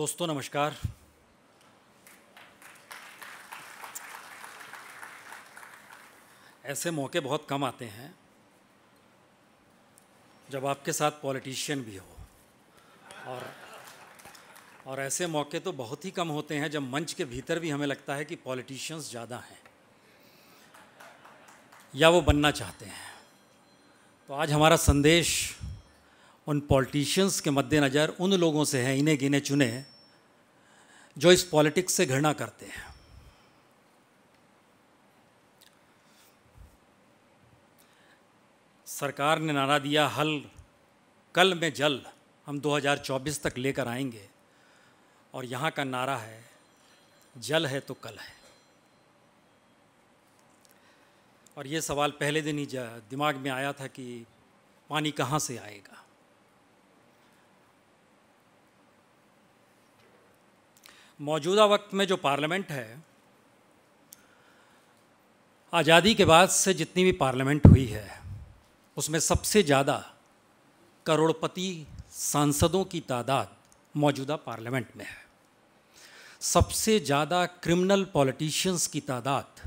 दोस्तों नमस्कार ऐसे मौके बहुत कम आते हैं जब आपके साथ पॉलिटिशियन भी हो और और ऐसे मौके तो बहुत ही कम होते हैं जब मंच के भीतर भी हमें लगता है कि पॉलिटिशियंस ज़्यादा हैं या वो बनना चाहते हैं तो आज हमारा संदेश उन पॉलिटिशियंस के मद्देनज़र उन लोगों से है इन्हें गिने चुने जो इस पॉलिटिक्स से घृणा करते हैं सरकार ने नारा दिया हल कल में जल हम 2024 तक लेकर आएंगे और यहाँ का नारा है जल है तो कल है और ये सवाल पहले दिन ही दिमाग में आया था कि पानी कहाँ से आएगा मौजूदा वक्त में जो पार्लियामेंट है आज़ादी के बाद से जितनी भी पार्लियामेंट हुई है उसमें सबसे ज़्यादा करोड़पति सांसदों की तादाद मौजूदा पार्लियामेंट में है सबसे ज़्यादा क्रिमिनल पॉलिटिशियंस की तादाद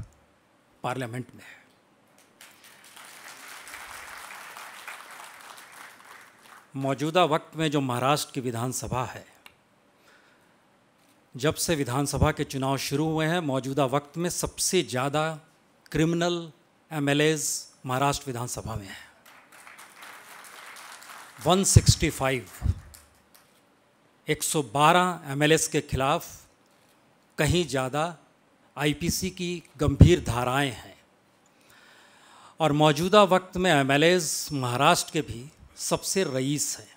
पार्लियामेंट में है मौजूदा वक्त में जो महाराष्ट्र की विधानसभा है जब से विधानसभा के चुनाव शुरू हुए हैं मौजूदा वक्त में सबसे ज़्यादा क्रिमिनल एम महाराष्ट्र विधानसभा में हैं 165 112 एमएलएस के खिलाफ कहीं ज़्यादा आईपीसी की गंभीर धाराएं हैं और मौजूदा वक्त में एम महाराष्ट्र के भी सबसे रईस हैं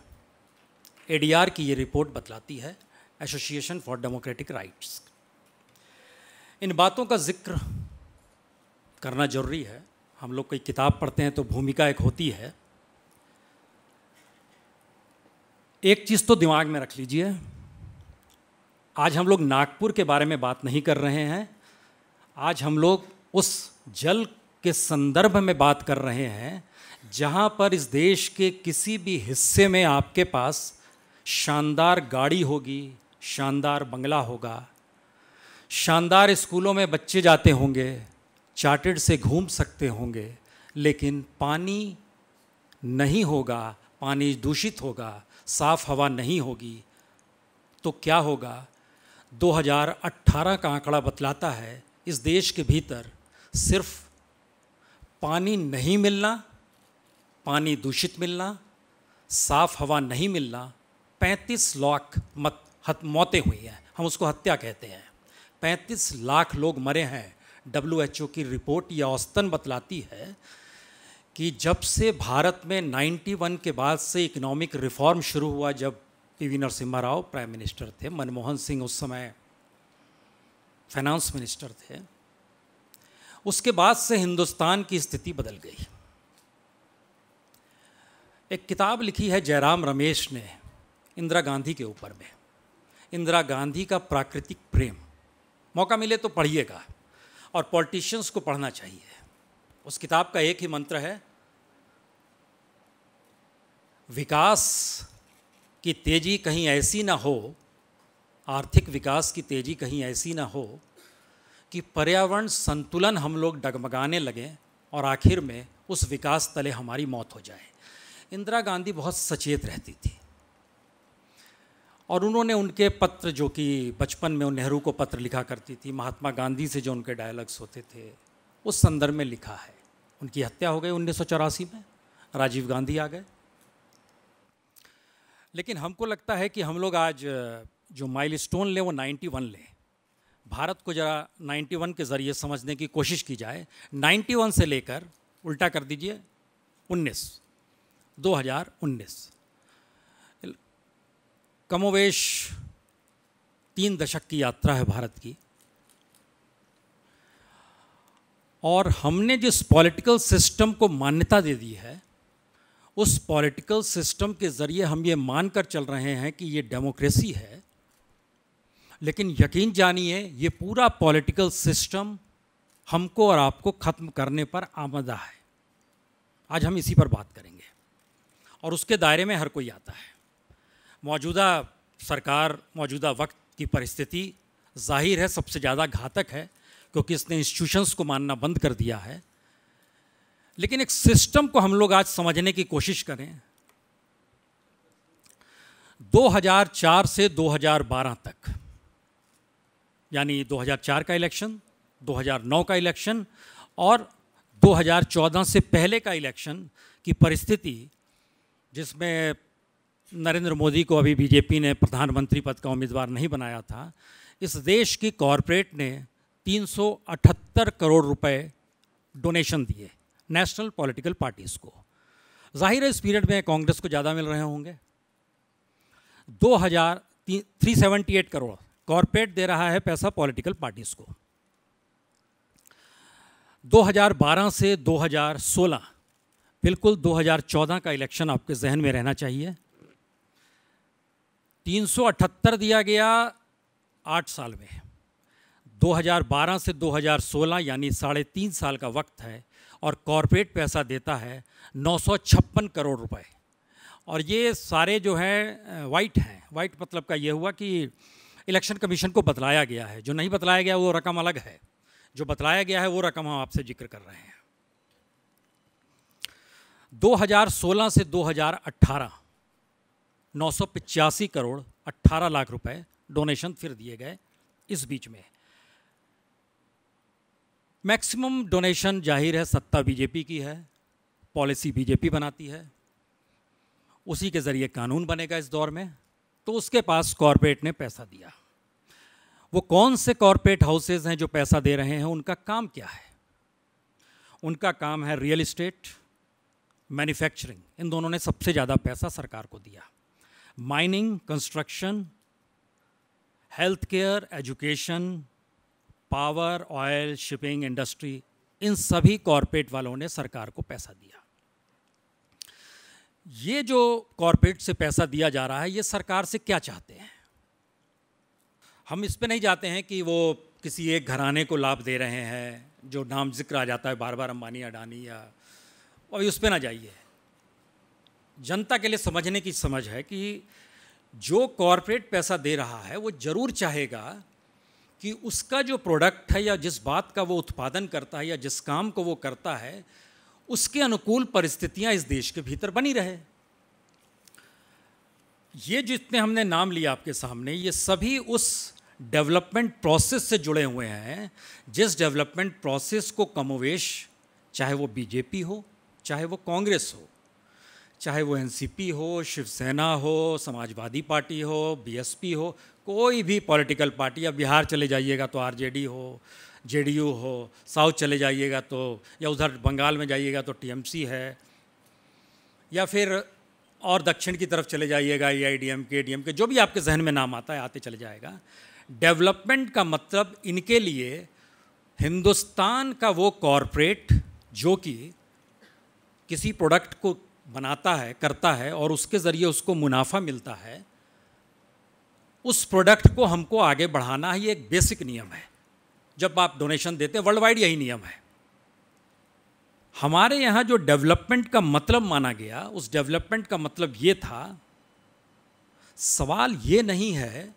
एडीआर की ये रिपोर्ट बतलाती है एसोसिएशन फॉर डेमोक्रेटिक राइट्स इन बातों का जिक्र करना जरूरी है हम लोग कोई किताब पढ़ते हैं तो भूमिका एक होती है एक चीज़ तो दिमाग में रख लीजिए आज हम लोग नागपुर के बारे में बात नहीं कर रहे हैं आज हम लोग उस जल के संदर्भ में बात कर रहे हैं जहाँ पर इस देश के किसी भी हिस्से में आपके पास शानदार गाड़ी होगी शानदार बंगला होगा शानदार स्कूलों में बच्चे जाते होंगे चार्टेड से घूम सकते होंगे लेकिन पानी नहीं होगा पानी दूषित होगा साफ़ हवा नहीं होगी तो क्या होगा 2018 का आंकड़ा बतलाता है इस देश के भीतर सिर्फ पानी नहीं मिलना पानी दूषित मिलना साफ़ हवा नहीं मिलना 35 लाख मत मौतें हुई हैं हम उसको हत्या कहते हैं पैंतीस लाख लोग मरे हैं डब्ल्यू एच ओ की रिपोर्ट यह औस्तन बतलाती है कि जब से भारत में 91 के बाद से इकोनॉमिक रिफॉर्म शुरू हुआ जब P V Narasimha Rao prime minister थे मनमोहन सिंह उस समय फाइनेंस मिनिस्टर थे उसके बाद से हिंदुस्तान की स्थिति बदल गई एक किताब लिखी है जयराम रमेश ने इंदिरा गांधी के ऊपर में इंदिरा गांधी का प्राकृतिक प्रेम मौका मिले तो पढ़िएगा और पॉलिटिशियंस को पढ़ना चाहिए उस किताब का एक ही मंत्र है विकास की तेज़ी कहीं ऐसी ना हो आर्थिक विकास की तेज़ी कहीं ऐसी ना हो कि पर्यावरण संतुलन हम लोग डगमगाने लगें और आखिर में उस विकास तले हमारी मौत हो जाए इंदिरा गांधी बहुत सचेत रहती थी और उन्होंने उनके पत्र जो कि बचपन में नेहरू को पत्र लिखा करती थी महात्मा गांधी से जो उनके डायलॉग्स होते थे उस संदर्भ में लिखा है उनकी हत्या हो गई उन्नीस में राजीव गांधी आ गए लेकिन हमको लगता है कि हम लोग आज जो माइल स्टोन लें वो 91 लें भारत को ज़रा 91 के ज़रिए समझने की कोशिश की जाए 91 से लेकर उल्टा कर दीजिए 19 2019 कमोवेश तीन दशक की यात्रा है भारत की और हमने जिस पॉलिटिकल सिस्टम को मान्यता दे दी है उस पॉलिटिकल सिस्टम के ज़रिए हम ये मान कर चल रहे हैं कि ये डेमोक्रेसी है लेकिन यकीन जानिए ये पूरा पॉलिटिकल सिस्टम हमको और आपको ख़त्म करने पर आमदा है आज हम इसी पर बात करेंगे और उसके दायरे में हर कोई आता है मौजूदा सरकार मौजूदा वक्त की परिस्थिति जाहिर है सबसे ज़्यादा घातक है क्योंकि इसने इंस्टीट्यूशंस को मानना बंद कर दिया है लेकिन एक सिस्टम को हम लोग आज समझने की कोशिश करें 2004 से 2012 तक यानी 2004 का इलेक्शन 2009 का इलेक्शन और 2014 से पहले का इलेक्शन की परिस्थिति जिसमें नरेंद्र मोदी को अभी बीजेपी ने प्रधानमंत्री पद का उम्मीदवार नहीं बनाया था इस देश की कॉरपोरेट ने 378 करोड़ रुपए डोनेशन दिए नेशनल पॉलिटिकल पार्टीज़ को जाहिर है इस पीरियड में कांग्रेस को ज़्यादा मिल रहे होंगे दो हज़ार three seventy eight crore corporate दे रहा है पैसा पॉलिटिकल पार्टीज़ को 2012 से 2016 बिल्कुल 2014 का इलेक्शन आपके जहन में रहना चाहिए 378 दिया गया आठ साल में 2012 से 2016 यानी साढ़े तीन साल का वक्त है और कॉरपोरेट पैसा देता है नौ करोड़ रुपए और ये सारे जो हैं वाइट हैं वाइट मतलब का ये हुआ कि इलेक्शन कमीशन को बतलाया गया है जो नहीं बतलाया गया वो रकम अलग है जो बतलाया गया है वो रकम हम आपसे जिक्र कर रहे हैं 2016 से 2018 नौ करोड़ 18 लाख रुपए डोनेशन फिर दिए गए इस बीच में मैक्सिमम डोनेशन जाहिर है सत्ता बीजेपी की है पॉलिसी बीजेपी बनाती है उसी के ज़रिए कानून बनेगा इस दौर में तो उसके पास कॉरपोरेट ने पैसा दिया वो कौन से कॉरपोरेट हाउसेज हैं जो पैसा दे रहे हैं उनका काम क्या है उनका काम है रियल इस्टेट मैन्युफैक्चरिंग इन दोनों ने सबसे ज़्यादा पैसा सरकार को दिया mining construction health care education power oil shipping industry इन सभी कॉरपोरेट वालों ने सरकार को पैसा दिया ये जो कॉरपोरेट से पैसा दिया जा रहा है ये सरकार से क्या चाहते हैं हम इस पे नहीं जाते हैं कि वो किसी एक घराने को लाभ दे रहे हैं जो नाम जिक्र आ जाता है बार बार अंबानी अडानी या अभी उस पर ना जाइए जनता के लिए समझने की समझ है कि जो कॉरपोरेट पैसा दे रहा है वो ज़रूर चाहेगा कि उसका जो प्रोडक्ट है या जिस बात का वो उत्पादन करता है या जिस काम को वो करता है उसके अनुकूल परिस्थितियां इस देश के भीतर बनी रहे ये जितने हमने नाम लिया आपके सामने ये सभी उस डेवलपमेंट प्रोसेस से जुड़े हुए हैं जिस डेवलपमेंट प्रोसेस को कमोवेश चाहे वो बीजेपी हो चाहे वो कांग्रेस हो चाहे वो एनसीपी हो शिवसेना हो समाजवादी पार्टी हो बीएसपी हो कोई भी पॉलिटिकल पार्टी या बिहार चले जाइएगा तो आरजेडी हो जेडीयू हो साउथ चले जाइएगा तो या उधर बंगाल में जाइएगा तो टीएमसी है या फिर और दक्षिण की तरफ चले जाइएगा या I D M K D M K जो भी आपके जहन में नाम आता है आते चले जाएगा डेवलपमेंट का मतलब इनके लिए हिंदुस्तान का वो कॉरपोरेट जो कि किसी प्रोडक्ट को बनाता है करता है और उसके ज़रिए उसको मुनाफा मिलता है उस प्रोडक्ट को हमको आगे बढ़ाना ही एक बेसिक नियम है जब आप डोनेशन देते हैं वर्ल्ड वाइड यही नियम है हमारे यहाँ जो डेवलपमेंट का मतलब माना गया उस डेवलपमेंट का मतलब ये था सवाल ये नहीं है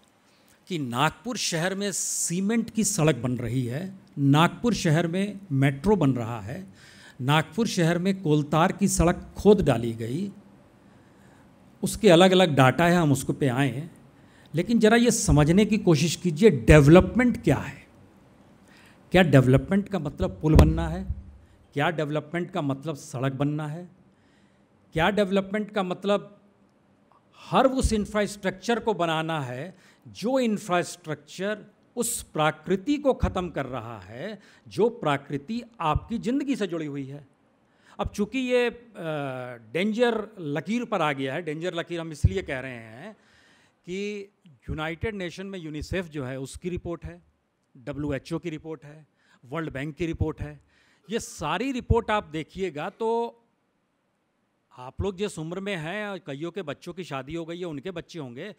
कि नागपुर शहर में सीमेंट की सड़क बन रही है नागपुर शहर में मेट्रो बन रहा है नागपुर शहर में कोलतार की सड़क खोद डाली गई उसके अलग अलग डाटा है हम उसको पे आए लेकिन ज़रा ये समझने की कोशिश कीजिए डेवलपमेंट क्या है क्या डेवलपमेंट का मतलब पुल बनना है क्या डेवलपमेंट का मतलब सड़क बनना है क्या डेवलपमेंट का मतलब हर उस इंफ्रास्ट्रक्चर को बनाना है जो इंफ्रास्ट्रक्चर उस प्राकृति को ख़त्म कर रहा है जो प्राकृति आपकी ज़िंदगी से जुड़ी हुई है अब चूंकि ये डेंजर लकीर पर आ गया है डेंजर लकीर हम इसलिए कह रहे हैं कि यूनाइटेड नेशन में यूनिसेफ जो है उसकी रिपोर्ट है डब्ल्यू एच ओ की रिपोर्ट है वर्ल्ड बैंक की रिपोर्ट है ये सारी रिपोर्ट आप देखिएगा तो आप लोग जिस उम्र में हैं कईयों के बच्चों की शादी हो गई है उनके बच्चे होंगे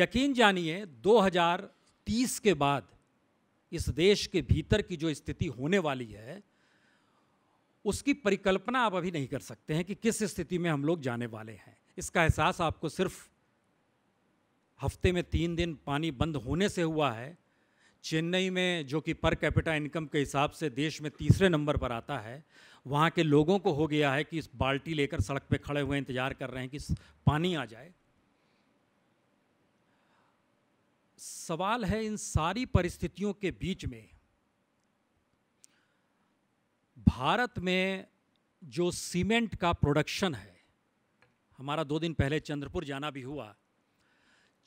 यकीन जानिए तीस के बाद इस देश के भीतर की जो स्थिति होने वाली है उसकी परिकल्पना आप अभी नहीं कर सकते हैं कि किस स्थिति में हम लोग जाने वाले हैं इसका एहसास आपको सिर्फ हफ्ते में तीन दिन पानी बंद होने से हुआ है चेन्नई में जो कि पर कैपिटा इनकम के हिसाब से देश में तीसरे नंबर पर आता है वहाँ के लोगों को हो गया है कि इस बाल्टी लेकर सड़क पर खड़े हुए इंतज़ार कर रहे हैं कि पानी आ जाए सवाल है इन सारी परिस्थितियों के बीच में भारत में जो सीमेंट का प्रोडक्शन है हमारा दो दिन पहले चंद्रपुर जाना भी हुआ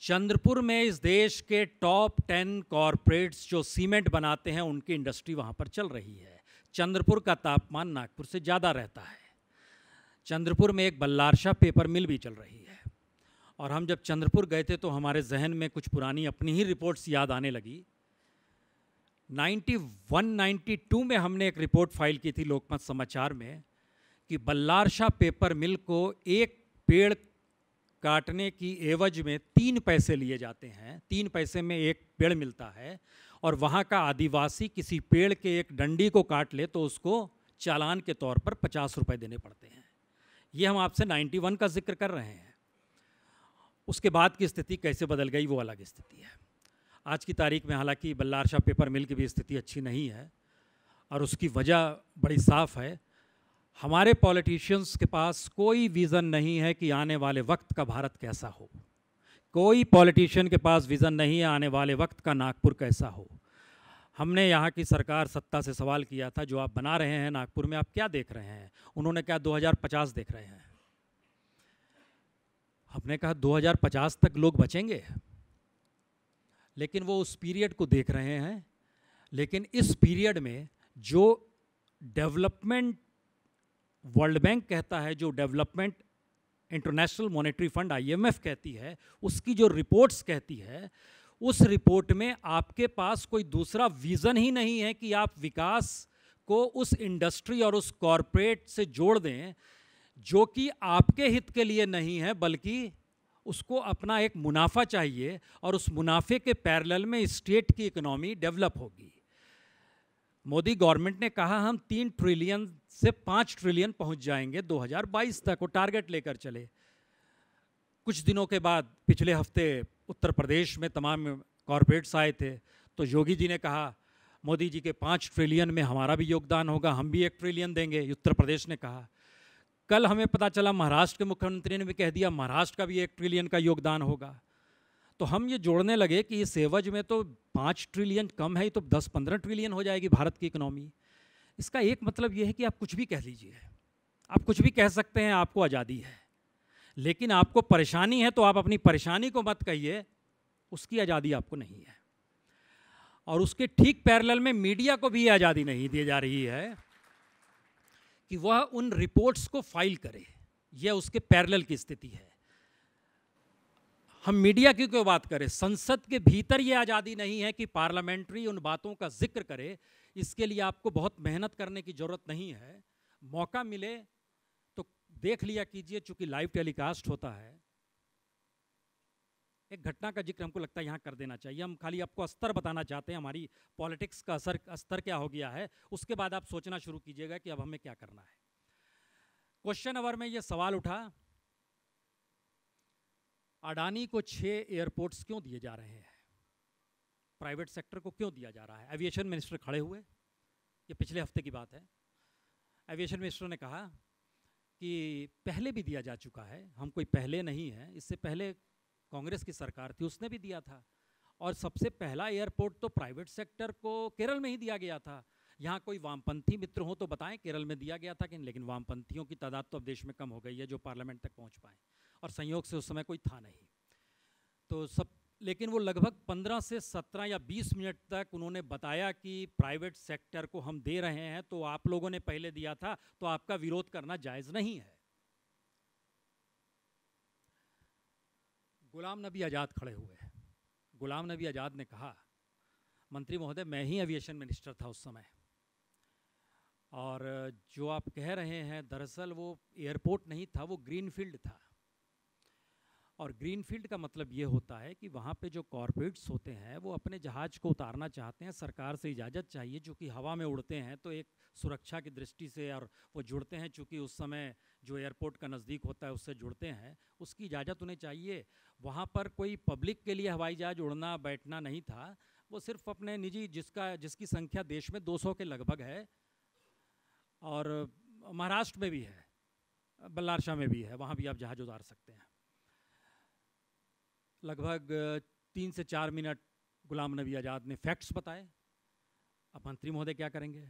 चंद्रपुर में इस देश के टॉप टेन कॉरपोरेट्स जो सीमेंट बनाते हैं उनकी इंडस्ट्री वहाँ पर चल रही है चंद्रपुर का तापमान नागपुर से ज़्यादा रहता है चंद्रपुर में एक बल्लारशाह पेपर मिल भी चल रही है और हम जब चंद्रपुर गए थे तो हमारे जहन में कुछ पुरानी अपनी ही रिपोर्ट्स याद आने लगी 91, 92 में हमने एक रिपोर्ट फाइल की थी लोकमत समाचार में कि बल्लार शाह पेपर मिल को एक पेड़ काटने की एवज में तीन पैसे लिए जाते हैं तीन पैसे में एक पेड़ मिलता है और वहाँ का आदिवासी किसी पेड़ के एक डंडी को काट ले तो उसको चालान के तौर पर पचास रुपये देने पड़ते हैं ये हम आपसे 91 का जिक्र कर रहे हैं उसके बाद की स्थिति कैसे बदल गई वो अलग स्थिति है आज की तारीख में हालांकि बल्लार शाह पेपर मिल की भी स्थिति अच्छी नहीं है और उसकी वजह बड़ी साफ़ है हमारे पॉलिटिशियंस के पास कोई विज़न नहीं है कि आने वाले वक्त का भारत कैसा हो कोई पॉलिटिशियन के पास विज़न नहीं है आने वाले वक्त का नागपुर कैसा हो हमने यहाँ की सरकार सत्ता से सवाल किया था जो आप बना रहे हैं नागपुर में आप क्या देख रहे हैं उन्होंने क्या 2050 देख रहे हैं हमने कहा 2050 तक लोग बचेंगे लेकिन वो उस पीरियड को देख रहे हैं लेकिन इस पीरियड में जो डेवलपमेंट वर्ल्ड बैंक कहता है जो development international monetary fund IMF कहती है उसकी जो रिपोर्ट्स कहती है उस रिपोर्ट में आपके पास कोई दूसरा विज़न ही नहीं है कि आप विकास को उस इंडस्ट्री और उस कॉरपोरेट से जोड़ दें जो कि आपके हित के लिए नहीं है बल्कि उसको अपना एक मुनाफा चाहिए और उस मुनाफे के पैरेलल में स्टेट की इकोनॉमी डेवलप होगी मोदी गवर्नमेंट ने कहा हम तीन ट्रिलियन से पाँच ट्रिलियन पहुंच जाएंगे 2022 तक वो टारगेट लेकर चले कुछ दिनों के बाद पिछले हफ्ते उत्तर प्रदेश में तमाम कॉरपोरेट्स आए थे तो योगी जी ने कहा मोदी जी के पाँच ट्रिलियन में हमारा भी योगदान होगा हम भी एक ट्रिलियन देंगे उत्तर प्रदेश ने कहा कल हमें पता चला महाराष्ट्र के मुख्यमंत्री ने भी कह दिया महाराष्ट्र का भी एक ट्रिलियन का योगदान होगा तो हम ये जोड़ने लगे कि ये सेवज में तो पाँच ट्रिलियन कम है तो दस पंद्रह ट्रिलियन हो जाएगी भारत की इकोनॉमी इसका एक मतलब ये है कि आप कुछ भी कह लीजिए आप कुछ भी कह सकते हैं आपको आज़ादी है लेकिन आपको परेशानी है तो आप अपनी परेशानी को मत कहिए उसकी आज़ादी आपको नहीं है और उसके ठीक पैरल में मीडिया को भी आज़ादी नहीं दी जा रही है कि वह उन रिपोर्ट्स को फाइल करे यह उसके पैरेलल की स्थिति है हम मीडिया की क्यों बात करें संसद के भीतर ये आज़ादी नहीं है कि पार्लियामेंट्री उन बातों का जिक्र करे इसके लिए आपको बहुत मेहनत करने की ज़रूरत नहीं है मौका मिले तो देख लिया कीजिए चूंकि लाइव टेलीकास्ट होता है एक घटना का जिक्र हमको लगता है यहाँ कर देना चाहिए हम खाली आपको स्तर बताना चाहते हैं हमारी पॉलिटिक्स का असर स्तर क्या हो गया है उसके बाद आप सोचना शुरू कीजिएगा कि अब हमें क्या करना है क्वेश्चन अवर में ये सवाल उठा अडानी को छः एयरपोर्ट्स क्यों दिए जा रहे हैं प्राइवेट सेक्टर को क्यों दिया जा रहा है एविएशन मिनिस्टर खड़े हुए ये पिछले हफ्ते की बात है एविएशन मिनिस्टर ने कहा कि पहले भी दिया जा चुका है हम कोई पहले नहीं है इससे पहले कांग्रेस की सरकार थी उसने भी दिया था और सबसे पहला एयरपोर्ट तो प्राइवेट सेक्टर को केरल में ही दिया गया था यहाँ कोई वामपंथी मित्र हो तो बताएं केरल में दिया गया था कि लेकिन वामपंथियों की तादाद तो अब देश में कम हो गई है जो पार्लियामेंट तक पहुँच पाए और संयोग से उस समय कोई था नहीं तो सब लेकिन वो लगभग पंद्रह से सत्रह या बीस मिनट तक उन्होंने बताया कि प्राइवेट सेक्टर को हम दे रहे हैं तो आप लोगों ने पहले दिया था तो आपका विरोध करना जायज़ नहीं है गुलाम नबी आज़ाद खड़े हुए हैं गुलाम नबी आज़ाद ने कहा मंत्री महोदय मैं ही एविएशन मिनिस्टर था उस समय और जो आप कह रहे हैं दरअसल वो एयरपोर्ट नहीं था वो ग्रीनफील्ड था और ग्रीनफील्ड का मतलब ये होता है कि वहाँ पे जो कॉरपोरेट्स होते हैं वो अपने जहाज़ को उतारना चाहते हैं सरकार से इजाज़त चाहिए चूँकि हवा में उड़ते हैं तो एक सुरक्षा की दृष्टि से और वो जुड़ते हैं चूँकि उस समय जो एयरपोर्ट का नज़दीक होता है उससे जुड़ते हैं उसकी इजाज़त उन्हें चाहिए वहाँ पर कोई पब्लिक के लिए हवाई जहाज़ उड़ना बैठना नहीं था वो सिर्फ अपने निजी जिसका जिसकी संख्या देश में दो के लगभग है और महाराष्ट्र में भी है बल्लारशाह में भी है वहाँ भी आप जहाज़ उतार सकते हैं लगभग तीन से चार मिनट गुलाम नबी आज़ाद ने फैक्ट्स बताए अब मंत्री महोदय क्या करेंगे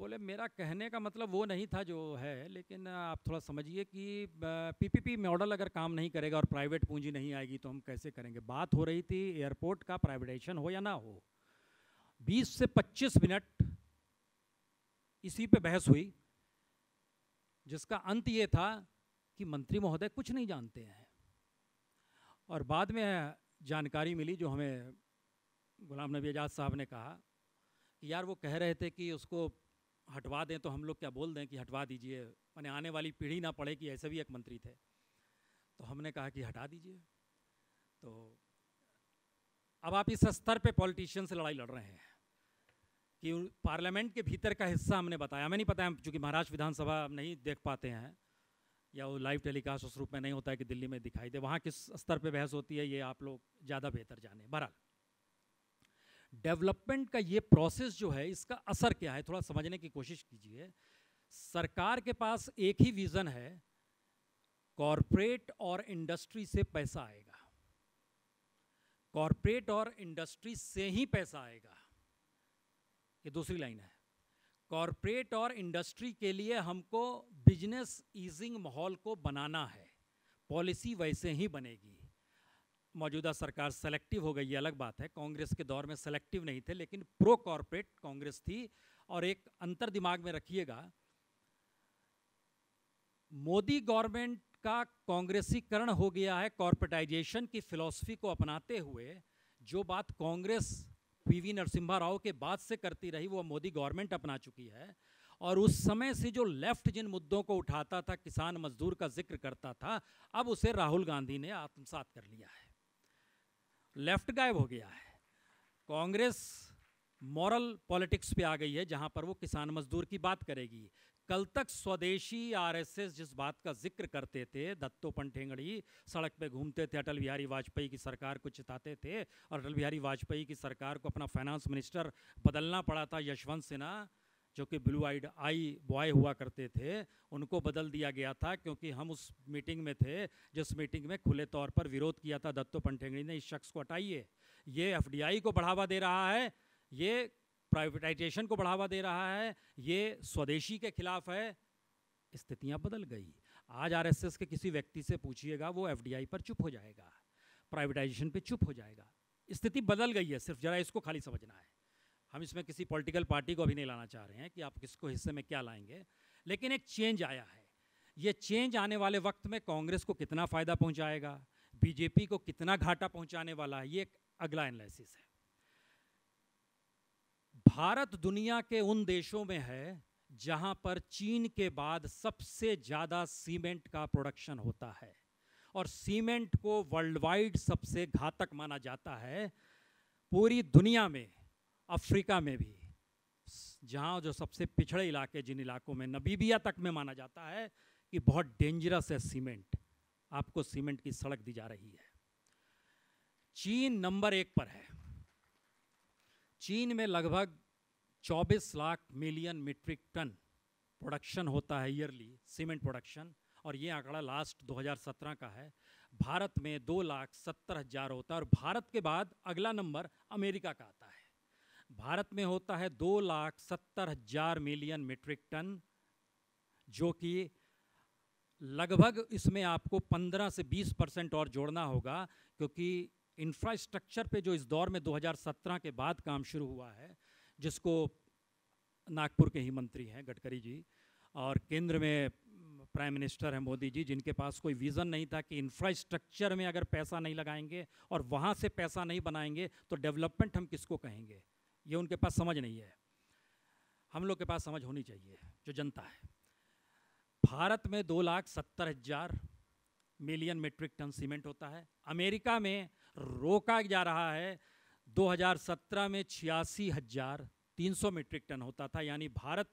बोले मेरा कहने का मतलब वो नहीं था जो है लेकिन आप थोड़ा समझिए कि पीपीपी मॉडल अगर काम नहीं करेगा और प्राइवेट पूंजी नहीं आएगी तो हम कैसे करेंगे बात हो रही थी एयरपोर्ट का प्राइवेटाइजेशन हो या ना हो 20 से 25 मिनट इसी पे बहस हुई जिसका अंत ये था कि मंत्री महोदय कुछ नहीं जानते हैं और बाद में जानकारी मिली जो हमें गुलाम नबी आज़ाद साहब ने कहा कि यार वो कह रहे थे कि उसको हटवा दें तो हम लोग क्या बोल दें कि हटवा दीजिए मैंने आने वाली पीढ़ी ना पड़े कि ऐसे भी एक मंत्री थे तो हमने कहा कि हटा दीजिए तो अब आप इस स्तर पे पॉलिटिशियन से लड़ाई लड़ रहे हैं कि पार्लियामेंट के भीतर का हिस्सा हमने बताया हमें नहीं पता है चूँकि महाराष्ट्र विधानसभा नहीं देख पाते हैं या वो लाइव टेलीकास्ट उस रूप में नहीं होता है कि दिल्ली में दिखाई दे वहाँ किस स्तर पे बहस होती है ये आप लोग ज़्यादा बेहतर जाने बहरहाल डेवलपमेंट का ये प्रोसेस जो है इसका असर क्या है थोड़ा समझने की कोशिश कीजिए सरकार के पास एक ही विज़न है कॉरपोरेट और इंडस्ट्री से पैसा आएगा कॉरपोरेट और इंडस्ट्री से ही पैसा आएगा ये दूसरी लाइन है कॉरपोरेट और इंडस्ट्री के लिए हमको बिजनेस ईजिंग माहौल को बनाना है पॉलिसी वैसे ही बनेगी मौजूदा सरकार सेलेक्टिव हो गई अलग बात है कांग्रेस के दौर में सेलेक्टिव नहीं थे लेकिन प्रो कॉरपोरेट कांग्रेस थी और एक अंतर दिमाग में रखिएगा मोदी गवर्नमेंट का कांग्रेसीकरण हो गया है कॉरपोरेटाइजेशन की फिलॉसफी को अपनाते हुए जो बात कांग्रेस वी नरसिम्हा राव के बाद से करती रही वो मोदी गवर्नमेंट अपना चुकी है और उस समय से जो लेफ्ट जिन मुद्दों को उठाता था किसान मजदूर का जिक्र करता था अब उसे राहुल गांधी ने आत्मसात कर लिया है लेफ्ट गायब हो गया है कांग्रेस मॉरल पॉलिटिक्स पे आ गई है जहां पर वो किसान मजदूर की बात करेगी कल तक स्वदेशी आरएसएस जिस बात का जिक्र करते थे दत्तो पंठेंगड़ी सड़क पे घूमते थे अटल बिहारी वाजपेयी की सरकार को चिताते थे और अटल बिहारी वाजपेयी की सरकार को अपना फाइनेंस मिनिस्टर बदलना पड़ा था यशवंत सिन्हा जो कि ब्लू आइड आई बॉय हुआ करते थे उनको बदल दिया गया था क्योंकि हम उस मीटिंग में थे जिस मीटिंग में खुले तौर पर विरोध किया था दत्तो पंठेंगड़ी ने इस शख्स को हटाइए ये एफ को बढ़ावा दे रहा है ये प्राइवेटाइजेशन को बढ़ावा दे रहा है ये स्वदेशी के खिलाफ है स्थितियां बदल गई आज आरएसएस के किसी व्यक्ति से पूछिएगा वो एफडीआई पर चुप हो जाएगा प्राइवेटाइजेशन पे चुप हो जाएगा स्थिति बदल गई है सिर्फ जरा इसको खाली समझना है हम इसमें किसी पॉलिटिकल पार्टी को अभी नहीं लाना चाह रहे हैं कि आप किसको हिस्से में क्या लाएंगे लेकिन एक चेंज आया है ये चेंज आने वाले वक्त में कांग्रेस को कितना फ़ायदा पहुंचाएगा बीजेपी को कितना घाटा पहुंचाने वाला है ये एक अगला एनालिसिस है भारत दुनिया के उन देशों में है जहां पर चीन के बाद सबसे ज़्यादा सीमेंट का प्रोडक्शन होता है और सीमेंट को वर्ल्ड वाइड सबसे घातक माना जाता है पूरी दुनिया में अफ्रीका में भी जहां जो सबसे पिछड़े इलाके जिन इलाकों में नबीबिया तक में माना जाता है कि बहुत डेंजरस है सीमेंट आपको सीमेंट की सड़क दी जा रही है चीन नंबर एक पर है चीन में लगभग चौबीस lakh million metric ton production होता है ईयरली सीमेंट प्रोडक्शन और ये आंकड़ा लास्ट 2017 का है भारत में दो लाख सत्तर हज़ार होता है और भारत के बाद अगला नंबर अमेरिका का आता है भारत में होता है दो लाख सत्तर हज़ार मिलियन मीट्रिक टन जो कि लगभग इसमें आपको 15 से 20 परसेंट और जोड़ना होगा क्योंकि इंफ्रास्ट्रक्चर पे जो इस दौर में 2017 के बाद काम शुरू हुआ है जिसको नागपुर के ही मंत्री हैं गडकरी जी और केंद्र में प्राइम मिनिस्टर हैं मोदी जी जिनके पास कोई विज़न नहीं था कि इंफ्रास्ट्रक्चर में अगर पैसा नहीं लगाएंगे और वहाँ से पैसा नहीं बनाएंगे तो डेवलपमेंट हम किसको कहेंगे ये उनके पास समझ नहीं है हम लोग के पास समझ होनी चाहिए जो जनता है भारत में दो लाख सत्तर हज़ार मिलियन मेट्रिक टन सीमेंट होता है अमेरिका में रोका जा रहा है 2017 में छियासी हजार तीन मीट्रिक टन होता था यानी भारत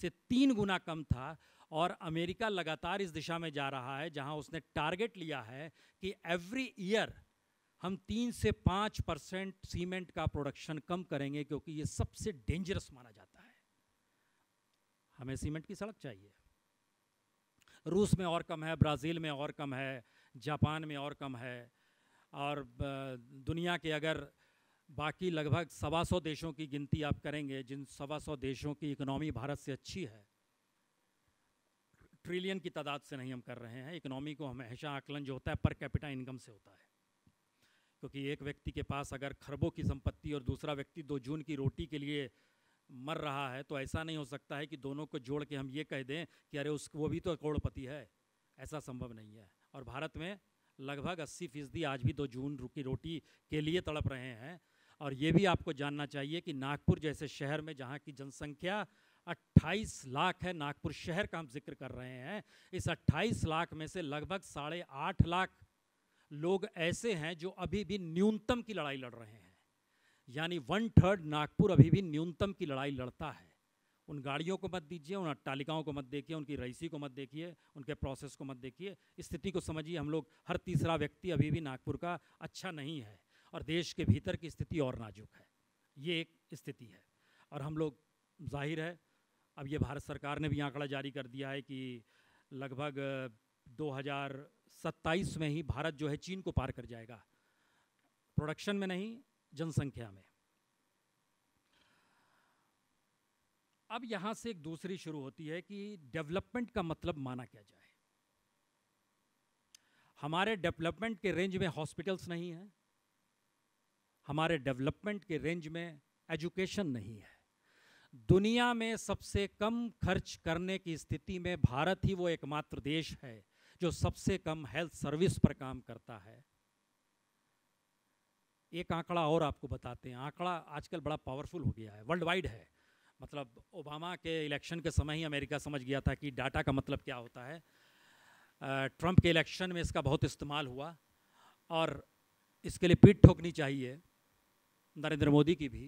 से तीन गुना कम था और अमेरिका लगातार इस दिशा में जा रहा है जहां उसने टारगेट लिया है कि एवरी ईयर हम तीन से पाँच परसेंट सीमेंट का प्रोडक्शन कम करेंगे क्योंकि ये सबसे डेंजरस माना जाता है हमें सीमेंट की सड़क चाहिए रूस में और कम है ब्राज़ील में और कम है जापान में और कम है और दुनिया के अगर बाकी लगभग सवा सौ देशों की गिनती आप करेंगे जिन सवा सौ देशों की इकोनॉमी भारत से अच्छी है ट्रिलियन की तादाद से नहीं हम कर रहे हैं इकोनॉमी को हमेशा आकलन जो होता है पर कैपिटा इनकम से होता है क्योंकि एक व्यक्ति के पास अगर खरबों की संपत्ति और दूसरा व्यक्ति दो जून की रोटी के लिए मर रहा है तो ऐसा नहीं हो सकता है कि दोनों को जोड़ के हम ये कह दें कि अरे उस वो भी तो करोड़पति है ऐसा संभव नहीं है और भारत में लगभग अस्सी फीसदी आज भी दो जून की रोटी के लिए तड़प रहे हैं और ये भी आपको जानना चाहिए कि नागपुर जैसे शहर में जहाँ की जनसंख्या 28 लाख है नागपुर शहर का हम जिक्र कर रहे हैं इस 28 लाख में से लगभग साढ़े आठ लाख लोग ऐसे हैं जो अभी भी न्यूनतम की लड़ाई लड़ रहे हैं यानी वन थर्ड नागपुर अभी भी न्यूनतम की लड़ाई लड़ता है उन गाड़ियों को मत दीजिए उन अट्टालिकाओं को मत देखिए उनकी रईसी को मत देखिए उनके प्रोसेस को मत देखिए स्थिति को समझिए हम लोग हर तीसरा व्यक्ति अभी भी नागपुर का अच्छा नहीं है और देश के भीतर की स्थिति और नाजुक है ये एक स्थिति है और हम लोग जाहिर है अब ये भारत सरकार ने भी आंकड़ा जारी कर दिया है कि लगभग 2027 में ही भारत जो है चीन को पार कर जाएगा प्रोडक्शन में नहीं जनसंख्या में अब यहाँ से एक दूसरी शुरू होती है कि डेवलपमेंट का मतलब माना क्या जाए हमारे डेवलपमेंट के रेंज में हॉस्पिटल्स नहीं हैं हमारे डेवलपमेंट के रेंज में एजुकेशन नहीं है दुनिया में सबसे कम खर्च करने की स्थिति में भारत ही वो एकमात्र देश है जो सबसे कम हेल्थ सर्विस पर काम करता है एक आंकड़ा और आपको बताते हैं आंकड़ा आजकल बड़ा पावरफुल हो गया है वर्ल्ड वाइड है मतलब ओबामा के इलेक्शन के समय ही अमेरिका समझ गया था कि डाटा का मतलब क्या होता है ट्रंप के इलेक्शन में इसका बहुत इस्तेमाल हुआ और इसके लिए पीठ ठोकनी चाहिए नरेंद्र मोदी की भी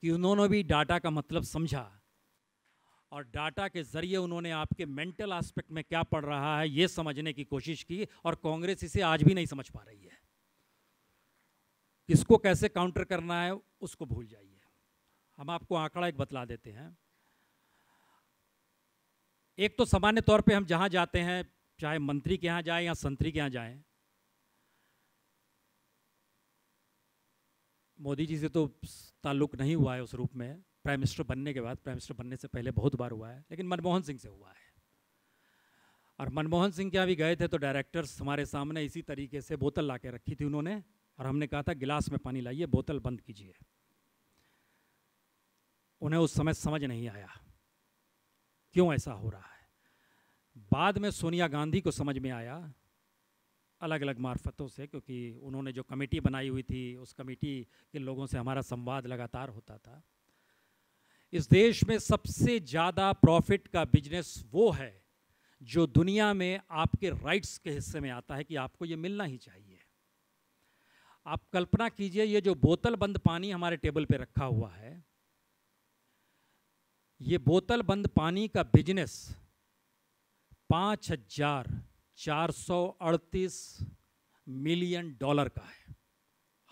कि उन्होंने भी डाटा का मतलब समझा और डाटा के ज़रिए उन्होंने आपके मेंटल एस्पेक्ट में क्या पड़ रहा है ये समझने की कोशिश की और कांग्रेस इसे आज भी नहीं समझ पा रही है किसको कैसे काउंटर करना है उसको भूल जाइए हम आपको आंकड़ा एक बतला देते हैं एक तो सामान्य तौर पे हम जहां जाते हैं चाहे मंत्री के यहाँ जाए या संतरी के यहाँ जाएं मोदी जी से तो ताल्लुक नहीं हुआ है उस रूप में प्राइम मिनिस्टर बनने के बाद प्राइम मिनिस्टर बनने से पहले बहुत बार हुआ है लेकिन मनमोहन सिंह से हुआ है और मनमोहन सिंह के अभी गए थे तो डायरेक्टर्स हमारे सामने इसी तरीके से बोतल ला रखी थी उन्होंने और हमने कहा था गिलास में पानी लाइए बोतल बंद कीजिए उन्हें उस समय समझ नहीं आया क्यों ऐसा हो रहा है बाद में सोनिया गांधी को समझ में आया अलग अलग मार्फतों से क्योंकि उन्होंने जो कमेटी बनाई हुई थी उस कमेटी के लोगों से हमारा संवाद लगातार होता था इस देश में सबसे ज़्यादा प्रॉफिट का बिजनेस वो है जो दुनिया में आपके राइट्स के हिस्से में आता है कि आपको ये मिलना ही चाहिए आप कल्पना कीजिए ये जो बोतल बंद पानी हमारे टेबल पे रखा हुआ है ये बोतल बंद पानी का बिजनेस पाँच हजार 438 मिलियन डॉलर का है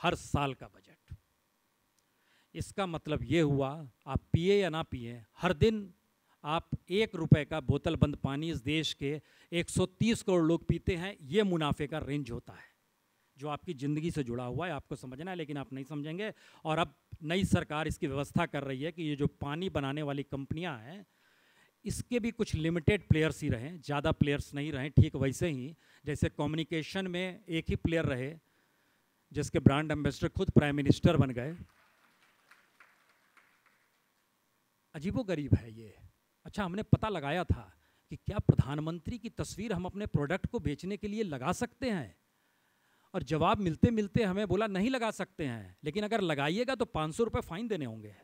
हर साल का बजट इसका मतलब ये हुआ आप पिए या ना पिए हर दिन आप एक रुपए का बोतल बंद पानी इस देश के 130 करोड़ लोग पीते हैं ये मुनाफे का रेंज होता है जो आपकी ज़िंदगी से जुड़ा हुआ है आपको समझना है लेकिन आप नहीं समझेंगे और अब नई सरकार इसकी व्यवस्था कर रही है कि ये जो पानी बनाने वाली कंपनियां हैं इसके भी कुछ लिमिटेड प्लेयर्स ही रहें ज़्यादा प्लेयर्स नहीं रहें ठीक वैसे ही जैसे कम्युनिकेशन में एक ही प्लेयर रहे जिसके ब्रांड एम्बेसडर खुद प्राइम मिनिस्टर बन गए अजीबो गरीब है ये अच्छा हमने पता लगाया था कि क्या प्रधानमंत्री की तस्वीर हम अपने प्रोडक्ट को बेचने के लिए लगा सकते हैं और जवाब मिलते मिलते हमें बोला नहीं लगा सकते हैं लेकिन अगर लगाइएगा तो पाँच सौ रुपये फाइन देने होंगे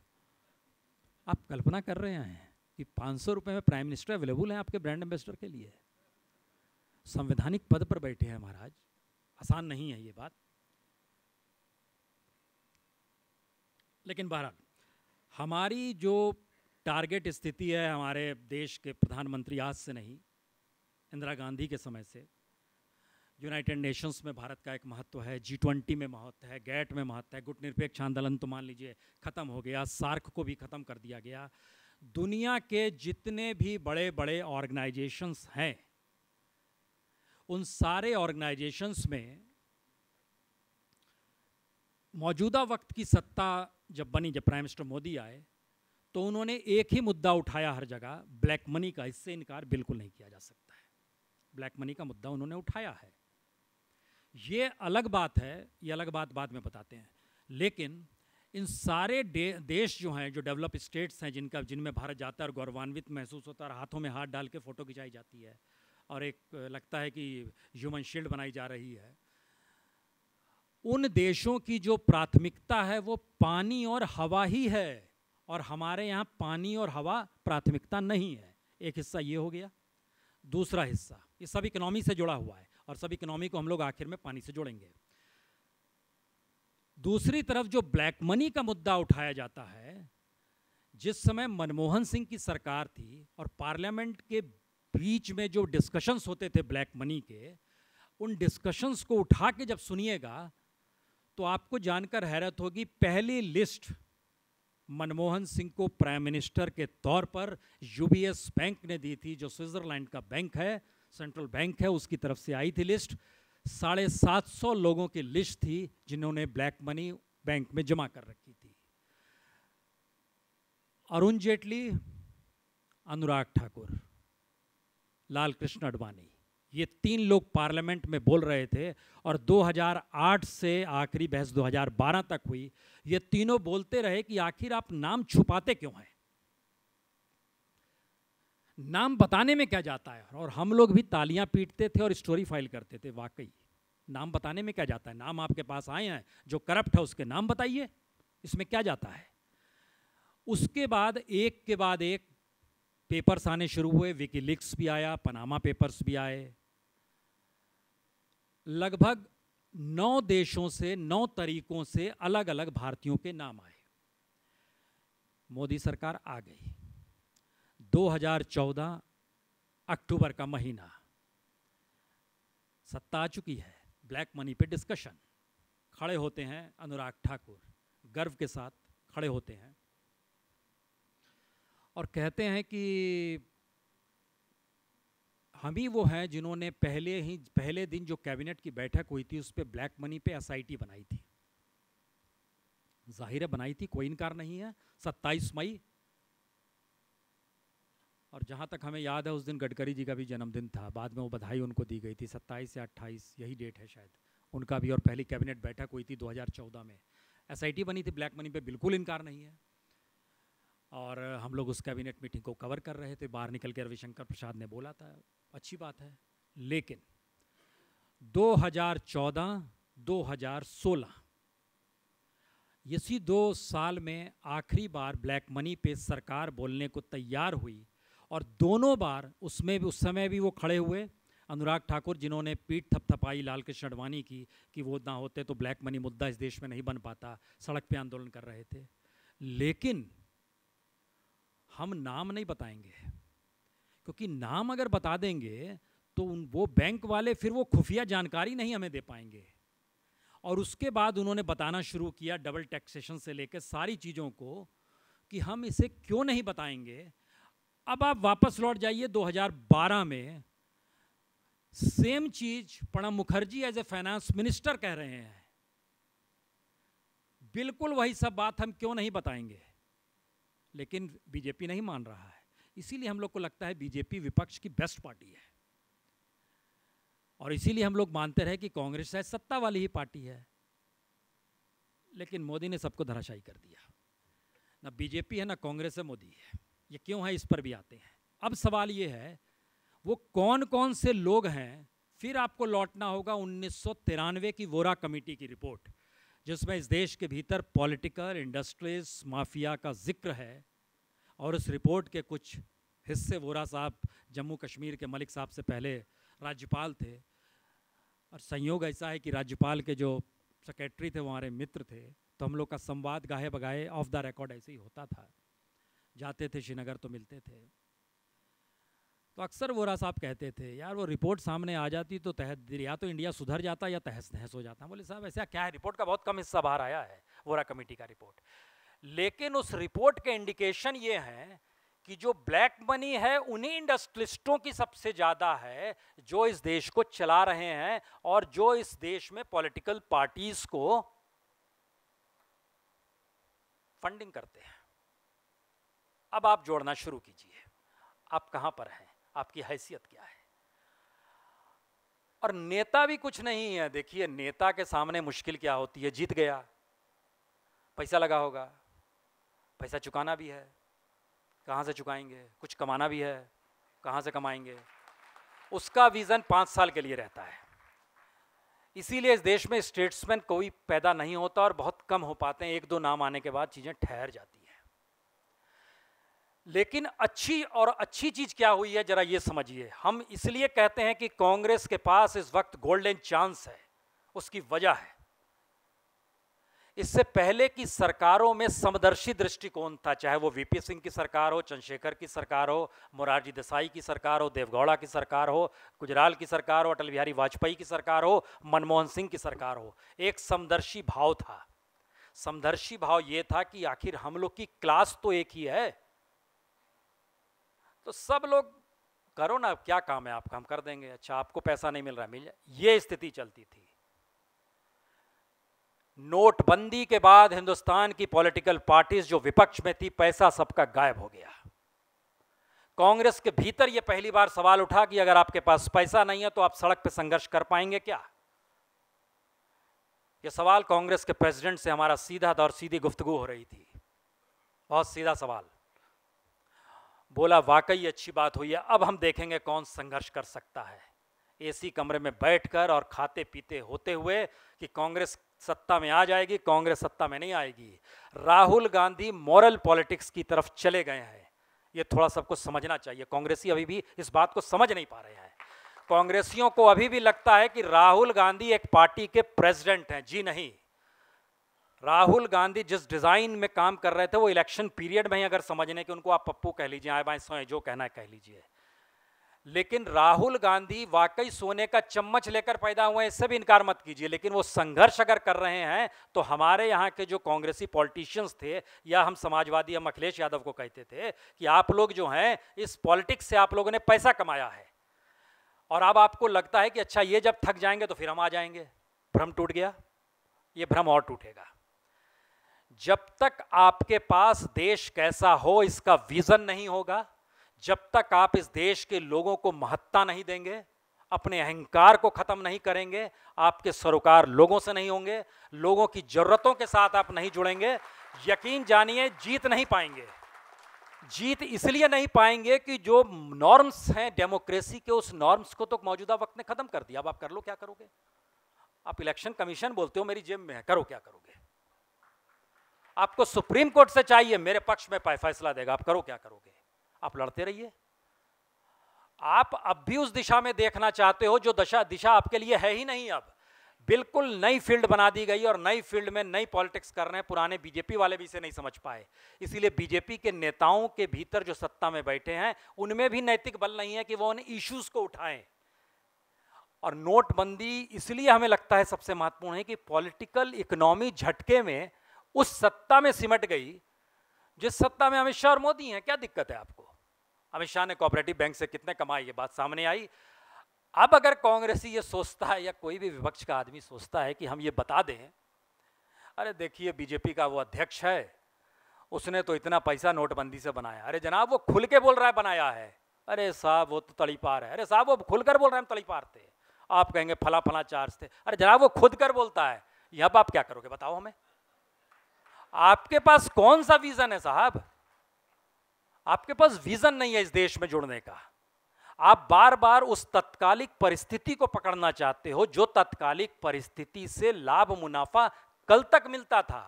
आप कल्पना कर रहे हैं कि पाँच सौ रुपये में प्राइम मिनिस्टर अवेलेबल हैं आपके ब्रांड एम्बेसडर के लिए संवैधानिक पद पर बैठे हैं महाराज आसान नहीं है ये बात लेकिन बहरहाल हमारी जो टारगेट स्थिति है हमारे देश के प्रधानमंत्री आज से नहीं इंदिरा गांधी के समय से यूनाइटेड नेशंस में भारत का एक महत्व है जी ट्वेंटी में महत्व है गैट में महत्व है गुट निरपेक्ष आंदोलन तो मान लीजिए ख़त्म हो गया सार्क को भी ख़त्म कर दिया गया दुनिया के जितने भी बड़े बड़े ऑर्गेनाइजेशंस हैं उन सारे ऑर्गेनाइजेशंस में मौजूदा वक्त की सत्ता जब बनी जब प्राइम मिनिस्टर मोदी आए तो उन्होंने एक ही मुद्दा उठाया हर जगह ब्लैक मनी का इससे इनकार बिल्कुल नहीं किया जा सकता है ब्लैक मनी का मुद्दा उन्होंने उठाया है ये अलग बात है ये अलग बात बाद में बताते हैं लेकिन इन सारे दे, देश जो हैं जो डेवलप स्टेट्स हैं जिनका जिनमें भारत जाता है और गौरवान्वित महसूस होता है और हाथों में हाथ डाल के फ़ोटो खिंचाई जाती है और एक लगता है कि ह्यूमन शील्ड बनाई जा रही है उन देशों की जो प्राथमिकता है वो पानी और हवा ही है और हमारे यहाँ पानी और हवा प्राथमिकता नहीं है एक हिस्सा ये हो गया दूसरा हिस्सा ये सब इकनॉमी से जुड़ा हुआ है और सब इकनॉमी को हम लोग आखिर में पानी से जोड़ेंगे दूसरी तरफ जो ब्लैक मनी का मुद्दा उठाया जाता है जिस समय मनमोहन सिंह की सरकार थी और पार्लियामेंट के बीच में जो डिस्कशंस होते थे ब्लैक मनी के उन डिस्कशंस को उठा के जब सुनिएगा तो आपको जानकर हैरत होगी पहली लिस्ट मनमोहन सिंह को प्राइम मिनिस्टर के तौर पर यूबीएस बैंक ने दी थी जो स्विट्ज़रलैंड का बैंक है सेंट्रल बैंक है उसकी तरफ से आई थी लिस्ट साढ़े सात सौ लोगों की लिस्ट थी जिन्होंने ब्लैक मनी बैंक में जमा कर रखी थी अरुण जेटली अनुराग ठाकुर लाल कृष्ण अडवाणी ये तीन लोग पार्लियामेंट में बोल रहे थे और 2008 से आखिरी बहस 2012 तक हुई ये तीनों बोलते रहे कि आखिर आप नाम छुपाते क्यों हैं नाम बताने में क्या जाता है और हम लोग भी तालियां पीटते थे और स्टोरी फाइल करते थे वाकई नाम बताने में क्या जाता है नाम आपके पास आए हैं जो करप्ट है उसके नाम बताइए इसमें क्या जाता है उसके बाद एक के बाद एक पेपर्स आने शुरू हुए विकीलिक्स भी आया पनामा पेपर्स भी आए लगभग नौ देशों से नौ तरीकों से अलग अलग भारतीयों के नाम आए मोदी सरकार आ गई 2014 अक्टूबर का महीना सत्ता आ चुकी है ब्लैक मनी पे डिस्कशन खड़े होते हैं अनुराग ठाकुर गर्व के साथ खड़े होते हैं और कहते हैं कि हम ही वो हैं जिन्होंने पहले ही पहले दिन जो कैबिनेट की बैठक हुई थी उस पर ब्लैक मनी पे एसआईटी बनाई थी जाहिर बनाई थी कोई इनकार नहीं है 27 मई और जहाँ तक हमें याद है उस दिन गडकरी जी का भी जन्मदिन था बाद में वो बधाई उनको दी गई थी सत्ताईस या अट्ठाईस यही डेट है शायद उनका भी और पहली कैबिनेट बैठक हुई थी 2014 में एस बनी थी ब्लैक मनी पे बिल्कुल इनकार नहीं है और हम लोग उस कैबिनेट मीटिंग को कवर कर रहे थे बाहर निकल के रविशंकर प्रसाद ने बोला था अच्छी बात है लेकिन दो हजार इसी दो साल में आखिरी बार ब्लैक मनी पे सरकार बोलने को तैयार हुई और दोनों बार उसमें भी उस समय भी वो खड़े हुए अनुराग ठाकुर जिन्होंने पीठ थपथपाई लाल कृष्ण अडवाणी की कि वो ना होते तो ब्लैक मनी मुद्दा इस देश में नहीं बन पाता सड़क पे आंदोलन कर रहे थे लेकिन हम नाम नहीं बताएंगे क्योंकि नाम अगर बता देंगे तो उन वो बैंक वाले फिर वो खुफिया जानकारी नहीं हमें दे पाएंगे और उसके बाद उन्होंने बताना शुरू किया डबल टैक्सेशन से लेकर सारी चीज़ों को कि हम इसे क्यों नहीं बताएंगे अब आप वापस लौट जाइए 2012 में सेम चीज Pranab Mukherjee as a finance minister कह रहे हैं बिल्कुल वही सब बात हम क्यों नहीं बताएंगे लेकिन बीजेपी नहीं मान रहा है इसीलिए हम लोग को लगता है बीजेपी विपक्ष की बेस्ट पार्टी है और इसीलिए हम लोग मानते रहे कि कांग्रेस है सत्ता वाली ही पार्टी है लेकिन मोदी ने सबको धराशायी कर दिया ना बीजेपी है ना कांग्रेस है मोदी है ये क्यों है इस पर भी आते हैं अब सवाल ये है वो कौन कौन से लोग हैं फिर आपको लौटना होगा उन्नीस की वोरा कमेटी की रिपोर्ट जिसमें इस देश के भीतर पॉलिटिकल इंडस्ट्रीज माफिया का जिक्र है और उस रिपोर्ट के कुछ हिस्से वोरा साहब जम्मू कश्मीर के मलिक साहब से पहले राज्यपाल थे और संयोग ऐसा है कि राज्यपाल के जो सेक्रेटरी थे वो हमारे मित्र थे तो हम लोग का संवाद गाहे बगाहे ऑफ द रिकॉर्ड ऐसे ही होता था जाते थे श्रीनगर तो मिलते थे तो अक्सर वोरा साहब कहते थे यार वो रिपोर्ट सामने आ जाती तो तहस या तो इंडिया सुधर जाता या तहस नहस हो जाता बोले साहब ऐसा क्या है रिपोर्ट का बहुत कम हिस्सा बाहर आया है वोरा कमेटी का रिपोर्ट लेकिन उस रिपोर्ट के इंडिकेशन ये हैं कि जो ब्लैक मनी है उन्हीं इंडस्ट्रिस्टों की सबसे ज़्यादा है जो इस देश को चला रहे हैं और जो इस देश में पॉलिटिकल पार्टीज को फंडिंग करते हैं अब आप जोड़ना शुरू कीजिए आप कहां पर हैं आपकी हैसियत क्या है और नेता भी कुछ नहीं है देखिए नेता के सामने मुश्किल क्या होती है जीत गया पैसा लगा होगा पैसा चुकाना भी है कहां से चुकाएंगे कुछ कमाना भी है कहां से कमाएंगे उसका विज़न पांच साल के लिए रहता है इसीलिए इस देश में स्टेट्समैन कोई पैदा नहीं होता और बहुत कम हो पाते हैं एक दो नाम आने के बाद चीज़ें ठहर जाती हैं लेकिन अच्छी और अच्छी चीज़ क्या हुई है जरा ये समझिए हम इसलिए कहते हैं कि कांग्रेस के पास इस वक्त गोल्डन चांस है उसकी वजह है इससे पहले की सरकारों में समदर्शी दृष्टिकोण था चाहे वो वीपी सिंह की सरकार हो चंद्रशेखर की सरकार हो मोरारजी देसाई की सरकार हो देवगौड़ा की सरकार हो गुजराल की सरकार हो अटल बिहारी वाजपेयी की सरकार हो मनमोहन सिंह की सरकार हो एक समदर्शी भाव था समदर्शी भाव ये था कि आखिर हम लोग की क्लास तो एक ही है तो सब लोग करो ना क्या काम है आपका हम कर देंगे अच्छा आपको पैसा नहीं मिल रहा मिल जाए ये स्थिति चलती थी नोटबंदी के बाद हिंदुस्तान की पॉलिटिकल पार्टीज जो विपक्ष में थी पैसा सबका गायब हो गया कांग्रेस के भीतर यह पहली बार सवाल उठा कि अगर आपके पास पैसा नहीं है तो आप सड़क पर संघर्ष कर पाएंगे क्या यह सवाल कांग्रेस के प्रेसिडेंट से हमारा सीधा दौर सीधी गुफ्तगु हो रही थी बहुत सीधा सवाल बोला वाकई अच्छी बात हुई है अब हम देखेंगे कौन संघर्ष कर सकता है एसी कमरे में बैठकर और खाते पीते होते हुए कि कांग्रेस सत्ता में आ जाएगी कांग्रेस सत्ता में नहीं आएगी राहुल गांधी मॉरल पॉलिटिक्स की तरफ चले गए हैं ये थोड़ा सबको समझना चाहिए कांग्रेसी अभी भी इस बात को समझ नहीं पा रहे हैं कांग्रेसियों को अभी भी लगता है कि राहुल गांधी एक पार्टी के प्रेसिडेंट हैं जी नहीं राहुल गांधी जिस डिजाइन में काम कर रहे थे वो इलेक्शन पीरियड में ही अगर समझने के उनको आप पप्पू कह लीजिए आए बाएं सोए जो कहना है कह लीजिए लेकिन राहुल गांधी वाकई सोने का चम्मच लेकर पैदा हुए इससे भी इनकार मत कीजिए लेकिन वो संघर्ष अगर कर रहे हैं तो हमारे यहाँ के जो कांग्रेसी पॉलिटिशियंस थे या हम समाजवादी हम अखिलेश यादव को कहते थे कि आप लोग जो हैं इस पॉलिटिक्स से आप लोगों ने पैसा कमाया है और अब आपको लगता है कि अच्छा ये जब थक जाएंगे तो फिर हम आ जाएंगे भ्रम टूट गया ये भ्रम और टूटेगा जब तक आपके पास देश कैसा हो इसका विजन नहीं होगा जब तक आप इस देश के लोगों को महत्ता नहीं देंगे अपने अहंकार को ख़त्म नहीं करेंगे आपके सरोकार लोगों से नहीं होंगे लोगों की ज़रूरतों के साथ आप नहीं जुड़ेंगे यकीन जानिए जीत नहीं पाएंगे जीत इसलिए नहीं पाएंगे कि जो नॉर्म्स हैं डेमोक्रेसी के उस नॉर्म्स को तो मौजूदा वक्त ने ख़त्म कर दिया अब आप कर लो क्या करोगे आप इलेक्शन कमीशन बोलते हो मेरी जेब में है करो क्या करोगे आपको सुप्रीम कोर्ट से चाहिए मेरे पक्ष में फैसला देगा आप करो क्या करोगे आप लड़ते रहिए आप अब भी उस दिशा में देखना चाहते हो जो दशा दिशा आपके लिए है ही नहीं अब बिल्कुल नई फील्ड बना दी गई और नई फील्ड में नई पॉलिटिक्स कर रहे हैं पुराने बीजेपी वाले भी इसे नहीं समझ पाए इसीलिए बीजेपी के नेताओं के भीतर जो सत्ता में बैठे हैं उनमें भी नैतिक बल नहीं है कि वो उन इश्यूज को उठाएं और नोटबंदी इसलिए हमें लगता है सबसे महत्वपूर्ण है कि पॉलिटिकल इकोनॉमी झटके में उस सत्ता में सिमट गई जिस सत्ता में अमित शाह और मोदी हैं क्या दिक्कत है आपको अमित शाह ने कोऑपरेटिव बैंक से कितने कमाई ये बात सामने आई अब अगर कांग्रेसी ये सोचता है या कोई भी विपक्ष का आदमी सोचता है कि हम ये बता दें अरे देखिए बीजेपी का वो अध्यक्ष है उसने तो इतना पैसा नोटबंदी से बनाया अरे जनाब वो खुल के बोल रहा है बनाया है अरे साहब वो तो तड़ी पार है अरे साहब वो खुलकर बोल रहे हैं हम पार थे आप कहेंगे फला फला चार्ज थे अरे जनाब वो खुद कर बोलता है पर आप क्या करोगे बताओ हमें आपके पास कौन सा विजन है साहब आपके पास विजन नहीं है इस देश में जुड़ने का आप बार बार उस तत्कालिक परिस्थिति को पकड़ना चाहते हो जो तत्कालिक परिस्थिति से लाभ मुनाफा कल तक मिलता था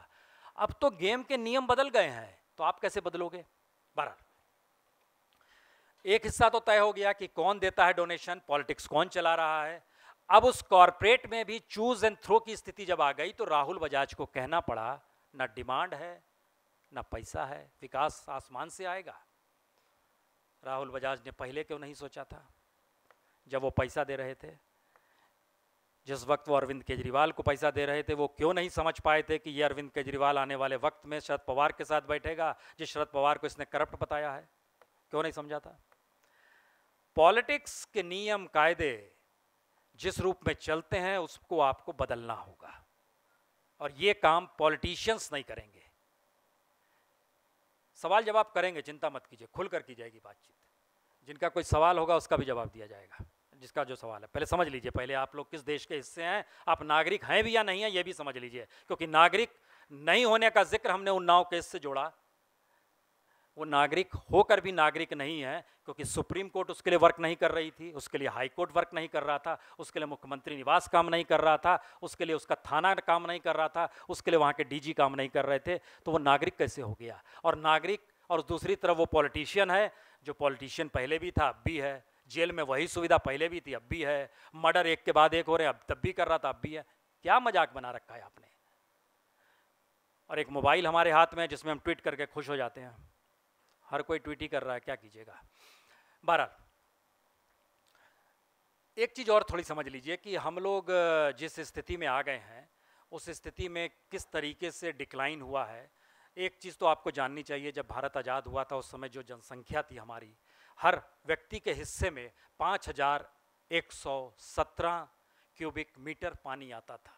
अब तो गेम के नियम बदल गए हैं तो आप कैसे बदलोगे बार एक हिस्सा तो तय हो गया कि कौन देता है डोनेशन पॉलिटिक्स कौन चला रहा है अब उस कॉरपोरेट में भी चूज एंड थ्रो की स्थिति जब आ गई तो राहुल बजाज को कहना पड़ा ना डिमांड है ना पैसा है विकास आसमान से आएगा राहुल बजाज ने पहले क्यों नहीं सोचा था जब वो पैसा दे रहे थे जिस वक्त वो अरविंद केजरीवाल को पैसा दे रहे थे वो क्यों नहीं समझ पाए थे कि ये अरविंद केजरीवाल आने वाले वक्त में शरद पवार के साथ बैठेगा जिस शरद पवार को इसने करप्ट बताया है क्यों नहीं समझा था पॉलिटिक्स के नियम कायदे जिस रूप में चलते हैं उसको आपको बदलना होगा और ये काम पॉलिटिशियंस नहीं करेंगे सवाल जवाब करेंगे चिंता मत कीजिए खुलकर की जाएगी बातचीत जिनका कोई सवाल होगा उसका भी जवाब दिया जाएगा जिसका जो सवाल है पहले समझ लीजिए पहले आप लोग किस देश के हिस्से हैं आप नागरिक हैं भी या नहीं है ये भी समझ लीजिए क्योंकि नागरिक नहीं होने का जिक्र हमने उन्नाव केस से जोड़ा वो नागरिक होकर भी नागरिक नहीं है क्योंकि सुप्रीम कोर्ट उसके लिए वर्क नहीं कर रही थी उसके लिए हाई कोर्ट वर्क नहीं कर रहा था उसके लिए मुख्यमंत्री निवास काम नहीं कर रहा था उसके लिए उसका थाना काम नहीं कर रहा था उसके लिए वहाँ के डी काम नहीं कर रहे थे तो वो नागरिक कैसे हो गया और नागरिक और दूसरी तरफ वो पॉलिटिशियन है जो पॉलिटिशियन पहले भी था अब भी है जेल में वही सुविधा पहले भी थी अब भी है मर्डर एक के बाद एक हो रहे अब तब भी कर रहा था अब भी है क्या मजाक बना रखा है आपने और एक मोबाइल हमारे हाथ में है जिसमें हम ट्वीट करके खुश हो जाते हैं हर कोई ट्वीट ही कर रहा है क्या कीजिएगा बहरहाल एक चीज़ और थोड़ी समझ लीजिए कि हम लोग जिस स्थिति में आ गए हैं उस स्थिति में किस तरीके से डिक्लाइन हुआ है एक चीज़ तो आपको जाननी चाहिए जब भारत आज़ाद हुआ था उस समय जो जनसंख्या थी हमारी हर व्यक्ति के हिस्से में पाँच हजार एक सौ सत्रह क्यूबिक मीटर पानी आता था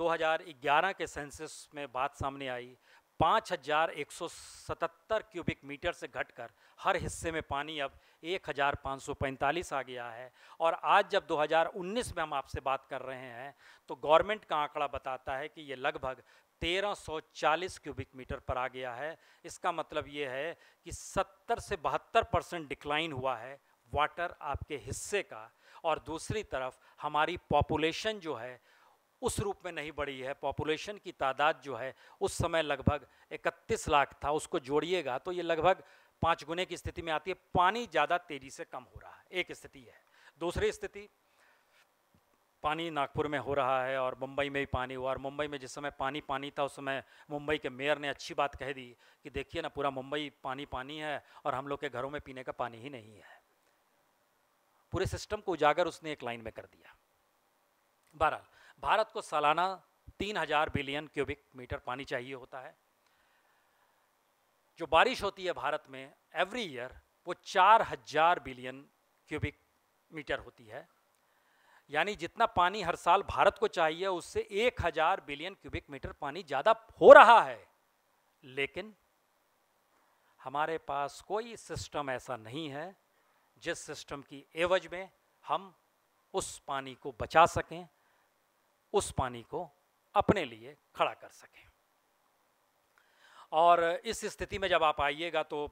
2011 के सेंसस में बात सामने आई 5,177 क्यूबिक मीटर से घटकर हर हिस्से में पानी अब 1,545 आ गया है और आज जब 2019 में हम आपसे बात कर रहे हैं तो गवर्नमेंट का आंकड़ा बताता है कि ये लगभग 1340 क्यूबिक मीटर पर आ गया है इसका मतलब ये है कि 70 से बहत्तर परसेंट डिक्लाइन हुआ है वाटर आपके हिस्से का और दूसरी तरफ हमारी पॉपुलेशन जो है उस रूप में नहीं बढ़ी है पॉपुलेशन की तादाद जो है उस समय लगभग 31 लाख था उसको जोड़िएगा तो ये लगभग पाँच गुने की स्थिति में आती है पानी ज़्यादा तेज़ी से कम हो रहा है एक स्थिति है दूसरी स्थिति पानी नागपुर में हो रहा है और मुंबई में भी पानी हुआ और मुंबई में जिस समय पानी पानी था उस समय मुंबई के मेयर ने अच्छी बात कह दी कि देखिए ना पूरा मुंबई पानी पानी है और हम लोग के घरों में पीने का पानी ही नहीं है पूरे सिस्टम को उजागर उसने एक लाइन में कर दिया बहरहाल भारत को सालाना तीन हजार बिलियन क्यूबिक मीटर पानी चाहिए होता है जो बारिश होती है भारत में एवरी ईयर वो चार हजार बिलियन क्यूबिक मीटर होती है यानी जितना पानी हर साल भारत को चाहिए उससे एक हजार बिलियन क्यूबिक मीटर पानी ज़्यादा हो रहा है लेकिन हमारे पास कोई सिस्टम ऐसा नहीं है जिस सिस्टम की एवज में हम उस पानी को बचा सकें उस पानी को अपने लिए खड़ा कर सकें और इस स्थिति में जब आप आइएगा तो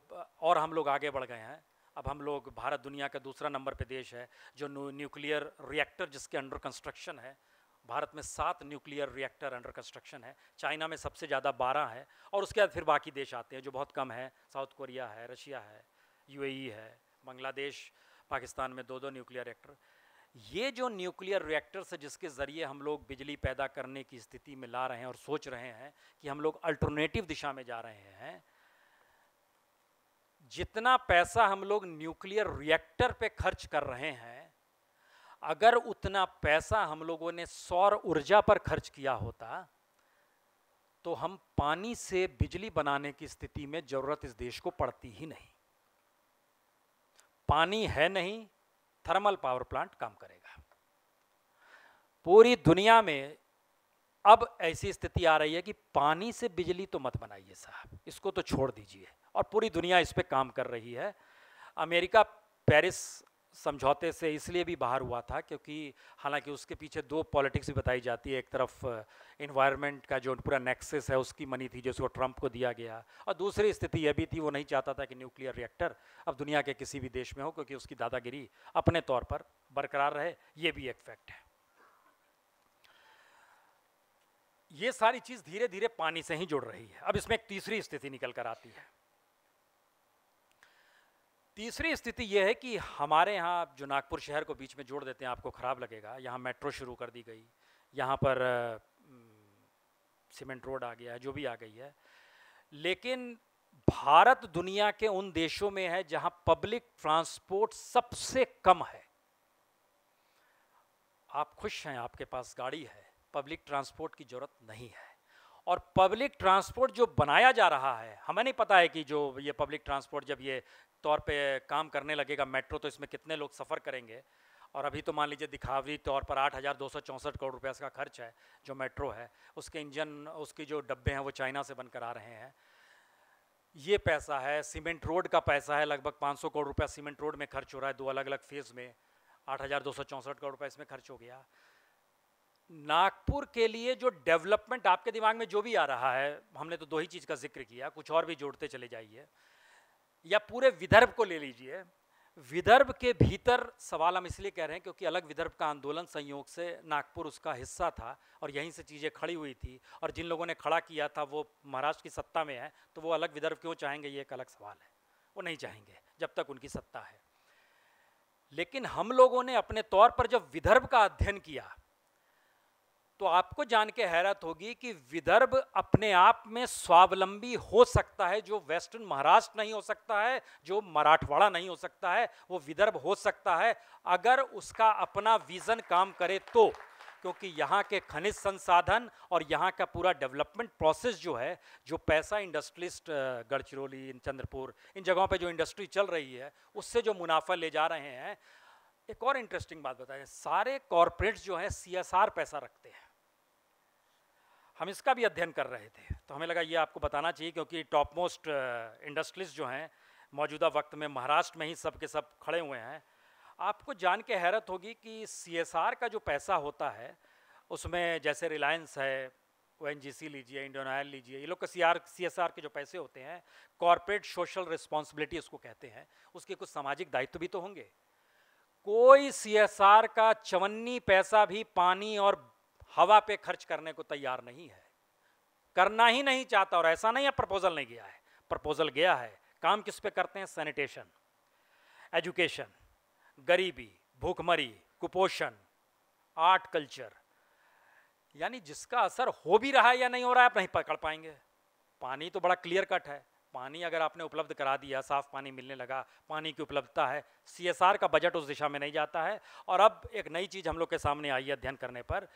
और हम लोग आगे बढ़ गए हैं अब हम लोग भारत दुनिया का दूसरा नंबर पे देश है जो न्यूक्लियर रिएक्टर जिसके अंडर कंस्ट्रक्शन है भारत में सात न्यूक्लियर रिएक्टर अंडर कंस्ट्रक्शन है चाइना में सबसे ज़्यादा बारह है और उसके बाद फिर बाकी देश आते हैं जो बहुत कम है साउथ कोरिया है रशिया है यूएई है बांग्लादेश पाकिस्तान में दो दो न्यूक्लियर रिएक्टर ये जो न्यूक्लियर रिएक्टर्स है जिसके ज़रिए हम लोग बिजली पैदा करने की स्थिति में ला रहे हैं और सोच रहे हैं कि हम लोग अल्टरनेटिव दिशा में जा रहे हैं जितना पैसा हम लोग न्यूक्लियर रिएक्टर पे खर्च कर रहे हैं अगर उतना पैसा हम लोगों ने सौर ऊर्जा पर खर्च किया होता तो हम पानी से बिजली बनाने की स्थिति में ज़रूरत इस देश को पड़ती ही नहीं पानी है नहीं थर्मल पावर प्लांट काम करेगा पूरी दुनिया में अब ऐसी स्थिति आ रही है कि पानी से बिजली तो मत बनाइए साहब इसको तो छोड़ दीजिए और पूरी दुनिया इस पर काम कर रही है अमेरिका पेरिस समझौते से इसलिए भी बाहर हुआ था क्योंकि हालांकि उसके पीछे दो पॉलिटिक्स भी बताई जाती है एक तरफ इन्वायरमेंट का जो पूरा नेक्सेस है उसकी मनी थी जिसको ट्रंप को दिया गया और दूसरी स्थिति यह भी थी वो नहीं चाहता था कि न्यूक्लियर रिएक्टर अब दुनिया के किसी भी देश में हो क्योंकि उसकी दादागिरी अपने तौर पर बरकरार रहे ये भी एक फैक्ट है ये सारी चीज़ धीरे धीरे पानी से ही जुड़ रही है अब इसमें एक तीसरी स्थिति निकल कर आती है तीसरी स्थिति यह है कि हमारे यहाँ जो नागपुर शहर को बीच में जोड़ देते हैं आपको ख़राब लगेगा यहाँ मेट्रो शुरू कर दी गई यहाँ पर सीमेंट रोड आ गया है जो भी आ गई है लेकिन भारत दुनिया के उन देशों में है जहां पब्लिक ट्रांसपोर्ट सबसे कम है आप खुश हैं आपके पास गाड़ी है पब्लिक ट्रांसपोर्ट की ज़रूरत नहीं है और पब्लिक ट्रांसपोर्ट जो बनाया जा रहा है हमें नहीं पता है कि जो ये पब्लिक ट्रांसपोर्ट जब ये तौर पे काम करने लगेगा मेट्रो तो इसमें कितने लोग सफ़र करेंगे और अभी तो मान लीजिए दिखावरी तौर पर आठ हज़ार दो सौ चौंसठ करोड़ रुपये इसका खर्च है जो मेट्रो है उसके इंजन उसकी जो डब्बे हैं वो चाइना से बनकर आ रहे हैं ये पैसा है सीमेंट रोड का पैसा है लगभग 500 करोड़ रुपया सीमेंट रोड में खर्च हो रहा है दो अलग अलग फेज़ में आठ करोड़ रुपया इसमें खर्च हो गया नागपुर के लिए जो डेवलपमेंट आपके दिमाग में जो भी आ रहा है हमने तो दो ही चीज़ का जिक्र किया कुछ और भी जोड़ते चले जाइए या पूरे विदर्भ को ले लीजिए विदर्भ के भीतर सवाल हम इसलिए कह रहे हैं क्योंकि अलग विदर्भ का आंदोलन संयोग से नागपुर उसका हिस्सा था और यहीं से चीज़ें खड़ी हुई थी और जिन लोगों ने खड़ा किया था वो महाराष्ट्र की सत्ता में है तो वो अलग विदर्भ क्यों चाहेंगे ये एक अलग सवाल है वो नहीं चाहेंगे जब तक उनकी सत्ता है लेकिन हम लोगों ने अपने तौर पर जब विदर्भ का अध्ययन किया तो आपको जान के हैरत होगी कि विदर्भ अपने आप में स्वावलंबी हो सकता है जो वेस्टर्न महाराष्ट्र नहीं हो सकता है जो मराठवाड़ा नहीं हो सकता है वो विदर्भ हो सकता है अगर उसका अपना विजन काम करे तो क्योंकि यहाँ के खनिज संसाधन और यहाँ का पूरा डेवलपमेंट प्रोसेस जो है जो पैसा इंडस्ट्रिस्ट गढ़चिरौली इन चंद्रपुर इन जगहों पे जो इंडस्ट्री चल रही है उससे जो मुनाफा ले जा रहे हैं एक और इंटरेस्टिंग बात बताएं सारे कॉरपोरेट्स जो हैं सीएसआर पैसा रखते हैं हम इसका भी अध्ययन कर रहे थे तो हमें लगा ये आपको बताना चाहिए क्योंकि टॉप मोस्ट इंडस्ट्रीज जो हैं मौजूदा वक्त में महाराष्ट्र में ही सब के सब खड़े हुए हैं आपको जान के हैरत होगी कि सी का जो पैसा होता है उसमें जैसे रिलायंस है ओ लीजिए इंडियन ऑयल लीजिए ये लोग का C R C S R के जो पैसे होते हैं कॉरपोरेट सोशल रिस्पॉन्सिबिलिटी उसको कहते हैं उसके कुछ सामाजिक दायित्व भी तो होंगे कोई सी एस आर का चवन्नी पैसा भी पानी और हवा पे खर्च करने को तैयार नहीं है करना ही नहीं चाहता और ऐसा नहीं है प्रपोजल नहीं गया है प्रपोजल गया है काम किस पे करते हैं सैनिटेशन एजुकेशन गरीबी भूखमरी कुपोषण आर्ट कल्चर यानी जिसका असर हो भी रहा है या नहीं हो रहा है आप नहीं पकड़ पाएंगे पानी तो बड़ा क्लियर कट है पानी अगर आपने उपलब्ध करा दिया साफ पानी मिलने लगा पानी की उपलब्धता है सीएसआर का बजट उस दिशा में नहीं जाता है और अब एक नई चीज़ हम लोग के सामने आई है अध्ययन करने पर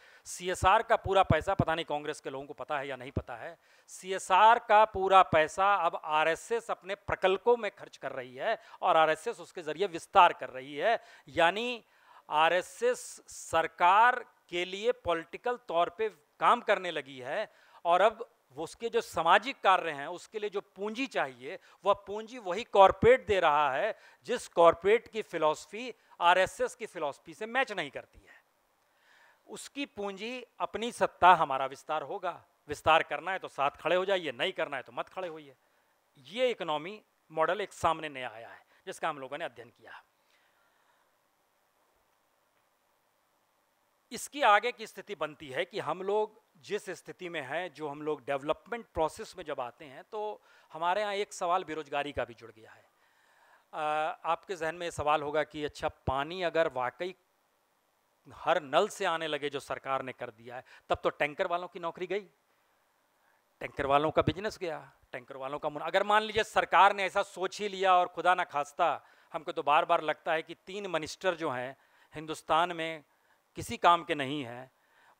आर का पूरा पैसा पता नहीं कांग्रेस के लोगों को पता है या नहीं पता है सीएसआर का पूरा पैसा अब एस अपने प्रकल्पों में खर्च कर रही है और एस उसके ज़रिए विस्तार कर रही है यानी एस सरकार के लिए पॉलिटिकल तौर पर काम करने लगी है और अब वो उसके जो सामाजिक कार्य हैं उसके लिए जो पूंजी चाहिए वह पूंजी वही कॉरपोरेट दे रहा है जिस कॉरपोरेट की फिलॉसफी आरएसएस की फिलॉसफी से मैच नहीं करती है उसकी पूंजी अपनी सत्ता हमारा विस्तार होगा विस्तार करना है तो साथ खड़े हो जाइए नहीं करना है तो मत खड़े होइए ये इकोनॉमी मॉडल एक सामने नया आया है जिसका हम लोगों ने अध्ययन किया इसकी आगे की स्थिति बनती है कि हम लोग जिस स्थिति में है जो हम लोग डेवलपमेंट प्रोसेस में जब आते हैं तो हमारे यहाँ एक सवाल बेरोजगारी का भी जुड़ गया है आपके जहन में सवाल होगा कि अच्छा पानी अगर वाकई हर नल से आने लगे जो सरकार ने कर दिया है तब तो टैंकर वालों की नौकरी गई टैंकर वालों का बिजनेस गया टैंकर वालों का अगर मान लीजिए सरकार ने ऐसा सोच ही लिया और खुदा ना खास्ता हमको तो बार बार लगता है कि तीन मिनिस्टर जो हैं हिंदुस्तान में किसी काम के नहीं हैं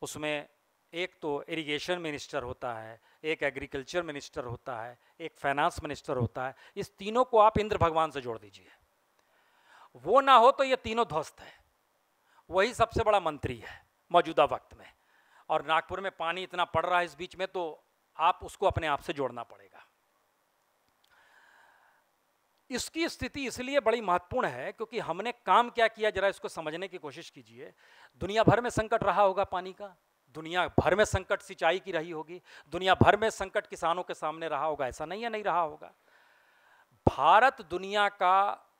उसमें एक तो इरिगेशन मिनिस्टर होता है एक एग्रीकल्चर मिनिस्टर होता है एक फाइनेंस मिनिस्टर होता है इस तीनों को आप इंद्र भगवान से जोड़ दीजिए वो ना हो तो ये तीनों ध्वस्त है वही सबसे बड़ा मंत्री है मौजूदा वक्त में और नागपुर में पानी इतना पड़ रहा है इस बीच में तो आप उसको अपने आप से जोड़ना पड़ेगा इसकी स्थिति इसलिए बड़ी महत्वपूर्ण है क्योंकि हमने काम क्या किया जरा इसको समझने की कोशिश कीजिए दुनिया भर में संकट रहा होगा पानी का दुनिया भर में संकट सिंचाई की रही होगी दुनिया भर में संकट किसानों के सामने रहा होगा ऐसा नहीं है नहीं रहा होगा भारत दुनिया का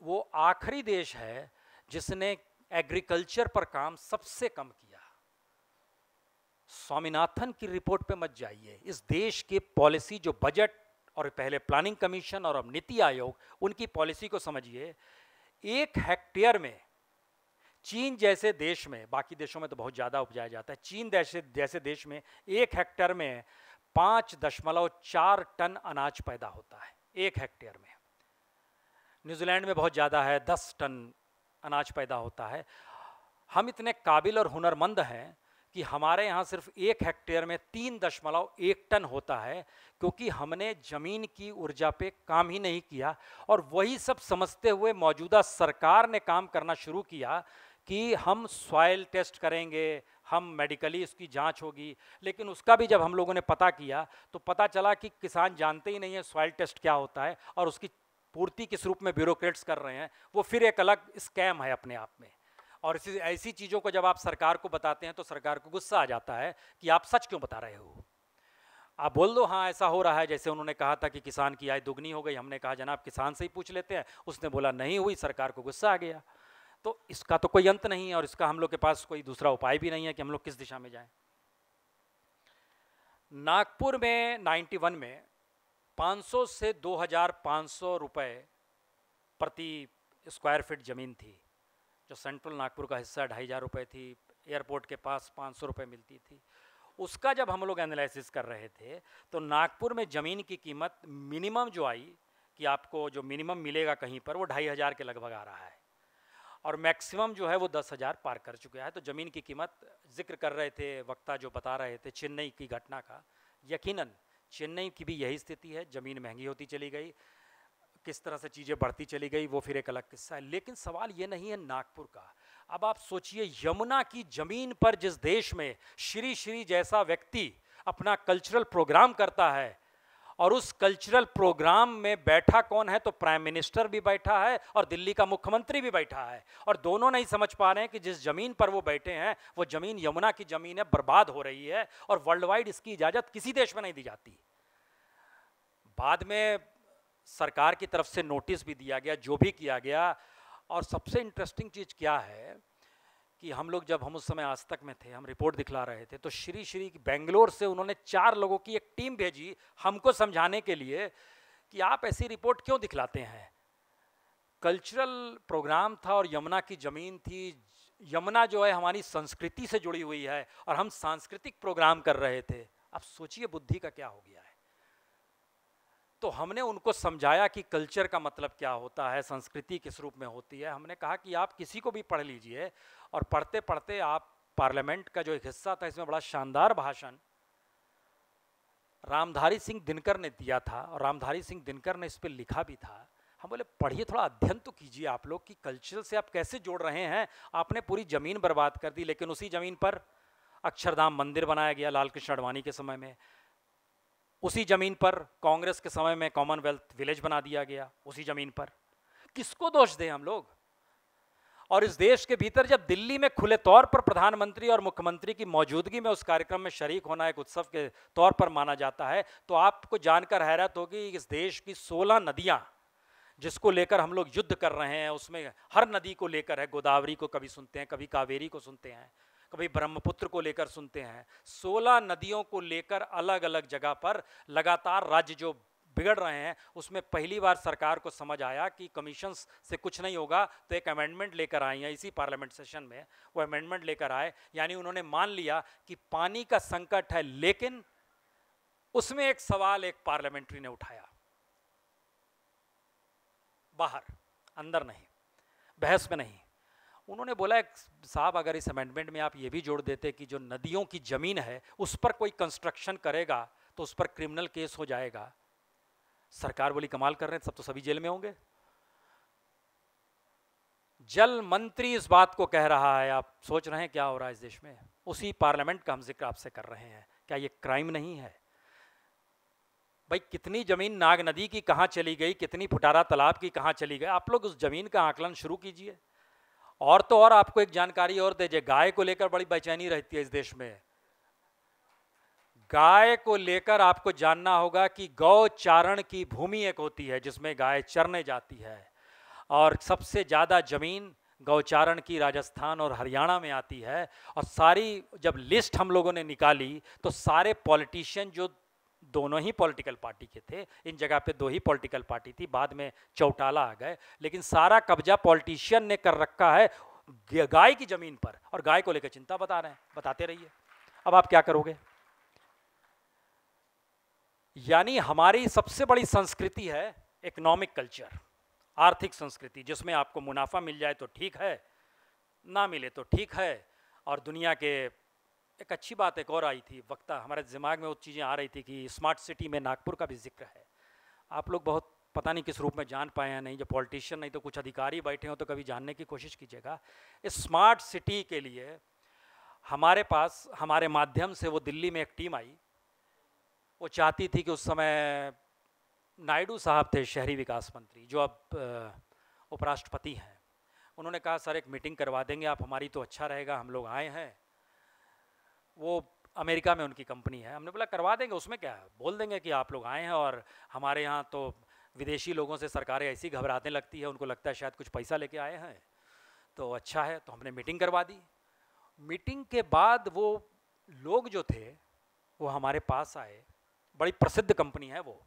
वो आखिरी देश है जिसने एग्रीकल्चर पर काम सबसे कम किया स्वामीनाथन की रिपोर्ट पे मत जाइए इस देश के पॉलिसी जो बजट और पहले प्लानिंग कमीशन और अब नीति आयोग उनकी पॉलिसी को समझिए एक हेक्टेयर में चीन जैसे देश में बाकी देशों में तो बहुत ज़्यादा उपजाया जाता है चीन जैसे जैसे देश में एक हेक्टेयर में पाँच दशमलव चार टन अनाज पैदा होता है एक हेक्टेयर में न्यूजीलैंड में बहुत ज़्यादा है दस टन अनाज पैदा होता है हम इतने काबिल और हुनरमंद हैं कि हमारे यहाँ सिर्फ एक हेक्टेयर में तीन दशमलव एक टन होता है क्योंकि हमने ज़मीन की ऊर्जा पे काम ही नहीं किया और वही सब समझते हुए मौजूदा सरकार ने काम करना शुरू किया कि हम सॉयल टेस्ट करेंगे हम मेडिकली उसकी जांच होगी लेकिन उसका भी जब हम लोगों ने पता किया तो पता चला कि किसान जानते ही नहीं है सॉयल टेस्ट क्या होता है और उसकी पूर्ति किस रूप में ब्यूरोक्रेट्स कर रहे हैं वो फिर एक अलग स्कैम है अपने आप में और इसी ऐसी चीज़ों को जब आप सरकार को बताते हैं तो सरकार को गुस्सा आ जाता है कि आप सच क्यों बता रहे हो आप बोल दो हाँ ऐसा हो रहा है जैसे उन्होंने कहा था कि किसान की आय दुगनी हो गई हमने कहा जनाब किसान से ही पूछ लेते हैं उसने बोला नहीं हुई सरकार को गुस्सा आ गया तो इसका तो कोई अंत नहीं है और इसका हम लोग के पास कोई दूसरा उपाय भी नहीं है कि हम लोग किस दिशा में जाएं नागपुर में 91 में 500 से 2500 रुपए प्रति स्क्वायर फीट ज़मीन थी जो सेंट्रल नागपुर का हिस्सा ढाई हज़ार रुपये थी एयरपोर्ट के पास पाँच सौ रुपये मिलती थी उसका जब हम लोग एनालिसिस कर रहे थे तो नागपुर में ज़मीन की कीमत मिनिमम जो आई कि आपको जो मिनिमम मिलेगा कहीं पर वो ढाई हज़ार के लगभग आ रहा है और मैक्सिमम जो है वो दस हज़ार पार कर चुका है तो ज़मीन की कीमत जिक्र कर रहे थे वक्ता जो बता रहे थे चेन्नई की घटना का यकीनन चेन्नई की भी यही स्थिति है ज़मीन महंगी होती चली गई किस तरह से चीज़ें बढ़ती चली गई वो फिर एक अलग किस्सा है लेकिन सवाल ये नहीं है नागपुर का अब आप सोचिए यमुना की ज़मीन पर जिस देश में श्री श्री जैसा व्यक्ति अपना कल्चरल प्रोग्राम करता है और उस कल्चरल प्रोग्राम में बैठा कौन है तो प्राइम मिनिस्टर भी बैठा है और दिल्ली का मुख्यमंत्री भी बैठा है और दोनों नहीं समझ पा रहे हैं कि जिस ज़मीन पर वो बैठे हैं वो ज़मीन यमुना की ज़मीन है बर्बाद हो रही है और वर्ल्ड वाइड इसकी इजाज़त किसी देश में नहीं दी जाती बाद में सरकार की तरफ से नोटिस भी दिया गया जो भी किया गया और सबसे इंटरेस्टिंग चीज़ क्या है कि हम लोग जब हम उस समय आज तक में थे हम रिपोर्ट दिखला रहे थे तो श्री श्री बेंगलोर से उन्होंने चार लोगों की एक टीम भेजी हमको समझाने के लिए कि आप ऐसी रिपोर्ट क्यों दिखलाते हैं कल्चरल प्रोग्राम था और यमुना की ज़मीन थी यमुना जो है हमारी संस्कृति से जुड़ी हुई है और हम सांस्कृतिक प्रोग्राम कर रहे थे आप सोचिए बुद्धि का क्या हो गया तो हमने उनको समझाया कि कल्चर का मतलब क्या होता है संस्कृति किस रूप में होती है हमने कहा कि आप किसी को भी पढ़ लीजिए और पढ़ते पढ़ते आप पार्लियामेंट का जो एक हिस्सा था इसमें बड़ा शानदार भाषण रामधारी सिंह दिनकर ने दिया था और रामधारी सिंह दिनकर ने इस पर लिखा भी था हम बोले पढ़िए थोड़ा अध्ययन तो कीजिए आप लोग कि कल्चर से आप कैसे जोड़ रहे हैं आपने पूरी ज़मीन बर्बाद कर दी लेकिन उसी ज़मीन पर अक्षरधाम मंदिर बनाया गया लाल कृष्ण अडवाणी के समय में उसी जमीन पर कांग्रेस के समय में कॉमनवेल्थ विलेज बना दिया गया उसी जमीन पर किसको दोष दें हम लोग और इस देश के भीतर जब दिल्ली में खुले तौर पर प्रधानमंत्री और मुख्यमंत्री की मौजूदगी में उस कार्यक्रम में शरीक होना एक उत्सव के तौर पर माना जाता है तो आपको जानकर हैरत होगी इस देश की 16 नदियां जिसको लेकर हम लोग युद्ध कर रहे हैं उसमें हर नदी को लेकर है गोदावरी को कभी सुनते हैं कभी कावेरी को सुनते हैं कभी ब्रह्मपुत्र को लेकर सुनते हैं सोलह नदियों को लेकर अलग अलग जगह पर लगातार राज्य जो बिगड़ रहे हैं उसमें पहली बार सरकार को समझ आया कि कमीशन से कुछ नहीं होगा तो एक अमेंडमेंट लेकर आई हैं इसी पार्लियामेंट सेशन में वो अमेंडमेंट लेकर आए यानी उन्होंने मान लिया कि पानी का संकट है लेकिन उसमें एक सवाल एक पार्लियामेंट्री ने उठाया बाहर अंदर नहीं बहस में नहीं उन्होंने बोला साहब अगर इस अमेंडमेंट में आप ये भी जोड़ देते कि जो नदियों की ज़मीन है उस पर कोई कंस्ट्रक्शन करेगा तो उस पर क्रिमिनल केस हो जाएगा सरकार बोली कमाल कर रहे हैं सब तो सभी जेल में होंगे जल मंत्री इस बात को कह रहा है आप सोच रहे हैं क्या हो रहा है इस देश में उसी पार्लियामेंट का हम जिक्र आपसे कर रहे हैं क्या ये क्राइम नहीं है भाई कितनी जमीन नाग नदी की कहाँ चली गई कितनी फुटारा तालाब की कहाँ चली गई आप लोग उस जमीन का आकलन शुरू कीजिए और तो और आपको एक जानकारी और दीजिए गाय को लेकर बड़ी बेचैनी रहती है इस देश में गाय को लेकर आपको जानना होगा कि गौ चारण की भूमि एक होती है जिसमें गाय चरने जाती है और सबसे ज़्यादा ज़मीन गौचारण की राजस्थान और हरियाणा में आती है और सारी जब लिस्ट हम लोगों ने निकाली तो सारे पॉलिटिशियन जो दोनों ही पॉलिटिकल पार्टी के थे इन जगह पे दो ही पॉलिटिकल पार्टी थी बाद में चौटाला आ गए लेकिन सारा कब्जा पॉलिटिशियन ने कर रखा है गाय की जमीन पर और गाय को लेकर चिंता बता रहे हैं बताते रहिए अब आप क्या करोगे यानी हमारी सबसे बड़ी संस्कृति है इकोनॉमिक कल्चर आर्थिक संस्कृति जिसमें आपको मुनाफा मिल जाए तो ठीक है ना मिले तो ठीक है और दुनिया के एक अच्छी बात एक और आई थी वक्ता हमारे दिमाग में वो चीज़ें आ रही थी कि स्मार्ट सिटी में नागपुर का भी जिक्र है आप लोग बहुत पता नहीं किस रूप में जान पाए या नहीं जब तो पॉलिटिशियन नहीं तो कुछ अधिकारी बैठे हों तो कभी जानने की कोशिश कीजिएगा इस स्मार्ट सिटी के लिए हमारे पास हमारे माध्यम से वो दिल्ली में एक टीम आई वो चाहती थी कि उस समय नायडू साहब थे शहरी विकास मंत्री जो अब उपराष्ट्रपति हैं उन्होंने कहा सर एक मीटिंग करवा देंगे आप हमारी तो अच्छा रहेगा हम लोग आए हैं वो अमेरिका में उनकी कंपनी है हमने बोला करवा देंगे उसमें क्या है बोल देंगे कि आप लोग आए हैं और हमारे यहाँ तो विदेशी लोगों से सरकारें ऐसी घबराने लगती है उनको लगता है शायद कुछ पैसा लेके आए हैं तो अच्छा है तो हमने मीटिंग करवा दी मीटिंग के बाद वो लोग जो थे वो हमारे पास आए बड़ी प्रसिद्ध कंपनी है वो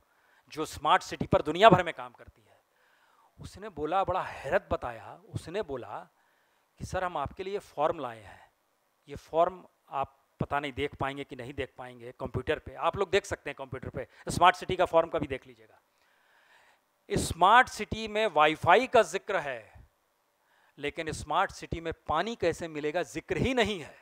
जो स्मार्ट सिटी पर दुनिया भर में काम करती है उसने बोला बड़ा हैरत बताया उसने बोला कि सर हम आपके लिए फॉर्म लाए हैं ये फॉर्म आप पता नहीं देख पाएंगे कि नहीं देख पाएंगे कंप्यूटर पे आप लोग देख सकते हैं कंप्यूटर पे स्मार्ट सिटी का फॉर्म कभी देख लीजिएगा स्मार्ट सिटी में वाईफाई का जिक्र है लेकिन स्मार्ट सिटी में पानी कैसे मिलेगा जिक्र ही नहीं है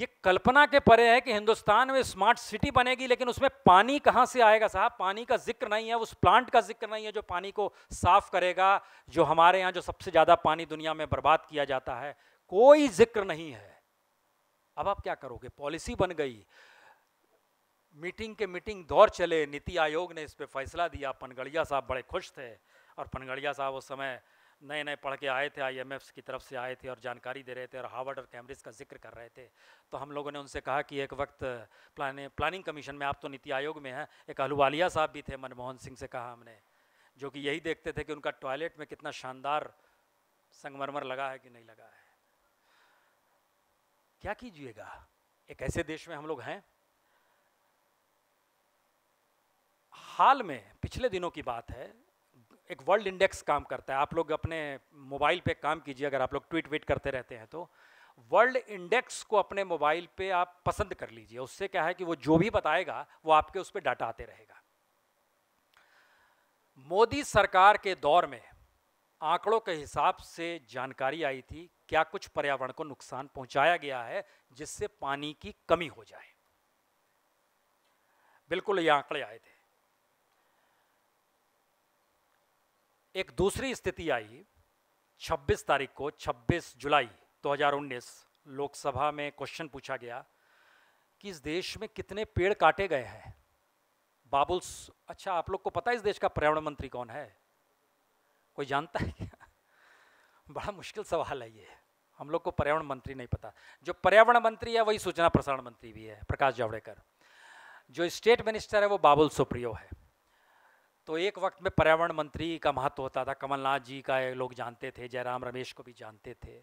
ये कल्पना के परे है कि हिंदुस्तान में स्मार्ट सिटी बनेगी लेकिन उसमें पानी कहां से आएगा साहब पानी का जिक्र नहीं है उस प्लांट का जिक्र नहीं है जो पानी को साफ करेगा जो हमारे यहाँ जो सबसे ज़्यादा पानी दुनिया में बर्बाद किया जाता है कोई जिक्र नहीं है अब आप क्या करोगे पॉलिसी बन गई मीटिंग के मीटिंग दौर चले नीति आयोग ने इस पर फैसला दिया पनगड़िया साहब बड़े खुश थे और पनगड़िया साहब उस समय नए नए पढ़ के आए थे आईएमएफ की तरफ से आए थे और जानकारी दे रहे थे और हार्वर्ड और कैम्ब्रिज का जिक्र कर रहे थे तो हम लोगों ने उनसे कहा कि एक वक्त प्लानिंग प्लानिंग कमीशन में आप तो नीति आयोग में हैं एक अहलुवालिया साहब भी थे मनमोहन सिंह से कहा हमने जो कि यही देखते थे कि उनका टॉयलेट में कितना शानदार संगमरमर लगा है कि नहीं लगा है क्या कीजिएगा एक ऐसे देश में हम लोग हैं हाल में पिछले दिनों की बात है एक वर्ल्ड इंडेक्स काम करता है आप लोग अपने मोबाइल पे काम कीजिए अगर आप लोग ट्वीट वीट करते रहते हैं तो वर्ल्ड इंडेक्स को अपने मोबाइल पे आप पसंद कर लीजिए उससे क्या है कि वो जो भी बताएगा वो आपके उस पर डाटा आते रहेगा मोदी सरकार के दौर में आंकड़ों के हिसाब से जानकारी आई थी क्या कुछ पर्यावरण को नुकसान पहुंचाया गया है जिससे पानी की कमी हो जाए बिल्कुल ये आंकड़े आए थे एक दूसरी स्थिति आई 26 तारीख को 26 जुलाई 2019 लोकसभा में क्वेश्चन पूछा गया कि इस देश में कितने पेड़ काटे गए हैं बाबुल्स अच्छा आप लोग को पता है इस देश का पर्यावरण मंत्री कौन है कोई जानता है क्या बड़ा मुश्किल सवाल है ये हम लोग को पर्यावरण मंत्री नहीं पता जो पर्यावरण मंत्री है वही सूचना प्रसारण मंत्री भी है प्रकाश जावड़ेकर जो स्टेट मिनिस्टर है वो बाबुल सुप्रियो है तो एक वक्त में पर्यावरण मंत्री का महत्व होता था कमलनाथ जी का लोग जानते थे जयराम रमेश को भी जानते थे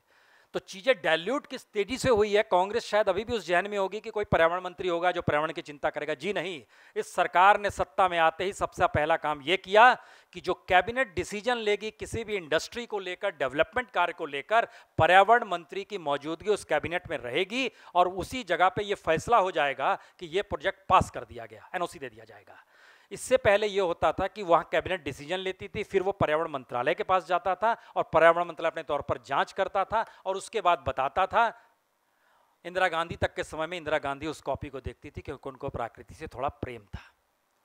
तो चीज़ें डायल्यूट किस तेजी से हुई है कांग्रेस शायद अभी भी उस जहन में होगी कि कोई पर्यावरण मंत्री होगा जो पर्यावरण की चिंता करेगा जी नहीं इस सरकार ने सत्ता में आते ही सबसे पहला काम ये किया कि जो कैबिनेट डिसीजन लेगी किसी भी इंडस्ट्री को लेकर डेवलपमेंट कार्य को लेकर पर्यावरण मंत्री की मौजूदगी उस कैबिनेट में रहेगी और उसी जगह पर यह फैसला हो जाएगा कि यह प्रोजेक्ट पास कर दिया गया एनओसी दे दिया जाएगा इससे पहले यह होता था कि वहां कैबिनेट डिसीजन लेती थी फिर वो पर्यावरण मंत्रालय के पास जाता था और पर्यावरण मंत्रालय अपने तौर पर जांच करता था और उसके बाद बताता था इंदिरा गांधी तक के समय में इंदिरा गांधी उस कॉपी को देखती थी क्योंकि उनको प्रकृति से थोड़ा प्रेम था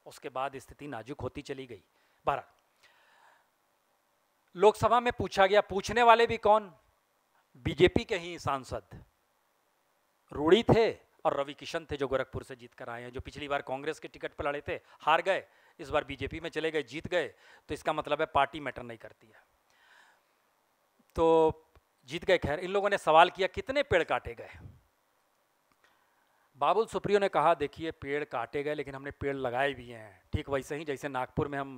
उसके बाद स्थिति नाजुक होती चली गई बारह लोकसभा में पूछा गया पूछने वाले भी कौन बीजेपी के ही सांसद रूढ़ी थे और रवि किशन थे जो गोरखपुर से जीत कर आए हैं जो पिछली बार कांग्रेस के टिकट पर लड़े थे हार गए इस बार बीजेपी में चले गए जीत गए तो इसका मतलब है पार्टी मैटर नहीं करती है तो जीत गए खैर इन लोगों ने सवाल किया कितने पेड़ काटे गए बाबुल सुप्रियो ने कहा देखिए पेड़ काटे गए लेकिन हमने पेड़ लगाए भी हैं ठीक वैसे ही जैसे नागपुर में हम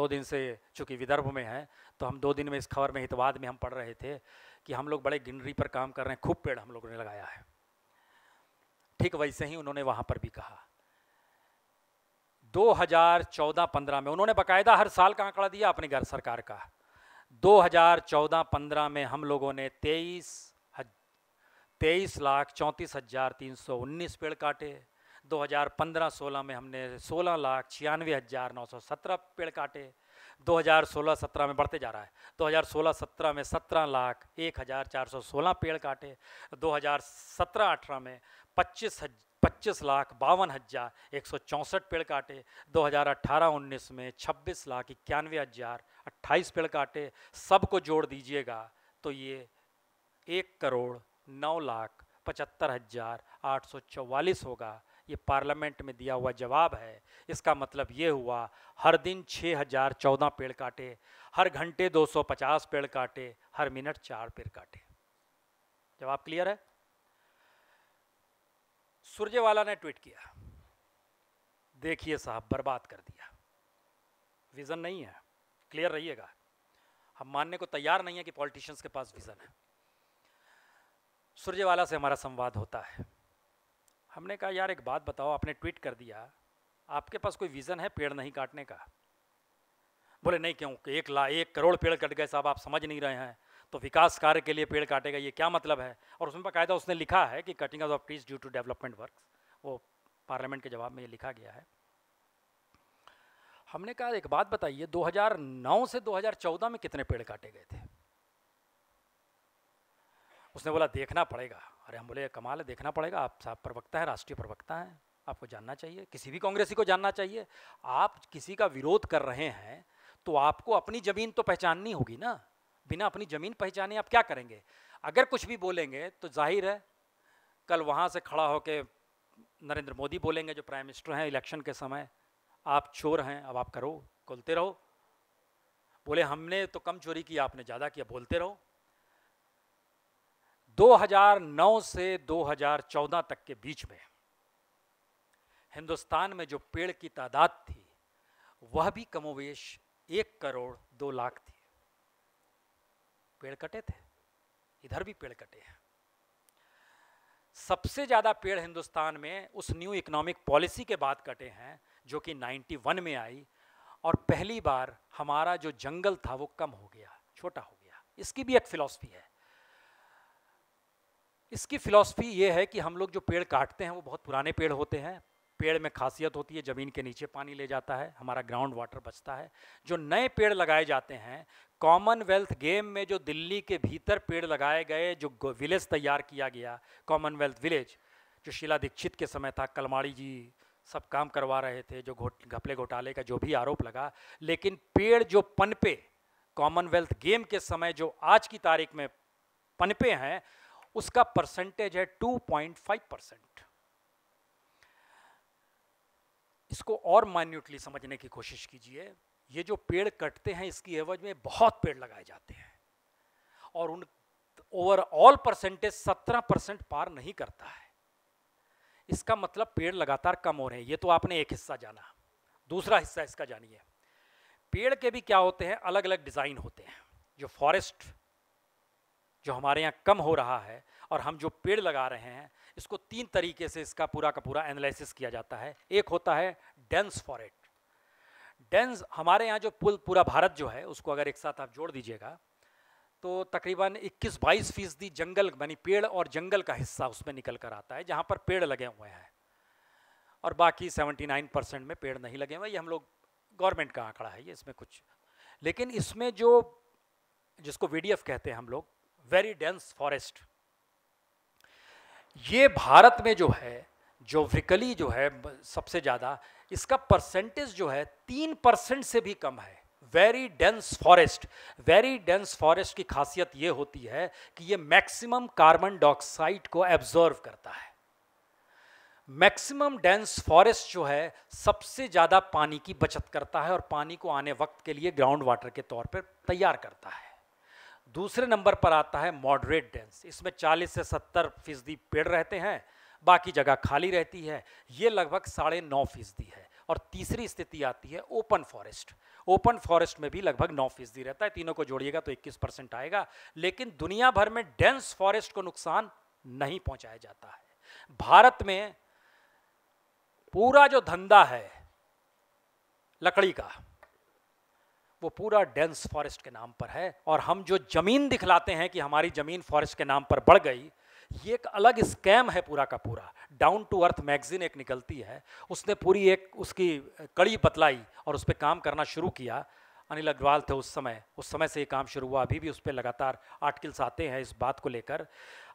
दो दिन से चूँकि विदर्भ में हैं तो हम दो दिन में इस खबर में हितवाद में हम पढ़ रहे थे कि हम लोग बड़े गिनरी पर काम कर रहे हैं खूब पेड़ हम लोगों ने लगाया है ठीक वैसे ही उन्होंने वहां पर भी कहा 2014-15 में उन्होंने बकायदा हर साल का आंकड़ा दिया अपनी घर सरकार का 2014-15 में हम लोगों ने 23 तेईस लाख चौंतीस हजार तीन सौ उन्नीस पेड़ काटे 2015-16 में हमने 16 लाख छियानवे हजार नौ सौ सत्रह पेड़ काटे 2016-17 में बढ़ते जा रहा है 2016-17 में 17 लाख एक हज़ार चार सौ सोलह पेड़ काटे 2017-18 में पच्चीस हज पच्चीस लाख बावन हज़ार एक सौ चौंसठ पेड़ काटे 2018-19 में छब्बीस लाख इक्यानवे हज़ार अट्ठाईस पेड़ काटे सबको जोड़ दीजिएगा तो ये एक करोड़ नौ लाख पचहत्तर हज़ार आठ सौ चौवालीस होगा ये पार्लियामेंट में दिया हुआ जवाब है इसका मतलब ये हुआ हर दिन छः हज़ार चौदह पेड़ काटे हर घंटे दो सौ पचास पेड़ काटे हर मिनट चार पेड़ काटे जवाब क्लियर है सुरजेवाला ने ट्वीट किया देखिए साहब बर्बाद कर दिया विज़न नहीं है क्लियर रहिएगा हम मानने को तैयार नहीं है कि पॉलिटिशियंस के पास विज़न है सुरजेवाला से हमारा संवाद होता है हमने कहा यार एक बात बताओ आपने ट्वीट कर दिया आपके पास कोई विज़न है पेड़ नहीं काटने का बोले नहीं क्यों एक ला एक करोड़ पेड़ कट गए साहब आप समझ नहीं रहे हैं तो विकास कार्य के लिए पेड़ काटेगा ये क्या मतलब है और उसमें बाकायदा उसने लिखा है कि cutting off trees due to development work वो पार्लियामेंट के जवाब में ये लिखा गया है हमने कहा एक बात बताइए 2009 से 2014 में कितने पेड़ काटे गए थे उसने बोला देखना पड़ेगा अरे हम बोले कमाल है देखना पड़ेगा आप साहब प्रवक्ता है राष्ट्रीय प्रवक्ता हैं आपको जानना चाहिए किसी भी कांग्रेसी को जानना चाहिए आप किसी का विरोध कर रहे हैं तो आपको अपनी ज़मीन तो पहचाननी होगी ना बिना अपनी ज़मीन पहचाने आप क्या करेंगे अगर कुछ भी बोलेंगे तो जाहिर है कल वहाँ से खड़ा होकर नरेंद्र मोदी बोलेंगे जो प्राइम मिनिस्टर हैं इलेक्शन के समय आप चोर हैं अब आप करो बोलते रहो बोले हमने तो कम चोरी की आपने ज़्यादा किया बोलते रहो 2009 से 2014 तक के बीच में हिंदुस्तान में जो पेड़ की तादाद थी वह भी कमोवेश एक करोड़ दो लाख पेड़ कटे थे इधर भी पेड़ कटे हैं सबसे ज़्यादा पेड़ हिंदुस्तान में उस न्यू इकोनॉमिक पॉलिसी के बाद कटे हैं जो कि 91 में आई और पहली बार हमारा जो जंगल था वो कम हो गया छोटा हो गया इसकी भी एक फिलॉसफी है इसकी फिलॉसफी ये है कि हम लोग जो पेड़ काटते हैं वो बहुत पुराने पेड़ होते हैं पेड़ में खासियत होती है ज़मीन के नीचे पानी ले जाता है हमारा ग्राउंड वाटर बचता है जो नए पेड़ लगाए जाते हैं कॉमनवेल्थ गेम में जो दिल्ली के भीतर पेड़ लगाए गए जो विलेज तैयार किया गया कॉमनवेल्थ विलेज जो शीला दीक्षित के समय था कलमाड़ी जी सब काम करवा रहे थे जो घोट घपले घोटाले का जो भी आरोप लगा लेकिन पेड़ जो पनपे कॉमनवेल्थ गेम के समय जो आज की तारीख में पनपे हैं उसका परसेंटेज है 2.5 परसेंट इसको और माइन्यूटली समझने की कोशिश कीजिए ये जो पेड़ कटते हैं इसकी एवज में बहुत पेड़ लगाए जाते हैं और उन ओवरऑल परसेंटेज सत्रह परसेंट पार नहीं करता है इसका मतलब पेड़ लगातार कम हो रहे हैं ये तो आपने एक हिस्सा जाना दूसरा हिस्सा इसका जानिए पेड़ के भी क्या होते हैं अलग अलग डिज़ाइन होते हैं जो फॉरेस्ट जो हमारे यहाँ कम हो रहा है और हम जो पेड़ लगा रहे हैं इसको तीन तरीके से इसका पूरा का पूरा एनालिसिस किया जाता है एक होता है डेंस फॉरेस्ट डेंस हमारे यहाँ जो पुल पूरा भारत जो है उसको अगर एक साथ आप जोड़ दीजिएगा तो तकरीबन 21-22 फीसदी जंगल यानी पेड़ और जंगल का हिस्सा उसमें निकल कर आता है जहाँ पर पेड़ लगे हुए हैं और बाकी 79 परसेंट में पेड़ नहीं लगे हुए ये हम लोग गवर्नमेंट का आंकड़ा है ये इसमें कुछ लेकिन इसमें जो जिसको वी कहते हैं हम लोग वेरी डेंस फॉरेस्ट ये भारत में जो है जोफ्रिकली जो है सबसे ज़्यादा इसका परसेंटेज जो है तीन परसेंट से भी कम है very dense forest very dense forest की खासियत यह होती है कि यह मैक्सिमम कार्बन डाइऑक्साइड को एब्जॉर्व करता है मैक्सिमम डेंस फॉरेस्ट जो है सबसे ज़्यादा पानी की बचत करता है और पानी को आने वक्त के लिए ग्राउंड वाटर के तौर पर तैयार करता है दूसरे नंबर पर आता है मॉडरेट डेंस इसमें 40 से 70 फीसदी पेड़ रहते हैं बाकी जगह खाली रहती है ये लगभग साढ़े नौ फीसदी है और तीसरी स्थिति आती है ओपन फॉरेस्ट ओपन फॉरेस्ट में भी लगभग नौ फीसदी रहता है तीनों को जोड़िएगा तो 21 परसेंट आएगा लेकिन दुनिया भर में डेंस फॉरेस्ट को नुकसान नहीं पहुंचाया जाता है भारत में पूरा जो धंधा है लकड़ी का वो पूरा डेंस फॉरेस्ट के नाम पर है और हम जो जमीन दिखलाते हैं कि हमारी जमीन फॉरेस्ट के नाम पर बढ़ गई ये एक अलग स्कैम है पूरा का पूरा डाउन टू अर्थ मैगजीन एक निकलती है उसने पूरी एक उसकी कड़ी बतलाई और उस पर काम करना शुरू किया अनिल अग्रवाल थे उस समय उस समय से ये काम शुरू हुआ अभी भी उस पर लगातार आर्टिकल्स आते हैं इस बात को लेकर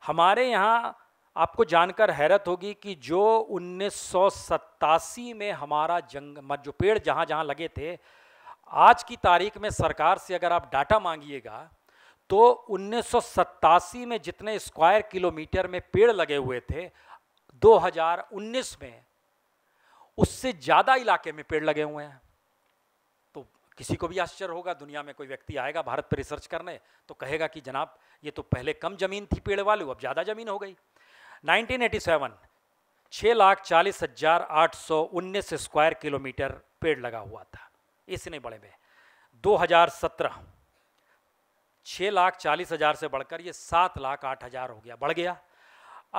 हमारे यहाँ आपको जानकर हैरत होगी कि जो उन्नीस में हमारा जंग जो पेड़ जहाँ जहाँ लगे थे आज की तारीख में सरकार से अगर आप डाटा मांगिएगा तो उन्नीस में जितने स्क्वायर किलोमीटर में पेड़ लगे हुए थे 2019 में उससे ज़्यादा इलाके में पेड़ लगे हुए हैं तो किसी को भी आश्चर्य होगा दुनिया में कोई व्यक्ति आएगा भारत पर रिसर्च करने तो कहेगा कि जनाब ये तो पहले कम ज़मीन थी पेड़ वाली अब ज़्यादा ज़मीन हो गई 1987 छः लाख चालीस हजार आठ सौ उन्नीस स्क्वायर किलोमीटर पेड़ लगा हुआ था इसने बड़े में 2017 छः लाख चालीस हज़ार से बढ़कर ये सात लाख आठ हज़ार हो गया बढ़ गया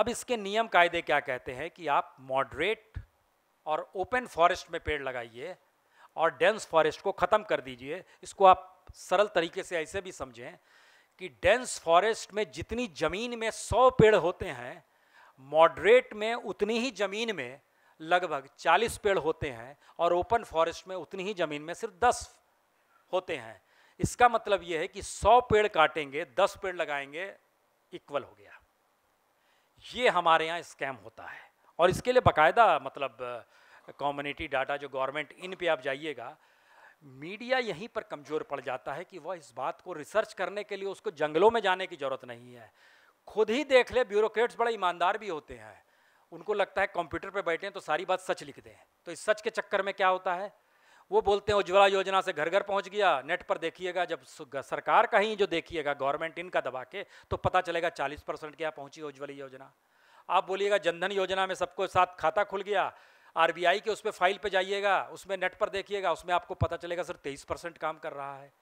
अब इसके नियम कायदे क्या कहते हैं कि आप मॉडरेट और ओपन फॉरेस्ट में पेड़ लगाइए और डेंस फॉरेस्ट को ख़त्म कर दीजिए इसको आप सरल तरीके से ऐसे भी समझें कि डेंस फॉरेस्ट में जितनी ज़मीन में सौ पेड़ होते हैं मॉडरेट में उतनी ही ज़मीन में लगभग चालीस पेड़ होते हैं और ओपन फॉरेस्ट में उतनी ही ज़मीन में सिर्फ दस होते हैं इसका मतलब यह है कि सौ पेड़ काटेंगे दस पेड़ लगाएंगे इक्वल हो गया ये हमारे यहाँ स्कैम होता है और इसके लिए बाकायदा मतलब कम्युनिटी डाटा जो गवर्नमेंट इन पे आप जाइएगा मीडिया यहीं पर कमज़ोर पड़ जाता है कि वह इस बात को रिसर्च करने के लिए उसको जंगलों में जाने की ज़रूरत नहीं है खुद ही देख ले ब्यूरोक्रेट्स बड़े ईमानदार भी होते हैं उनको लगता है कंप्यूटर पर बैठे तो सारी बात सच लिख दें तो इस सच के चक्कर में क्या होता है वो बोलते हैं उज्ज्वला योजना से घर घर पहुंच गया नेट पर देखिएगा जब सरकार का ही जो देखिएगा गवर्नमेंट इनका दबा के तो पता चलेगा चालीस परसेंट क्या पहुंची उज्ज्वला योजना आप बोलिएगा जनधन योजना में सबको साथ खाता खुल गया आर के उस पर फाइल पर जाइएगा उसमें नेट पर देखिएगा उसमें आपको पता चलेगा सर तेईस परसेंट काम कर रहा है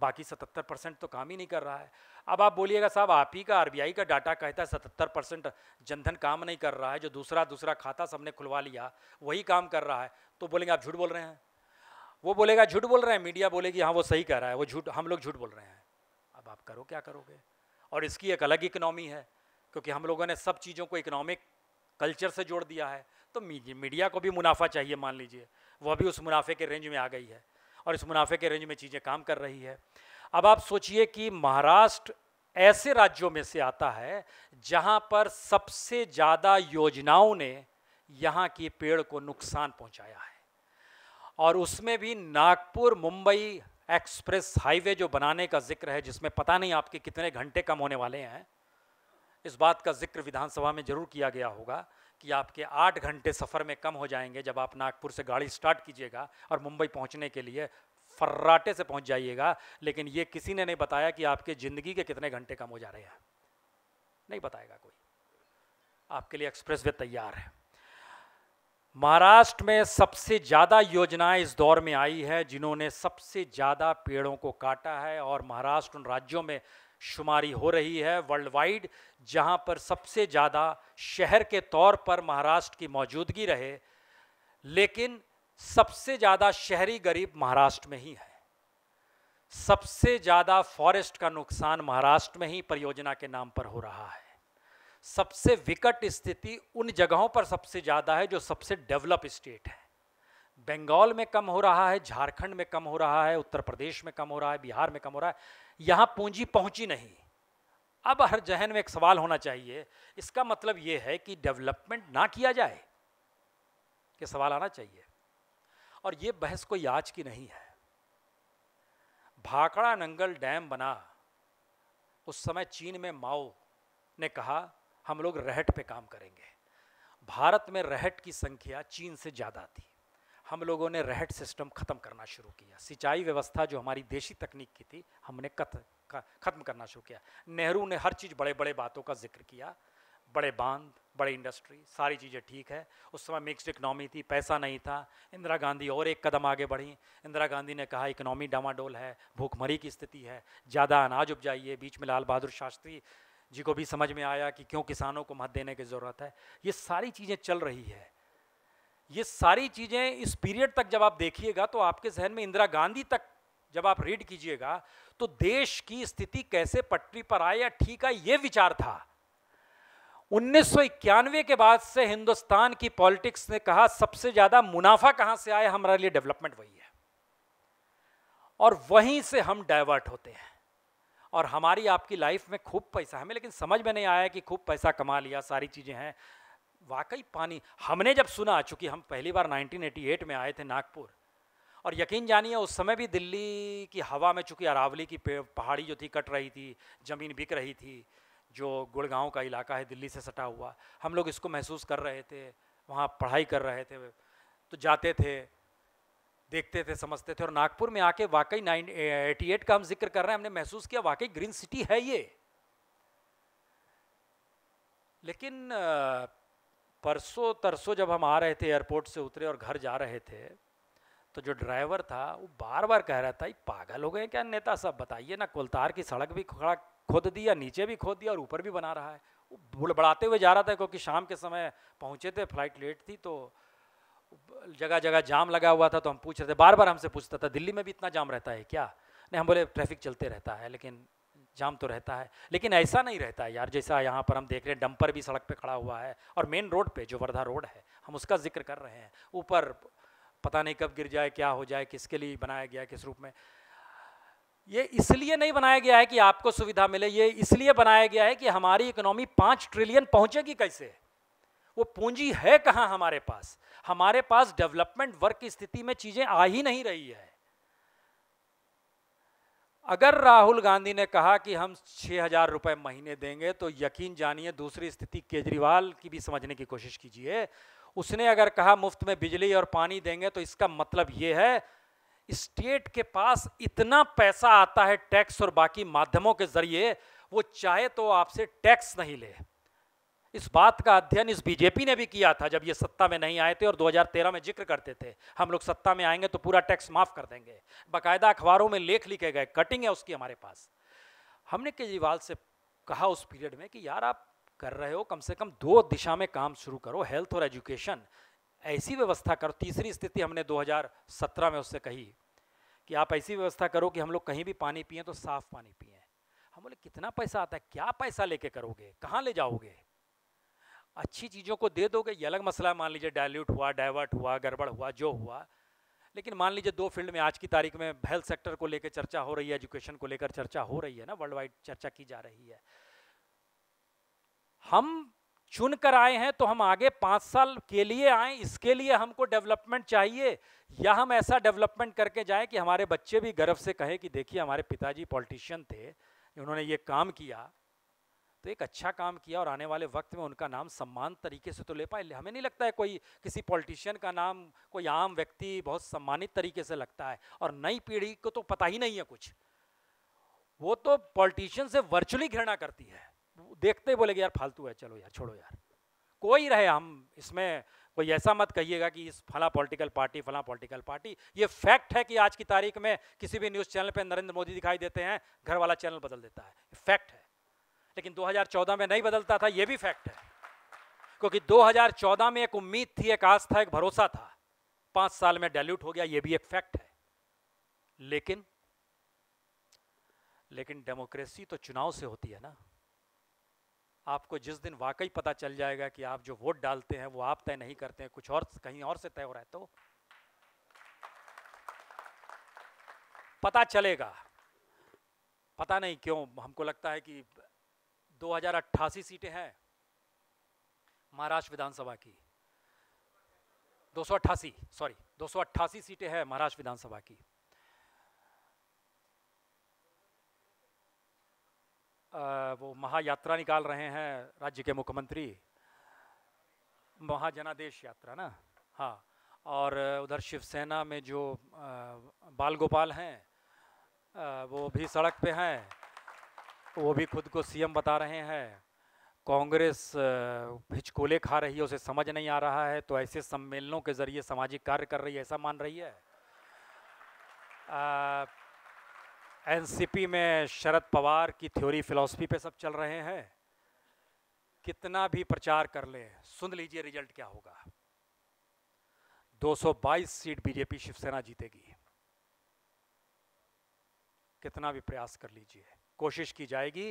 बाकी सतहत्तर परसेंट तो काम ही नहीं कर रहा है अब आप बोलिएगा साहब आप ही का आरबीआई का डाटा कहता है सतहत्तर परसेंट जनधन काम नहीं कर रहा है जो दूसरा दूसरा खाता सबने खुलवा लिया वही काम कर रहा है तो बोलेंगे आप झूठ बोल रहे हैं वो बोलेगा झूठ बोल रहे हैं मीडिया बोलेगी हाँ वो सही कह रहा है वो झूठ हम लोग झूठ बोल रहे हैं अब आप करो क्या करोगे और इसकी एक अलग इकनॉमी है क्योंकि हम लोगों ने सब चीज़ों को इकनॉमिक कल्चर से जोड़ दिया है तो मीडिया को भी मुनाफा चाहिए मान लीजिए वह भी उस मुनाफे के रेंज में आ गई है और इस मुनाफे के रेंज में चीज़ें काम कर रही है अब आप सोचिए कि महाराष्ट्र ऐसे राज्यों में से आता है जहां पर सबसे ज़्यादा योजनाओं ने यहाँ के पेड़ को नुकसान पहुंचाया है और उसमें भी नागपुर मुंबई एक्सप्रेस हाईवे जो बनाने का जिक्र है जिसमें पता नहीं आपके कितने घंटे कम होने वाले हैं इस बात का जिक्र विधानसभा में जरूर किया गया होगा कि आपके आठ घंटे सफ़र में कम हो जाएंगे जब आप नागपुर से गाड़ी स्टार्ट कीजिएगा और मुंबई पहुंचने के लिए फर्राटे से पहुंच जाइएगा लेकिन ये किसी ने नहीं बताया कि आपके ज़िंदगी के कितने घंटे कम हो जा रहे हैं नहीं बताएगा कोई आपके लिए एक्सप्रेस वे तैयार है महाराष्ट्र में सबसे ज़्यादा योजनाएं इस दौर में आई है जिन्होंने सबसे ज़्यादा पेड़ों को काटा है और महाराष्ट्र उन राज्यों में शुमारी हो रही है वर्ल्ड वाइड जहाँ पर सबसे ज़्यादा शहर के तौर पर महाराष्ट्र की मौजूदगी रहे लेकिन सबसे ज़्यादा शहरी गरीब महाराष्ट्र में ही है सबसे ज़्यादा फॉरेस्ट का नुकसान महाराष्ट्र में ही परियोजना के नाम पर हो रहा है सबसे विकट स्थिति उन जगहों पर सबसे ज़्यादा है जो सबसे डेवलप स्टेट है बंगाल में कम हो रहा है झारखंड में कम हो रहा है उत्तर प्रदेश में कम हो रहा है बिहार में कम हो रहा है यहाँ पूंजी पहुँची नहीं अब हर जहन में एक सवाल होना चाहिए इसका मतलब ये है कि डेवलपमेंट ना किया जाए कि सवाल आना चाहिए और ये बहस कोई आज की नहीं है भाकड़ा नंगल डैम बना उस समय चीन में माओ ने कहा हम लोग रहट पे काम करेंगे भारत में रहट की संख्या चीन से ज़्यादा थी हम लोगों ने रहट सिस्टम ख़त्म करना शुरू किया सिंचाई व्यवस्था जो हमारी देशी तकनीक की थी हमने कथ ख़त्म करना शुरू किया नेहरू ने हर चीज़ बड़े बड़े बातों का जिक्र किया बड़े बांध बड़े इंडस्ट्री सारी चीज़ें ठीक है उस समय मिक्सड इकनॉमी थी पैसा नहीं था इंदिरा गांधी और एक कदम आगे बढ़ी इंदिरा गांधी ने कहा इकनॉमी डामाडोल है भूखमरी की स्थिति है ज़्यादा अनाज उपजाइए बीच में लाल बहादुर शास्त्री जी को भी समझ में आया कि क्यों किसानों को मत देने की ज़रूरत है ये सारी चीज़ें चल रही है ये सारी चीज़ें इस पीरियड तक जब आप देखिएगा तो आपके जहन में इंदिरा गांधी तक जब आप रीड कीजिएगा तो देश की स्थिति कैसे पटरी पर आए या ठीक आए ये विचार था उन्नीस के बाद से हिंदुस्तान की पॉलिटिक्स ने कहा सबसे ज़्यादा मुनाफा कहाँ से आए हमारे लिए डेवलपमेंट वही है और वहीं से हम डाइवर्ट होते हैं और हमारी आपकी लाइफ में खूब पैसा हमें लेकिन समझ में नहीं आया कि खूब पैसा कमा लिया सारी चीज़ें हैं वाकई पानी हमने जब सुना चूँकि हम पहली बार 1988 में आए थे नागपुर और यकीन जानिए उस समय भी दिल्ली की हवा में चूँकि अरावली की पहाड़ी जो थी कट रही थी ज़मीन बिक रही थी जो गुड़गांव का इलाका है दिल्ली से सटा हुआ हम लोग इसको महसूस कर रहे थे वहाँ पढ़ाई कर रहे थे तो जाते थे देखते थे समझते थे और नागपुर में आके वाकई नाइन एटी एट का हम जिक्र कर रहे हैं हमने महसूस किया वाकई ग्रीन सिटी है ये लेकिन परसों तरसों जब हम आ रहे थे एयरपोर्ट से उतरे और घर जा रहे थे तो जो ड्राइवर था वो बार बार कह रहा था ये पागल हो गए क्या नेता साहब बताइए ना कोलतार की सड़क भी खड़ा खोद दिया नीचे भी खोद दिया और ऊपर भी बना रहा है वो बुड़बड़ाते हुए जा रहा था क्योंकि शाम के समय पहुँचे थे फ्लाइट लेट थी तो जगह जगह जाम लगा हुआ था तो हम पूछ रहे थे बार बार हमसे पूछता था दिल्ली में भी इतना जाम रहता है क्या नहीं हम बोले ट्रैफिक चलते रहता है लेकिन जाम तो रहता है लेकिन ऐसा नहीं रहता है यार जैसा यहाँ पर हम देख रहे हैं डंपर भी सड़क पे खड़ा हुआ है और मेन रोड पे जो वर्धा रोड है हम उसका जिक्र कर रहे हैं ऊपर पता नहीं कब गिर जाए क्या हो जाए किसके लिए बनाया गया किस रूप में ये इसलिए नहीं बनाया गया है कि आपको सुविधा मिले ये इसलिए बनाया गया है कि हमारी इकोनॉमी पाँच ट्रिलियन पहुँचेगी कैसे वो पूंजी है कहाँ हमारे पास हमारे पास डेवलपमेंट वर्क की स्थिति में चीजें आ ही नहीं रही है अगर राहुल गांधी ने कहा कि हम छह हजार रुपए महीने देंगे तो यकीन जानिए दूसरी स्थिति केजरीवाल की भी समझने की कोशिश कीजिए उसने अगर कहा मुफ्त में बिजली और पानी देंगे तो इसका मतलब यह है स्टेट के पास इतना पैसा आता है टैक्स और बाकी माध्यमों के जरिए वो चाहे तो आपसे टैक्स नहीं ले इस बात का अध्ययन इस बीजेपी ने भी किया था जब ये सत्ता में नहीं आए थे और 2013 में जिक्र करते थे हम लोग सत्ता में आएंगे तो पूरा टैक्स माफ़ कर देंगे बाकायदा अखबारों में लेख लिखे गए कटिंग है उसकी हमारे पास हमने केजरीवाल से कहा उस पीरियड में कि यार आप कर रहे हो कम से कम दो दिशा में काम शुरू करो हेल्थ और एजुकेशन ऐसी व्यवस्था करो तीसरी स्थिति हमने 2017 में उससे कही कि आप ऐसी व्यवस्था करो कि हम लोग कहीं भी पानी पिए तो साफ पानी पिए हम बोले कितना पैसा आता है क्या पैसा लेके करोगे कहाँ ले जाओगे अच्छी चीज़ों को दे दोगे ये अलग मसला मान लीजिए डायल्यूट हुआ डाइवर्ट हुआ गड़बड़ हुआ जो हुआ लेकिन मान लीजिए दो फील्ड में आज की तारीख में हेल्थ सेक्टर को लेकर चर्चा हो रही है एजुकेशन को लेकर चर्चा हो रही है ना वर्ल्ड वाइड चर्चा की जा रही है हम चुन कर आए हैं तो हम आगे पाँच साल के लिए आए इसके लिए हमको डेवलपमेंट चाहिए या हम ऐसा डेवलपमेंट करके जाएं कि हमारे बच्चे भी गर्व से कहें कि देखिए हमारे पिताजी पॉलिटिशियन थे उन्होंने ये काम किया तो एक अच्छा काम किया और आने वाले वक्त में उनका नाम सम्मान तरीके से तो ले पाए हमें नहीं लगता है कोई किसी पॉलिटिशियन का नाम कोई आम व्यक्ति बहुत सम्मानित तरीके से लगता है और नई पीढ़ी को तो पता ही नहीं है कुछ वो तो पॉलिटिशियन से वर्चुअली घृणा करती है देखते बोलेगे यार फालतू है चलो यार छोड़ो यार कोई रहे हम इसमें कोई ऐसा मत कहिएगा कि इस फला पॉलिटिकल पार्टी फला पॉलिटिकल पार्टी ये फैक्ट है कि आज की तारीख में किसी भी न्यूज़ चैनल पर नरेंद्र मोदी दिखाई देते हैं घर वाला चैनल बदल देता है फैक्ट है लेकिन 2014 में नहीं बदलता था यह भी फैक्ट है क्योंकि 2014 में एक उम्मीद थी एक आस्था एक भरोसा था पांच साल में डायल्यूट हो गया यह भी एक फैक्ट है लेकिन लेकिन डेमोक्रेसी तो चुनाव से होती है ना आपको जिस दिन वाकई पता चल जाएगा कि आप जो वोट डालते हैं वो आप तय नहीं करते हैं कुछ और कहीं और से तय हो रहा है तो पता चलेगा पता नहीं क्यों हमको लगता है कि दो सीटें हैं महाराष्ट्र विधानसभा की दो सॉरी दो सीटें हैं महाराष्ट्र विधानसभा की आ, वो महायात्रा निकाल रहे हैं राज्य के मुख्यमंत्री महाजनादेश यात्रा ना हाँ और उधर शिवसेना में जो आ, बाल गोपाल हैं वो भी सड़क पे हैं तो वो भी खुद को सीएम बता रहे हैं कांग्रेस हिचकोले खा रही है उसे समझ नहीं आ रहा है तो ऐसे सम्मेलनों के जरिए सामाजिक कार्य कर रही है ऐसा मान रही है एनसीपी में शरद पवार की थ्योरी फिलॉसफी पे सब चल रहे हैं कितना भी प्रचार कर ले सुन लीजिए रिजल्ट क्या होगा 222 सीट बीजेपी शिवसेना जीतेगी कितना भी प्रयास कर लीजिए कोशिश की जाएगी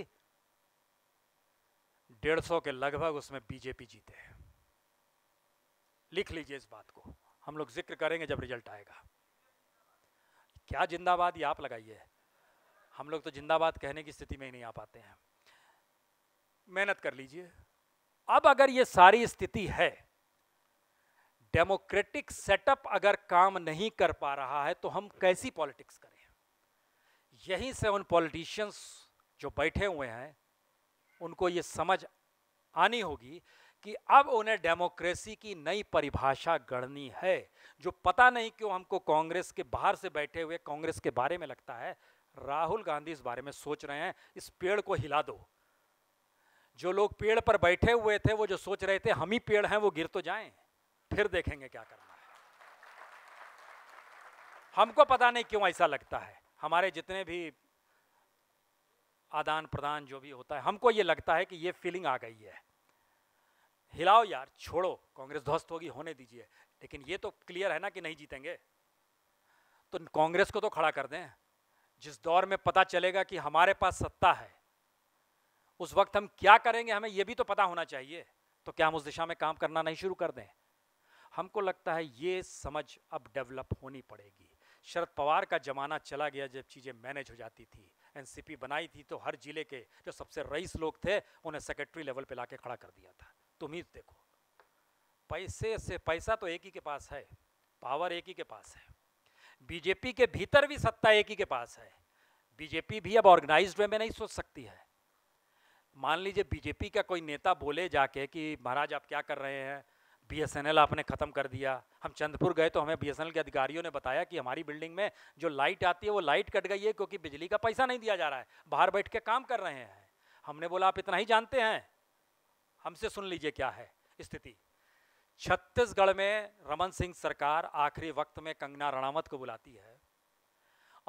डेढ़ सौ के लगभग उसमें बीजेपी जीते हैं लिख लीजिए इस बात को हम लोग जिक्र करेंगे जब रिजल्ट आएगा क्या जिंदाबाद ये आप लगाइए हम लोग तो जिंदाबाद कहने की स्थिति में ही नहीं आ पाते हैं मेहनत कर लीजिए अब अगर ये सारी स्थिति है डेमोक्रेटिक सेटअप अगर काम नहीं कर पा रहा है तो हम कैसी पॉलिटिक्स करें यहीं से उन पॉलिटिशियंस जो बैठे हुए हैं उनको ये समझ आनी होगी कि अब उन्हें डेमोक्रेसी की नई परिभाषा गढ़नी है जो पता नहीं क्यों हमको कांग्रेस के बाहर से बैठे हुए कांग्रेस के बारे में लगता है राहुल गांधी इस बारे में सोच रहे हैं इस पेड़ को हिला दो जो लोग पेड़ पर बैठे हुए थे वो जो सोच रहे थे हम ही पेड़ हैं वो गिर तो जाएं फिर देखेंगे क्या करना है हमको पता नहीं क्यों ऐसा लगता है हमारे जितने भी आदान प्रदान जो भी होता है हमको ये लगता है कि ये फीलिंग आ गई है हिलाओ यार छोड़ो कांग्रेस ध्वस्त होगी होने दीजिए लेकिन ये तो क्लियर है ना कि नहीं जीतेंगे तो कांग्रेस को तो खड़ा कर दें जिस दौर में पता चलेगा कि हमारे पास सत्ता है उस वक्त हम क्या करेंगे हमें यह भी तो पता होना चाहिए तो क्या हम उस दिशा में काम करना नहीं शुरू कर दें हमको लगता है ये समझ अब डेवलप होनी पड़ेगी शरद पवार का ज़माना चला गया जब चीज़ें मैनेज हो जाती थी एनसीपी बनाई थी तो हर जिले के जो सबसे रईस लोग थे उन्हें सेक्रेटरी लेवल पे लाके खड़ा कर दिया था तुम ही देखो पैसे से पैसा तो एक ही के पास है पावर एक ही के पास है बीजेपी के भीतर भी सत्ता एक ही के पास है बीजेपी भी अब ऑर्गेनाइज वे में नहीं सोच सकती है मान लीजिए बीजेपी का कोई नेता बोले जाके कि महाराज आप क्या कर रहे हैं बीएसएनएल आपने ख़त्म कर दिया हम चंदपुर गए तो हमें बीएसएनएल के अधिकारियों ने बताया कि हमारी बिल्डिंग में जो लाइट आती है वो लाइट कट गई है क्योंकि बिजली का पैसा नहीं दिया जा रहा है बाहर बैठ के काम कर रहे हैं हमने बोला आप इतना ही जानते हैं हमसे सुन लीजिए क्या है स्थिति छत्तीसगढ़ में रमन सिंह सरकार आखिरी वक्त में कंगना रणावत को बुलाती है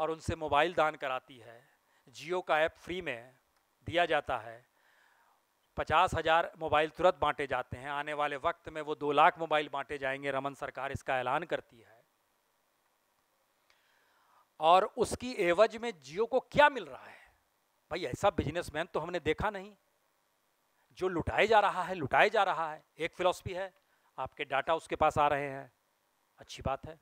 और उनसे मोबाइल दान कराती है जियो का ऐप फ्री में दिया जाता है पचास हज़ार मोबाइल तुरंत बांटे जाते हैं आने वाले वक्त में वो दो लाख मोबाइल बांटे जाएंगे रमन सरकार इसका ऐलान करती है और उसकी एवज में जियो को क्या मिल रहा है भाई ऐसा बिजनेसमैन तो हमने देखा नहीं जो लुटाए जा रहा है लुटाए जा रहा है एक फिलोसफी है आपके डाटा उसके पास आ रहे हैं अच्छी बात है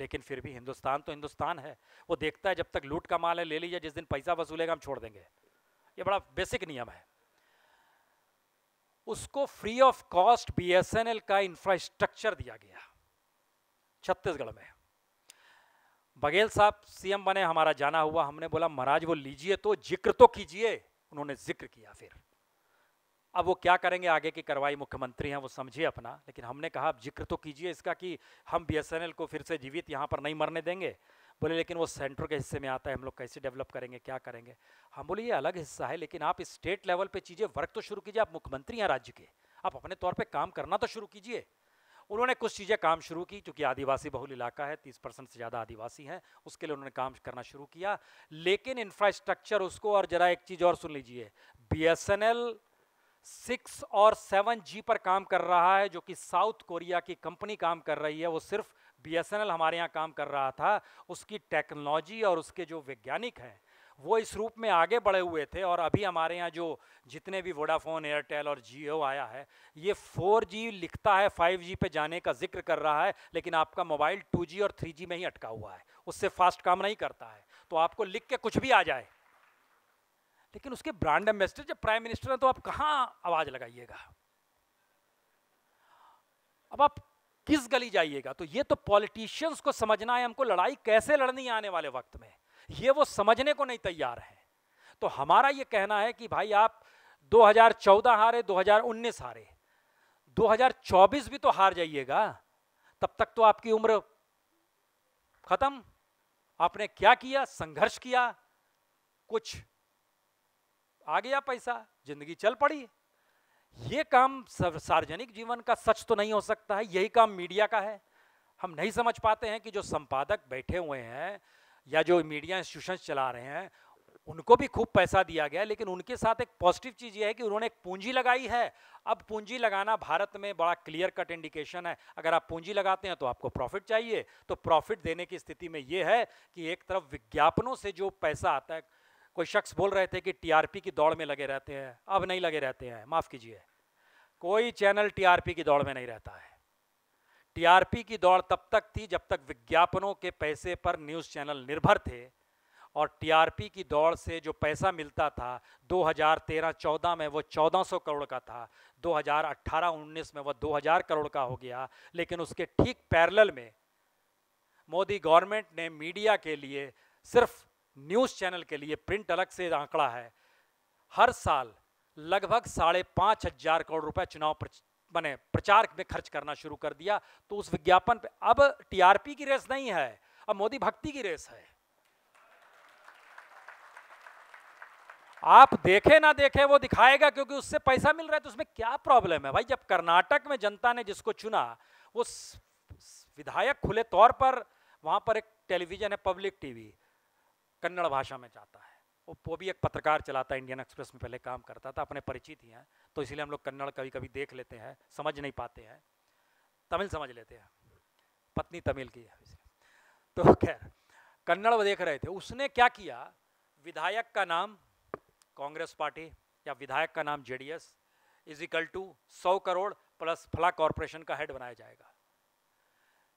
लेकिन फिर भी हिंदुस्तान तो हिंदुस्तान है वो देखता है जब तक लूट का माल है ले लीजिए जिस दिन पैसा वसूलेगा हम छोड़ देंगे ये बड़ा बेसिक नियम है उसको फ्री ऑफ कॉस्ट बीएसएनएल का इंफ्रास्ट्रक्चर दिया गया छत्तीसगढ़ में बघेल साहब सीएम बने हमारा जाना हुआ हमने बोला महाराज वो लीजिए तो जिक्र तो कीजिए उन्होंने जिक्र किया फिर अब वो क्या करेंगे आगे की कार्रवाई मुख्यमंत्री हैं वो समझिए अपना लेकिन हमने कहा अब जिक्र तो कीजिए इसका कि हम बीएसएनएल को फिर से जीवित यहाँ पर नहीं मरने देंगे बोले लेकिन वो सेंटर के हिस्से में आता है हम लोग कैसे डेवलप करेंगे क्या करेंगे हम बोले ये अलग हिस्सा है लेकिन आप स्टेट लेवल पे चीज़ें वर्क तो शुरू कीजिए आप मुख्यमंत्री हैं राज्य के आप अपने तौर पे काम करना तो शुरू कीजिए उन्होंने कुछ चीज़ें काम शुरू की क्योंकि आदिवासी बहुल इलाका है तीस परसेंट से ज़्यादा आदिवासी हैं उसके लिए उन्होंने काम करना शुरू किया लेकिन इंफ्रास्ट्रक्चर उसको और ज़रा एक चीज़ और सुन लीजिए B S N L six और सेवन जी पर काम कर रहा है जो कि साउथ कोरिया की कंपनी काम कर रही है वो सिर्फ बीएसएनएल हमारे यहाँ काम कर रहा था उसकी टेक्नोलॉजी और उसके जो वैज्ञानिक हैं वो इस रूप में आगे बढ़े हुए थे और अभी हमारे यहाँ जो जितने भी वोडाफोन एयरटेल और जियो आया है ये 4G लिखता है 5G पे जाने का जिक्र कर रहा है लेकिन आपका मोबाइल 2G और 3G में ही अटका हुआ है उससे फास्ट काम नहीं करता है तो आपको लिख के कुछ भी आ जाए लेकिन उसके ब्रांड एम्बेसडर जब प्राइम मिनिस्टर हैं तो आप कहाँ आवाज़ लगाइएगा अब आप किस गली जाइएगा तो ये तो पॉलिटिशियंस को समझना है हमको लड़ाई कैसे लड़नी आने वाले वक्त में ये वो समझने को नहीं तैयार है तो हमारा ये कहना है कि भाई आप 2014 हारे 2019 हारे 2024 भी तो हार जाइएगा तब तक तो आपकी उम्र खत्म आपने क्या किया संघर्ष किया कुछ आ गया पैसा जिंदगी चल पड़ी ये काम सार्वजनिक जीवन का सच तो नहीं हो सकता है यही काम मीडिया का है हम नहीं समझ पाते हैं कि जो संपादक बैठे हुए हैं या जो मीडिया इंस्टीट्यूशन चला रहे हैं उनको भी खूब पैसा दिया गया लेकिन उनके साथ एक पॉजिटिव चीज़ यह है कि उन्होंने एक पूंजी लगाई है अब पूंजी लगाना भारत में बड़ा क्लियर कट इंडिकेशन है अगर आप पूंजी लगाते हैं तो आपको प्रॉफिट चाहिए तो प्रॉफिट देने की स्थिति में यह है कि एक तरफ विज्ञापनों से जो पैसा आता है कोई शख्स बोल रहे थे कि टीआरपी की दौड़ में लगे रहते हैं अब नहीं लगे रहते हैं माफ़ कीजिए कोई चैनल टीआरपी की दौड़ में नहीं रहता है टीआरपी की दौड़ तब तक थी जब तक विज्ञापनों के पैसे पर न्यूज़ चैनल निर्भर थे और टीआरपी की दौड़ से जो पैसा मिलता था 2013-14 में वो 1400 करोड़ का था 2018-19 में वो 2000 करोड़ का हो गया लेकिन उसके ठीक पैरेलल में मोदी गवर्नमेंट ने मीडिया के लिए सिर्फ न्यूज़ चैनल के लिए प्रिंट अलग से आंकड़ा है हर साल लगभग साढ़े पाँच हजार करोड़ रुपए चुनाव बने प्रचार में खर्च करना शुरू कर दिया तो उस विज्ञापन पे अब टीआरपी की रेस नहीं है अब मोदी भक्ति की रेस है आप देखे ना देखे वो दिखाएगा क्योंकि उससे पैसा मिल रहा है तो उसमें क्या प्रॉब्लम है भाई जब कर्नाटक में जनता ने जिसको चुना वो विधायक खुले तौर पर वहां पर एक टेलीविजन है पब्लिक टीवी कन्नड़ भाषा में जाता है वो वो भी एक पत्रकार चलाता है इंडियन एक्सप्रेस में पहले काम करता था अपने परिचित ही हैं तो इसलिए हम लोग कन्नड़ कभी कभी देख लेते हैं समझ नहीं पाते हैं तमिल समझ लेते हैं पत्नी तमिल की है तो खैर कन्नड़ वो देख रहे थे उसने क्या किया विधायक का नाम कांग्रेस पार्टी या विधायक का नाम जेडीएस इज इक्वल टू सौ करोड़ प्लस फला कॉरपोरेशन का हेड बनाया जाएगा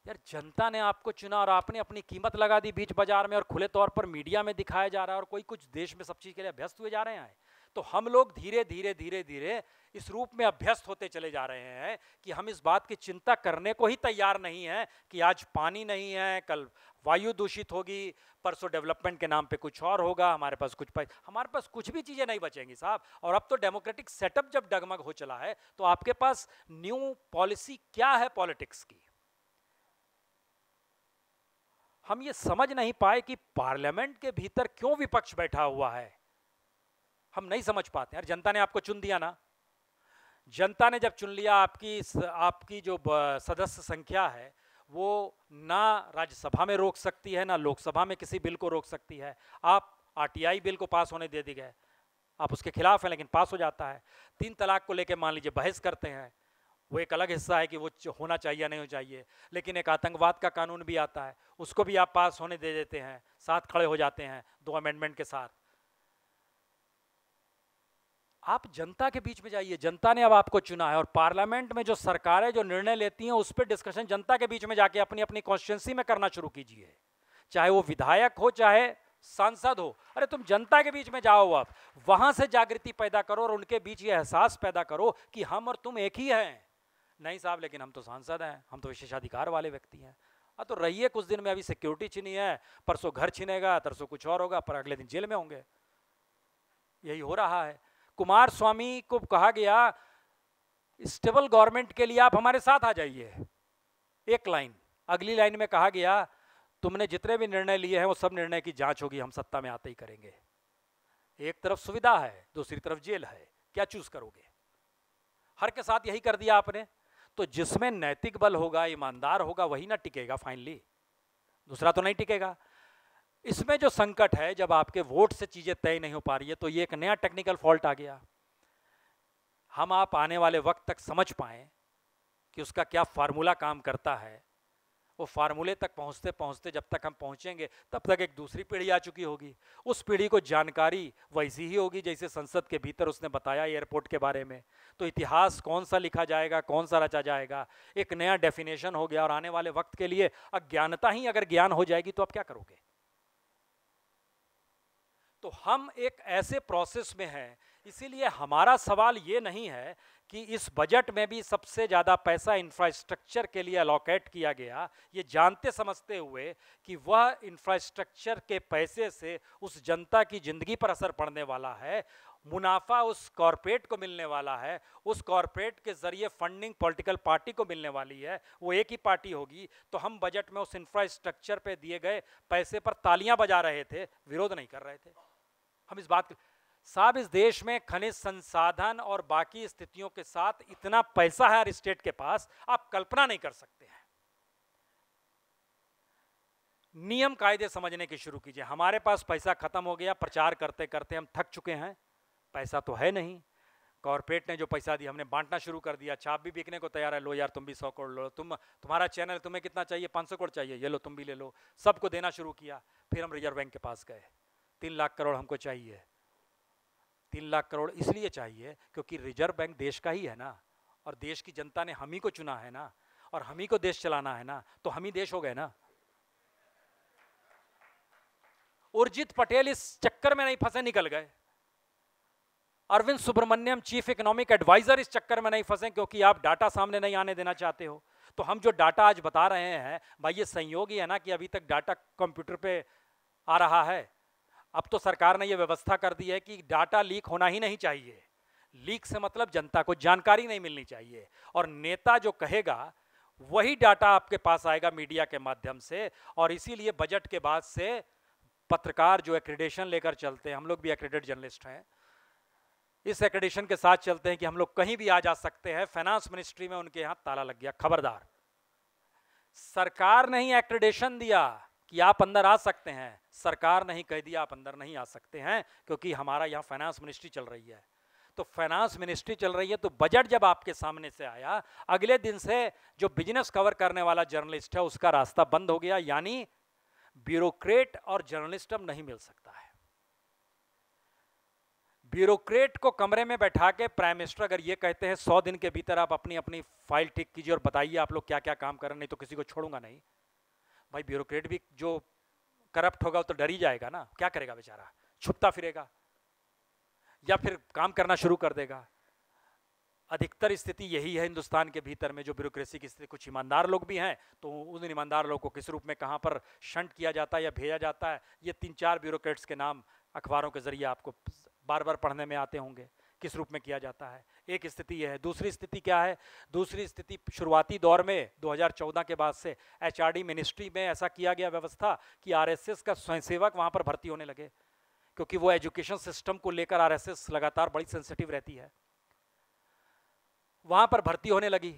यार जनता ने आपको चुना और आपने अपनी कीमत लगा दी बीच बाजार में और खुले तौर पर मीडिया में दिखाया जा रहा है और कोई कुछ देश में सब चीज़ के लिए अभ्यस्त हुए जा रहे हैं तो हम लोग धीरे धीरे धीरे धीरे इस रूप में अभ्यस्त होते चले जा रहे हैं कि हम इस बात की चिंता करने को ही तैयार नहीं हैं कि आज पानी नहीं है कल वायु दूषित होगी परसों डेवलपमेंट के नाम पे कुछ और होगा हमारे पास कुछ पैसा हमारे पास कुछ भी चीज़ें नहीं बचेंगी साहब और अब तो डेमोक्रेटिक सेटअप जब डगमग हो चला है तो आपके पास न्यू पॉलिसी क्या है पॉलिटिक्स की हम ये समझ नहीं पाए कि पार्लियामेंट के भीतर क्यों विपक्ष बैठा हुआ है हम नहीं समझ पाते यार जनता ने आपको चुन दिया ना जनता ने जब चुन लिया आपकी आपकी जो सदस्य संख्या है वो ना राज्यसभा में रोक सकती है ना लोकसभा में किसी बिल को रोक सकती है आप आरटीआई बिल को पास होने दे दी गए आप उसके खिलाफ हैं लेकिन पास हो जाता है तीन तलाक को लेकर मान लीजिए बहस करते हैं वो एक अलग हिस्सा है कि वो होना चाहिए या नहीं होना चाहिए लेकिन एक आतंकवाद का कानून भी आता है उसको भी आप पास होने दे देते हैं साथ खड़े हो जाते हैं दो अमेंडमेंट के साथ आप जनता के बीच में जाइए जनता ने अब आपको चुना है और पार्लियामेंट में जो सरकारें जो निर्णय लेती हैं उस पर डिस्कशन जनता के बीच में जाके अपनी अपनी कॉन्स्टिट्यूंसी में करना शुरू कीजिए चाहे वो विधायक हो चाहे सांसद हो अरे तुम जनता के बीच में जाओ आप वहां से जागृति पैदा करो और उनके बीच ये एहसास पैदा करो कि हम और तुम एक ही हैं नहीं साहब लेकिन हम तो सांसद हैं हम तो विशेषाधिकार वाले व्यक्ति हैं अब हाँ, तो रहिए कुछ दिन में अभी सिक्योरिटी छिनी है परसों घर छिनेगा तरसों कुछ और होगा पर अगले दिन जेल में होंगे यही हो रहा है कुमार स्वामी को कहा गया स्टेबल गवर्नमेंट के लिए आप हमारे साथ आ जाइए एक लाइन अगली लाइन में कहा गया तुमने जितने भी निर्णय लिए हैं वो सब निर्णय की जांच होगी हम सत्ता में आते ही करेंगे एक तरफ सुविधा है दूसरी तरफ जेल है क्या चूज करोगे हर के साथ यही कर दिया आपने तो जिसमें नैतिक बल होगा ईमानदार होगा वही ना टिकेगा फाइनली दूसरा तो नहीं टिकेगा इसमें जो संकट है जब आपके वोट से चीज़ें तय नहीं हो पा रही है तो ये एक नया टेक्निकल फॉल्ट आ गया हम आप आने वाले वक्त तक समझ पाए कि उसका क्या फार्मूला काम करता है वो फार्मूले तक पहुंचते पहुंचते जब तक हम पहुंचेंगे तब तक एक दूसरी पीढ़ी आ चुकी होगी उस पीढ़ी को जानकारी वैसी ही होगी जैसे संसद के भीतर उसने बताया एयरपोर्ट के बारे में तो इतिहास कौन सा लिखा जाएगा कौन सा रचा जाएगा एक नया डेफिनेशन हो गया और आने वाले वक्त के लिए अज्ञानता ही अगर ज्ञान हो जाएगी तो आप क्या करोगे तो हम एक ऐसे प्रोसेस में हैं इसीलिए हमारा सवाल ये नहीं है कि इस बजट में भी सबसे ज़्यादा पैसा इंफ्रास्ट्रक्चर के लिए अलोकेट किया गया ये जानते समझते हुए कि वह इंफ्रास्ट्रक्चर के पैसे से उस जनता की ज़िंदगी पर असर पड़ने वाला है मुनाफा उस कॉरपोरेट को मिलने वाला है उस कॉरपोरेट के ज़रिए फंडिंग पॉलिटिकल पार्टी को मिलने वाली है वो एक ही पार्टी होगी तो हम बजट में उस इंफ्रास्ट्रक्चर पे दिए गए पैसे पर तालियां बजा रहे थे विरोध नहीं कर रहे थे हम इस बात के साहब इस देश में खनिज संसाधन और बाकी स्थितियों के साथ इतना पैसा है हर स्टेट के पास आप कल्पना नहीं कर सकते हैं नियम कायदे समझने की शुरू कीजिए हमारे पास पैसा खत्म हो गया प्रचार करते करते हम थक चुके हैं पैसा तो है नहीं कॉरपोरेट ने जो पैसा दिया हमने बांटना शुरू कर दिया छाप भी बिकने को तैयार है लो यार तुम भी सौ करोड़ लो तुम तुम्हारा चैनल तुम्हें कितना चाहिए पाँच सौ करोड़ चाहिए ये लो तुम भी ले लो सबको देना शुरू किया फिर हम रिजर्व बैंक के पास गए तीन लाख करोड़ हमको चाहिए तीन लाख करोड़ इसलिए चाहिए क्योंकि रिजर्व बैंक देश का ही है ना और देश की जनता ने हम ही को चुना है ना और हम ही को देश चलाना है ना तो हम ही देश हो गए ना उर्जित पटेल इस चक्कर में नहीं फंसे निकल गए Arvind Subramanian chief economic adviser इस चक्कर में नहीं फंसे क्योंकि आप डाटा सामने नहीं आने देना चाहते हो तो हम जो डाटा आज बता रहे हैं भाई ये संयोग ही है ना कि अभी तक डाटा कंप्यूटर पे आ रहा है अब तो सरकार ने यह व्यवस्था कर दी है कि डाटा लीक होना ही नहीं चाहिए लीक से मतलब जनता को जानकारी नहीं मिलनी चाहिए और नेता जो कहेगा वही डाटा आपके पास आएगा मीडिया के माध्यम से और इसीलिए बजट के बाद से पत्रकार जो एक्रेडेशन लेकर चलते हैं हम लोग भी एक्रेडेड जर्नलिस्ट हैं इस एक्रेडेशन के साथ चलते हैं कि हम लोग कहीं भी आ जा सकते हैं फाइनेंस मिनिस्ट्री में उनके यहाँ ताला लग गया खबरदार सरकार ने ही एक्रेडेशन दिया कि आप अंदर आ सकते हैं सरकार नहीं कह दिया आप अंदर नहीं आ सकते हैं क्योंकि हमारा यहाँ फाइनेंस मिनिस्ट्री चल रही है तो फाइनेंस मिनिस्ट्री चल रही है तो बजट जब आपके सामने से आया अगले दिन से जो बिजनेस कवर करने वाला जर्नलिस्ट है उसका रास्ता बंद हो गया यानी ब्यूरोक्रेट और जर्नलिस्ट अब नहीं मिल सकता है ब्यूरोक्रेट को कमरे में बैठा के प्राइम मिनिस्टर अगर ये कहते हैं सौ दिन के भीतर आप अपनी अपनी फाइल ठीक कीजिए और बताइए आप लोग क्या क्या काम कर रहे नहीं तो किसी को छोड़ूंगा नहीं भाई ब्यूरोक्रेट भी जो करप्ट होगा वो तो डर ही जाएगा ना क्या करेगा बेचारा छुपता फिरेगा या फिर काम करना शुरू कर देगा अधिकतर स्थिति यही है हिंदुस्तान के भीतर में जो ब्यूरोक्रेसी की स्थिति कुछ ईमानदार लोग भी हैं तो उन ईमानदार लोगों को किस रूप में कहाँ पर शंट किया जाता है या भेजा जाता है ये तीन चार ब्यूरोक्रेट्स के नाम अखबारों के जरिए आपको बार बार पढ़ने में आते होंगे किस रूप में किया जाता है एक स्थिति यह है दूसरी स्थिति क्या है दूसरी स्थिति शुरुआती दौर में 2014 के बाद से एचआरडी मिनिस्ट्री में ऐसा किया गया व्यवस्था कि आरएसएस का स्वयंसेवक वहाँ पर भर्ती होने लगे क्योंकि वो एजुकेशन सिस्टम को लेकर आरएसएस लगातार बड़ी सेंसिटिव रहती है वहां पर भर्ती होने लगी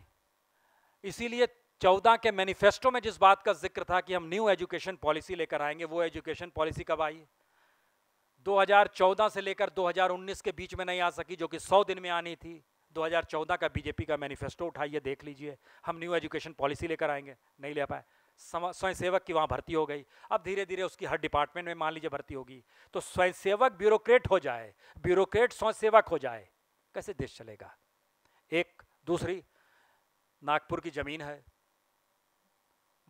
इसीलिए चौदह के मैनिफेस्टो में जिस बात का जिक्र था कि हम न्यू एजुकेशन पॉलिसी लेकर आएंगे वो एजुकेशन पॉलिसी कब आई है? 2014 से लेकर 2019 के बीच में नहीं आ सकी जो कि 100 दिन में आनी थी 2014 का बीजेपी का मैनिफेस्टो उठाइए देख लीजिए हम न्यू एजुकेशन पॉलिसी लेकर आएंगे नहीं ले पाए स्वयंसेवक की वहाँ भर्ती हो गई अब धीरे धीरे उसकी हर डिपार्टमेंट में मान लीजिए भर्ती होगी तो स्वयंसेवक ब्यूरोक्रेट हो जाए ब्यूरोक्रेट स्वयंसेवक हो जाए कैसे देश चलेगा एक दूसरी नागपुर की ज़मीन है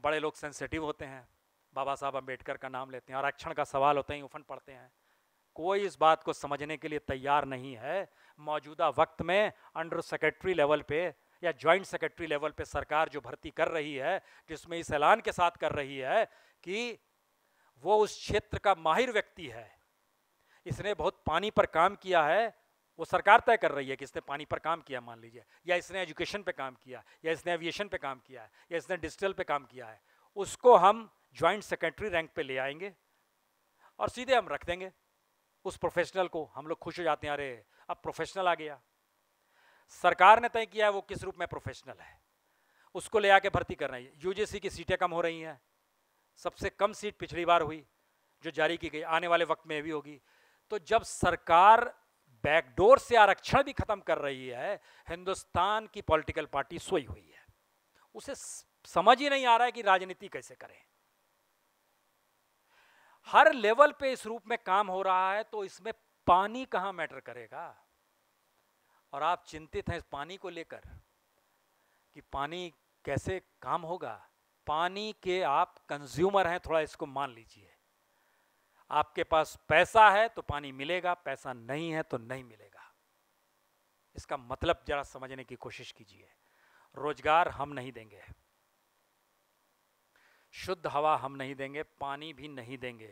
बड़े लोग सेंसिटिव होते हैं बाबा साहब अम्बेडकर का नाम लेते हैं आरक्षण का सवाल होते हैं उफन पढ़ते हैं कोई इस बात को समझने के लिए तैयार नहीं है मौजूदा वक्त में अंडर सेक्रेटरी लेवल पे या जॉइंट सेक्रेटरी लेवल पे सरकार जो भर्ती कर रही है जिसमें इस ऐलान के साथ कर रही है कि वो उस क्षेत्र का माहिर व्यक्ति है इसने बहुत पानी पर काम किया है वो सरकार तय कर रही है कि इसने पानी पर काम किया मान लीजिए या इसने एजुकेशन पे काम किया या इसने एविएशन पे काम किया है या इसने डिजिटल पे काम किया है उसको हम ज्वाइंट सेक्रेटरी रैंक पे ले आएंगे और सीधे हम रख देंगे उस प्रोफेशनल को हम लोग खुश हो जाते हैं अरे अब प्रोफेशनल आ गया सरकार ने तय किया है वो किस रूप में प्रोफेशनल है उसको ले आके भर्ती करना है यूजीसी की सीटें कम हो रही हैं सबसे कम सीट पिछली बार हुई जो जारी की गई आने वाले वक्त में भी होगी तो जब सरकार बैकडोर से आरक्षण भी खत्म कर रही है हिंदुस्तान की पॉलिटिकल पार्टी सोई हुई है उसे समझ ही नहीं आ रहा है कि राजनीति कैसे करें हर लेवल पे इस रूप में काम हो रहा है तो इसमें पानी कहाँ मैटर करेगा और आप चिंतित हैं इस पानी को लेकर कि पानी कैसे काम होगा पानी के आप कंज्यूमर हैं थोड़ा इसको मान लीजिए आपके पास पैसा है तो पानी मिलेगा पैसा नहीं है तो नहीं मिलेगा इसका मतलब जरा समझने की कोशिश कीजिए रोजगार हम नहीं देंगे शुद्ध हवा हम नहीं देंगे पानी भी नहीं देंगे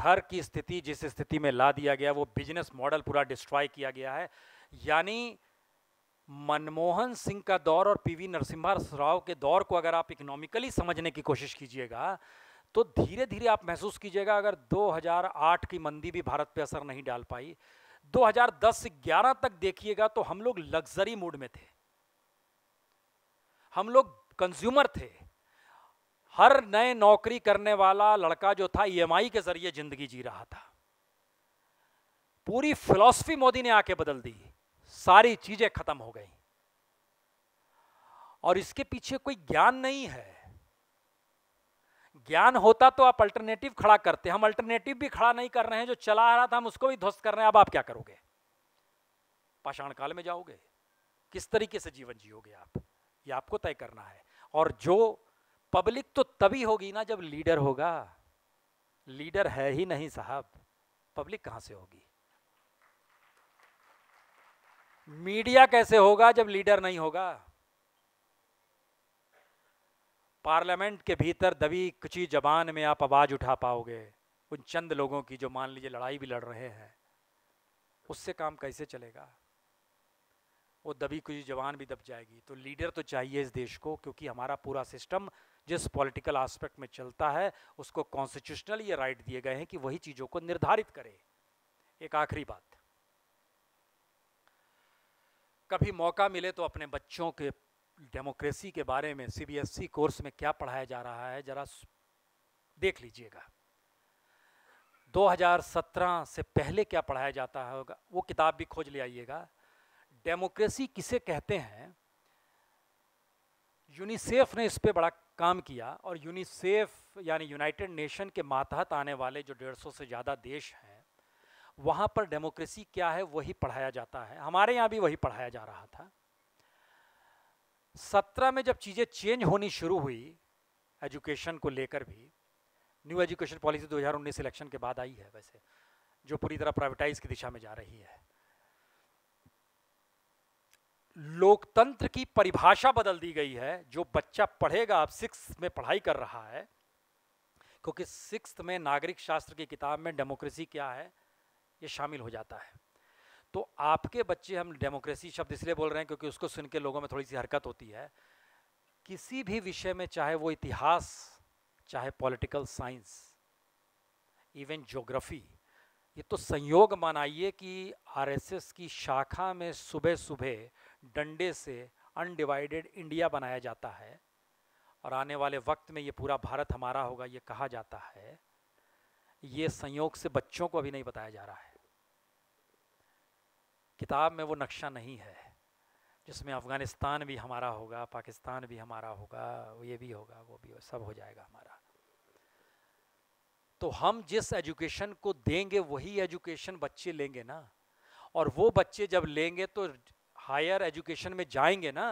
घर की स्थिति जिस स्थिति में ला दिया गया वो बिजनेस मॉडल पूरा डिस्ट्रॉय किया गया है यानी मनमोहन सिंह का दौर और पीवी नरसिम्हा राव के दौर को अगर आप इकोनॉमिकली समझने की कोशिश कीजिएगा तो धीरे धीरे आप महसूस कीजिएगा अगर 2008 की मंदी भी भारत पे असर नहीं डाल पाई 2010 से 11 तक देखिएगा तो हम लोग लग्जरी मूड में थे हम लोग कंज्यूमर थे हर नए नौकरी करने वाला लड़का जो था ईएमआई e के जरिए जिंदगी जी रहा था पूरी फिलॉसफी मोदी ने आके बदल दी सारी चीजें खत्म हो गई और इसके पीछे कोई ज्ञान नहीं है ज्ञान होता तो आप अल्टरनेटिव खड़ा करते हम अल्टरनेटिव भी खड़ा नहीं कर रहे हैं जो चला आ रहा था हम उसको भी ध्वस्त कर रहे हैं अब आप क्या करोगे पाषाण काल में जाओगे किस तरीके से जीवन जियोगे आप ये आपको तय करना है और जो पब्लिक तो तभी होगी ना जब लीडर होगा लीडर है ही नहीं साहब पब्लिक कहां से होगी मीडिया कैसे होगा जब लीडर नहीं होगा पार्लियामेंट के भीतर दबी कुची जबान में आप आवाज उठा पाओगे उन चंद लोगों की जो मान लीजिए लड़ाई भी लड़ रहे हैं उससे काम कैसे चलेगा वो दबी कुछ जवान भी दब जाएगी तो लीडर तो चाहिए इस देश को क्योंकि हमारा पूरा सिस्टम जिस पॉलिटिकल आस्पेक्ट में चलता है उसको कॉन्स्टिट्यूशनल ये राइट दिए गए हैं कि वही चीज़ों को निर्धारित करे एक आखिरी बात कभी मौका मिले तो अपने बच्चों के डेमोक्रेसी के बारे में सीबीएसई कोर्स e में क्या पढ़ाया जा रहा है ज़रा देख लीजिएगा 2017 से पहले क्या पढ़ाया जाता होगा वो किताब भी खोज ले आइएगा डेमोक्रेसी किसे कहते हैं यूनिसेफ ने इस पर बड़ा काम किया और यूनिसेफ यानी यूनाइटेड नेशन के मातहत आने वाले जो डेढ़ सौ से ज़्यादा देश हैं वहाँ पर डेमोक्रेसी क्या है वही पढ़ाया जाता है हमारे यहाँ भी वही पढ़ाया जा रहा था सत्रह में जब चीज़ें चेंज होनी शुरू हुई एजुकेशन को लेकर भी न्यू एजुकेशन पॉलिसी 2019 इलेक्शन के बाद आई है वैसे जो पूरी तरह प्राइवेटाइज की दिशा में जा रही है लोकतंत्र की परिभाषा बदल दी गई है जो बच्चा पढ़ेगा अब सिक्स में पढ़ाई कर रहा है क्योंकि सिक्स में नागरिक शास्त्र की किताब में डेमोक्रेसी क्या है ये शामिल हो जाता है तो आपके बच्चे हम डेमोक्रेसी शब्द इसलिए बोल रहे हैं क्योंकि उसको सुन के लोगों में थोड़ी सी हरकत होती है किसी भी विषय में चाहे वो इतिहास चाहे पॉलिटिकल साइंस इवन ज्योग्राफी ये तो संयोग मनाइए कि आरएसएस की शाखा में सुबह सुबह डंडे से अनडिवाइडेड इंडिया बनाया जाता है और आने वाले वक्त में ये पूरा भारत हमारा होगा ये कहा जाता है ये संयोग से बच्चों को अभी नहीं बताया जा रहा है किताब में वो नक्शा नहीं है जिसमें अफ़गानिस्तान भी हमारा होगा पाकिस्तान भी हमारा होगा ये भी होगा वो भी होगा सब हो जाएगा हमारा तो हम जिस एजुकेशन को देंगे वही एजुकेशन बच्चे लेंगे ना और वो बच्चे जब लेंगे तो हायर एजुकेशन में जाएंगे ना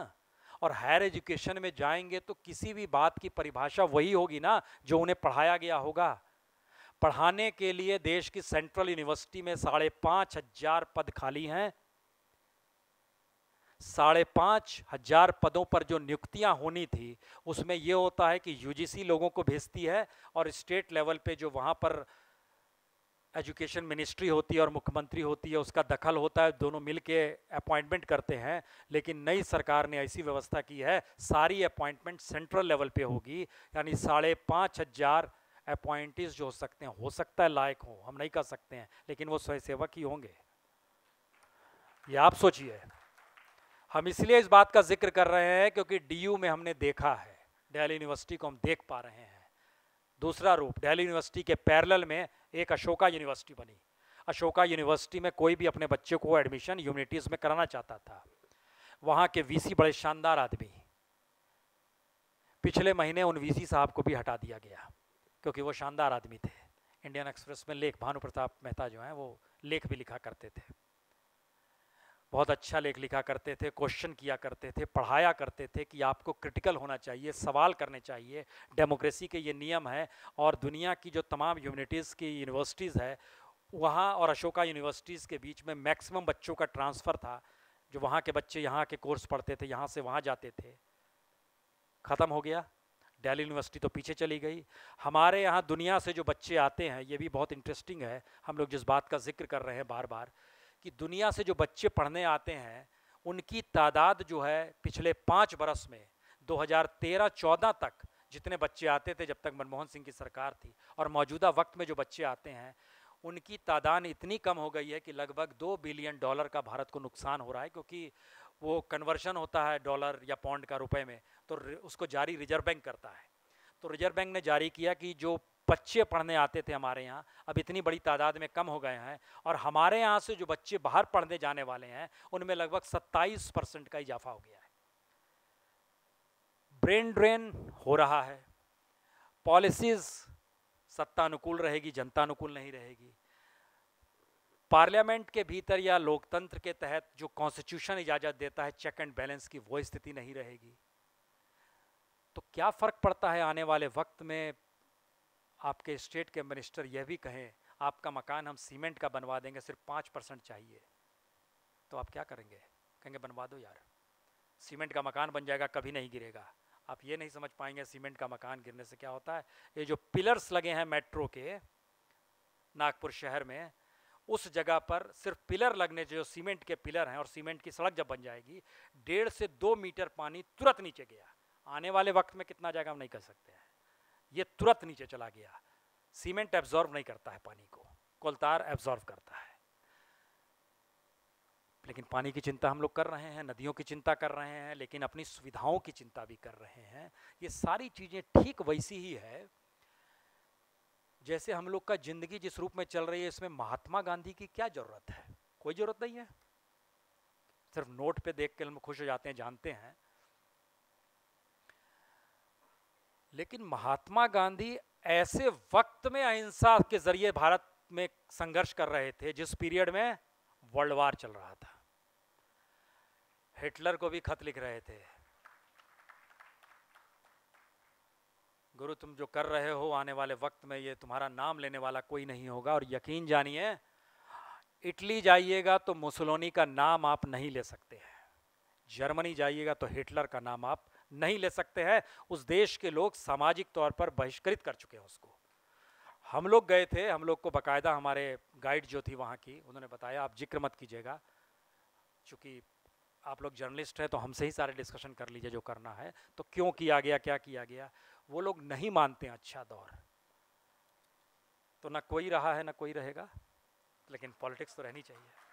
और हायर एजुकेशन में जाएंगे तो किसी भी बात की परिभाषा वही होगी ना जो उन्हें पढ़ाया गया होगा पढ़ाने के लिए देश की सेंट्रल यूनिवर्सिटी में साढ़े पांच हजार पद खाली हैं साढ़े पांच हजार पदों पर जो नियुक्तियां होनी थी उसमें यह होता है कि यूजीसी लोगों को भेजती है और स्टेट लेवल पे जो वहां पर एजुकेशन मिनिस्ट्री होती है और मुख्यमंत्री होती है उसका दखल होता है दोनों मिल के अपॉइंटमेंट करते हैं लेकिन नई सरकार ने ऐसी व्यवस्था की है सारी अपॉइंटमेंट सेंट्रल लेवल पे होगी यानी साढ़े पाँच हज़ार अपॉइंटीज जो हो सकते हैं हो सकता है लायक हो हम नहीं कर सकते हैं लेकिन वो स्वयंसेवक ही होंगे ये आप सोचिए हम इसलिए इस बात का जिक्र कर रहे हैं क्योंकि डी में हमने देखा है डेली यूनिवर्सिटी को हम देख पा रहे हैं दूसरा रूप दिल्ली यूनिवर्सिटी के पैरल में एक अशोका यूनिवर्सिटी बनी अशोका यूनिवर्सिटी में कोई भी अपने बच्चे को एडमिशन यूनिटीज में कराना चाहता था वहाँ के वीसी बड़े शानदार आदमी पिछले महीने उन वीसी साहब को भी हटा दिया गया क्योंकि वो शानदार आदमी थे इंडियन एक्सप्रेस में लेख भानु प्रताप मेहता जो हैं वो लेख भी लिखा करते थे बहुत अच्छा लेख लिखा करते थे क्वेश्चन किया करते थे पढ़ाया करते थे कि आपको क्रिटिकल होना चाहिए सवाल करने चाहिए डेमोक्रेसी के ये नियम हैं और दुनिया की जो तमाम यूनिटीज की यूनिवर्सिटीज़ है वहाँ और अशोका यूनिवर्सिटीज़ के बीच में मैक्सिमम बच्चों का ट्रांसफ़र था जो वहाँ के बच्चे यहाँ के कोर्स पढ़ते थे यहाँ से वहाँ जाते थे ख़त्म हो गया दिल्ली यूनिवर्सिटी तो पीछे चली गई हमारे यहाँ दुनिया से जो बच्चे आते हैं ये भी बहुत इंटरेस्टिंग है हम लोग जिस बात का जिक्र कर रहे हैं बार बार कि दुनिया से जो बच्चे पढ़ने आते हैं उनकी तादाद जो है पिछले पाँच बरस में 2013-14 तक जितने बच्चे आते थे जब तक मनमोहन सिंह की सरकार थी और मौजूदा वक्त में जो बच्चे आते हैं उनकी तादाद इतनी कम हो गई है कि लगभग दो बिलियन डॉलर का भारत को नुकसान हो रहा है क्योंकि वो कन्वर्शन होता है डॉलर या पौंड का रुपए में तो उसको जारी रिजर्व बैंक करता है तो रिजर्व बैंक ने जारी किया कि जो बच्चे पढ़ने आते थे हमारे यहाँ अब इतनी बड़ी तादाद में कम हो गए हैं और हमारे यहाँ से जो बच्चे बाहर पढ़ने जाने वाले हैं उनमें लगभग 27 परसेंट का इजाफा हो गया है ब्रेन ड्रेन हो रहा है पॉलिसीज़ सत्ता अनुकूल रहेगी जनता अनुकूल नहीं रहेगी पार्लियामेंट के भीतर या लोकतंत्र के तहत जो कॉन्स्टिट्यूशन इजाज़त देता है चेक एंड बैलेंस की वो स्थिति नहीं रहेगी तो क्या फ़र्क पड़ता है आने वाले वक्त में आपके स्टेट के मिनिस्टर यह भी कहें आपका मकान हम सीमेंट का बनवा देंगे सिर्फ पाँच परसेंट चाहिए तो आप क्या करेंगे कहेंगे बनवा दो यार सीमेंट का मकान बन जाएगा कभी नहीं गिरेगा आप ये नहीं समझ पाएंगे सीमेंट का मकान गिरने से क्या होता है ये जो पिलर्स लगे हैं मेट्रो के नागपुर शहर में उस जगह पर सिर्फ पिलर लगने जो सीमेंट के पिलर हैं और सीमेंट की सड़क जब बन जाएगी डेढ़ से दो मीटर पानी तुरंत नीचे गया आने वाले वक्त में कितना जाएगा हम नहीं कर सकते हैं ये तुरंत नीचे चला गया सीमेंट एब्जॉर्व नहीं करता है पानी को कोलतार एब्जॉर्व करता है लेकिन पानी की चिंता हम लोग कर रहे हैं नदियों की चिंता कर रहे हैं लेकिन अपनी सुविधाओं की चिंता भी कर रहे हैं ये सारी चीज़ें ठीक वैसी ही है जैसे हम लोग का जिंदगी जिस रूप में चल रही है इसमें महात्मा गांधी की क्या ज़रूरत है कोई ज़रूरत नहीं है सिर्फ नोट पे देख के हम खुश हो जाते हैं जानते हैं लेकिन महात्मा गांधी ऐसे वक्त में अहिंसा के जरिए भारत में संघर्ष कर रहे थे जिस पीरियड में वर्ल्ड वार चल रहा था हिटलर को भी खत लिख रहे थे गुरु तुम जो कर रहे हो आने वाले वक्त में ये तुम्हारा नाम लेने वाला कोई नहीं होगा और यकीन जानिए इटली जाइएगा तो मुसलोनी का नाम आप नहीं ले सकते हैं जर्मनी जाइएगा तो हिटलर का नाम आप नहीं ले सकते हैं उस देश के लोग सामाजिक तौर पर बहिष्कृत कर चुके हैं उसको हम लोग गए थे हम लोग को बकायदा हमारे गाइड जो थी वहाँ की उन्होंने बताया आप जिक्र मत कीजिएगा चूँकि आप लोग जर्नलिस्ट हैं तो हमसे ही सारे डिस्कशन कर लीजिए जो करना है तो क्यों किया गया क्या किया गया वो लोग नहीं मानते अच्छा दौर तो ना कोई रहा है ना कोई रहेगा लेकिन पॉलिटिक्स तो रहनी चाहिए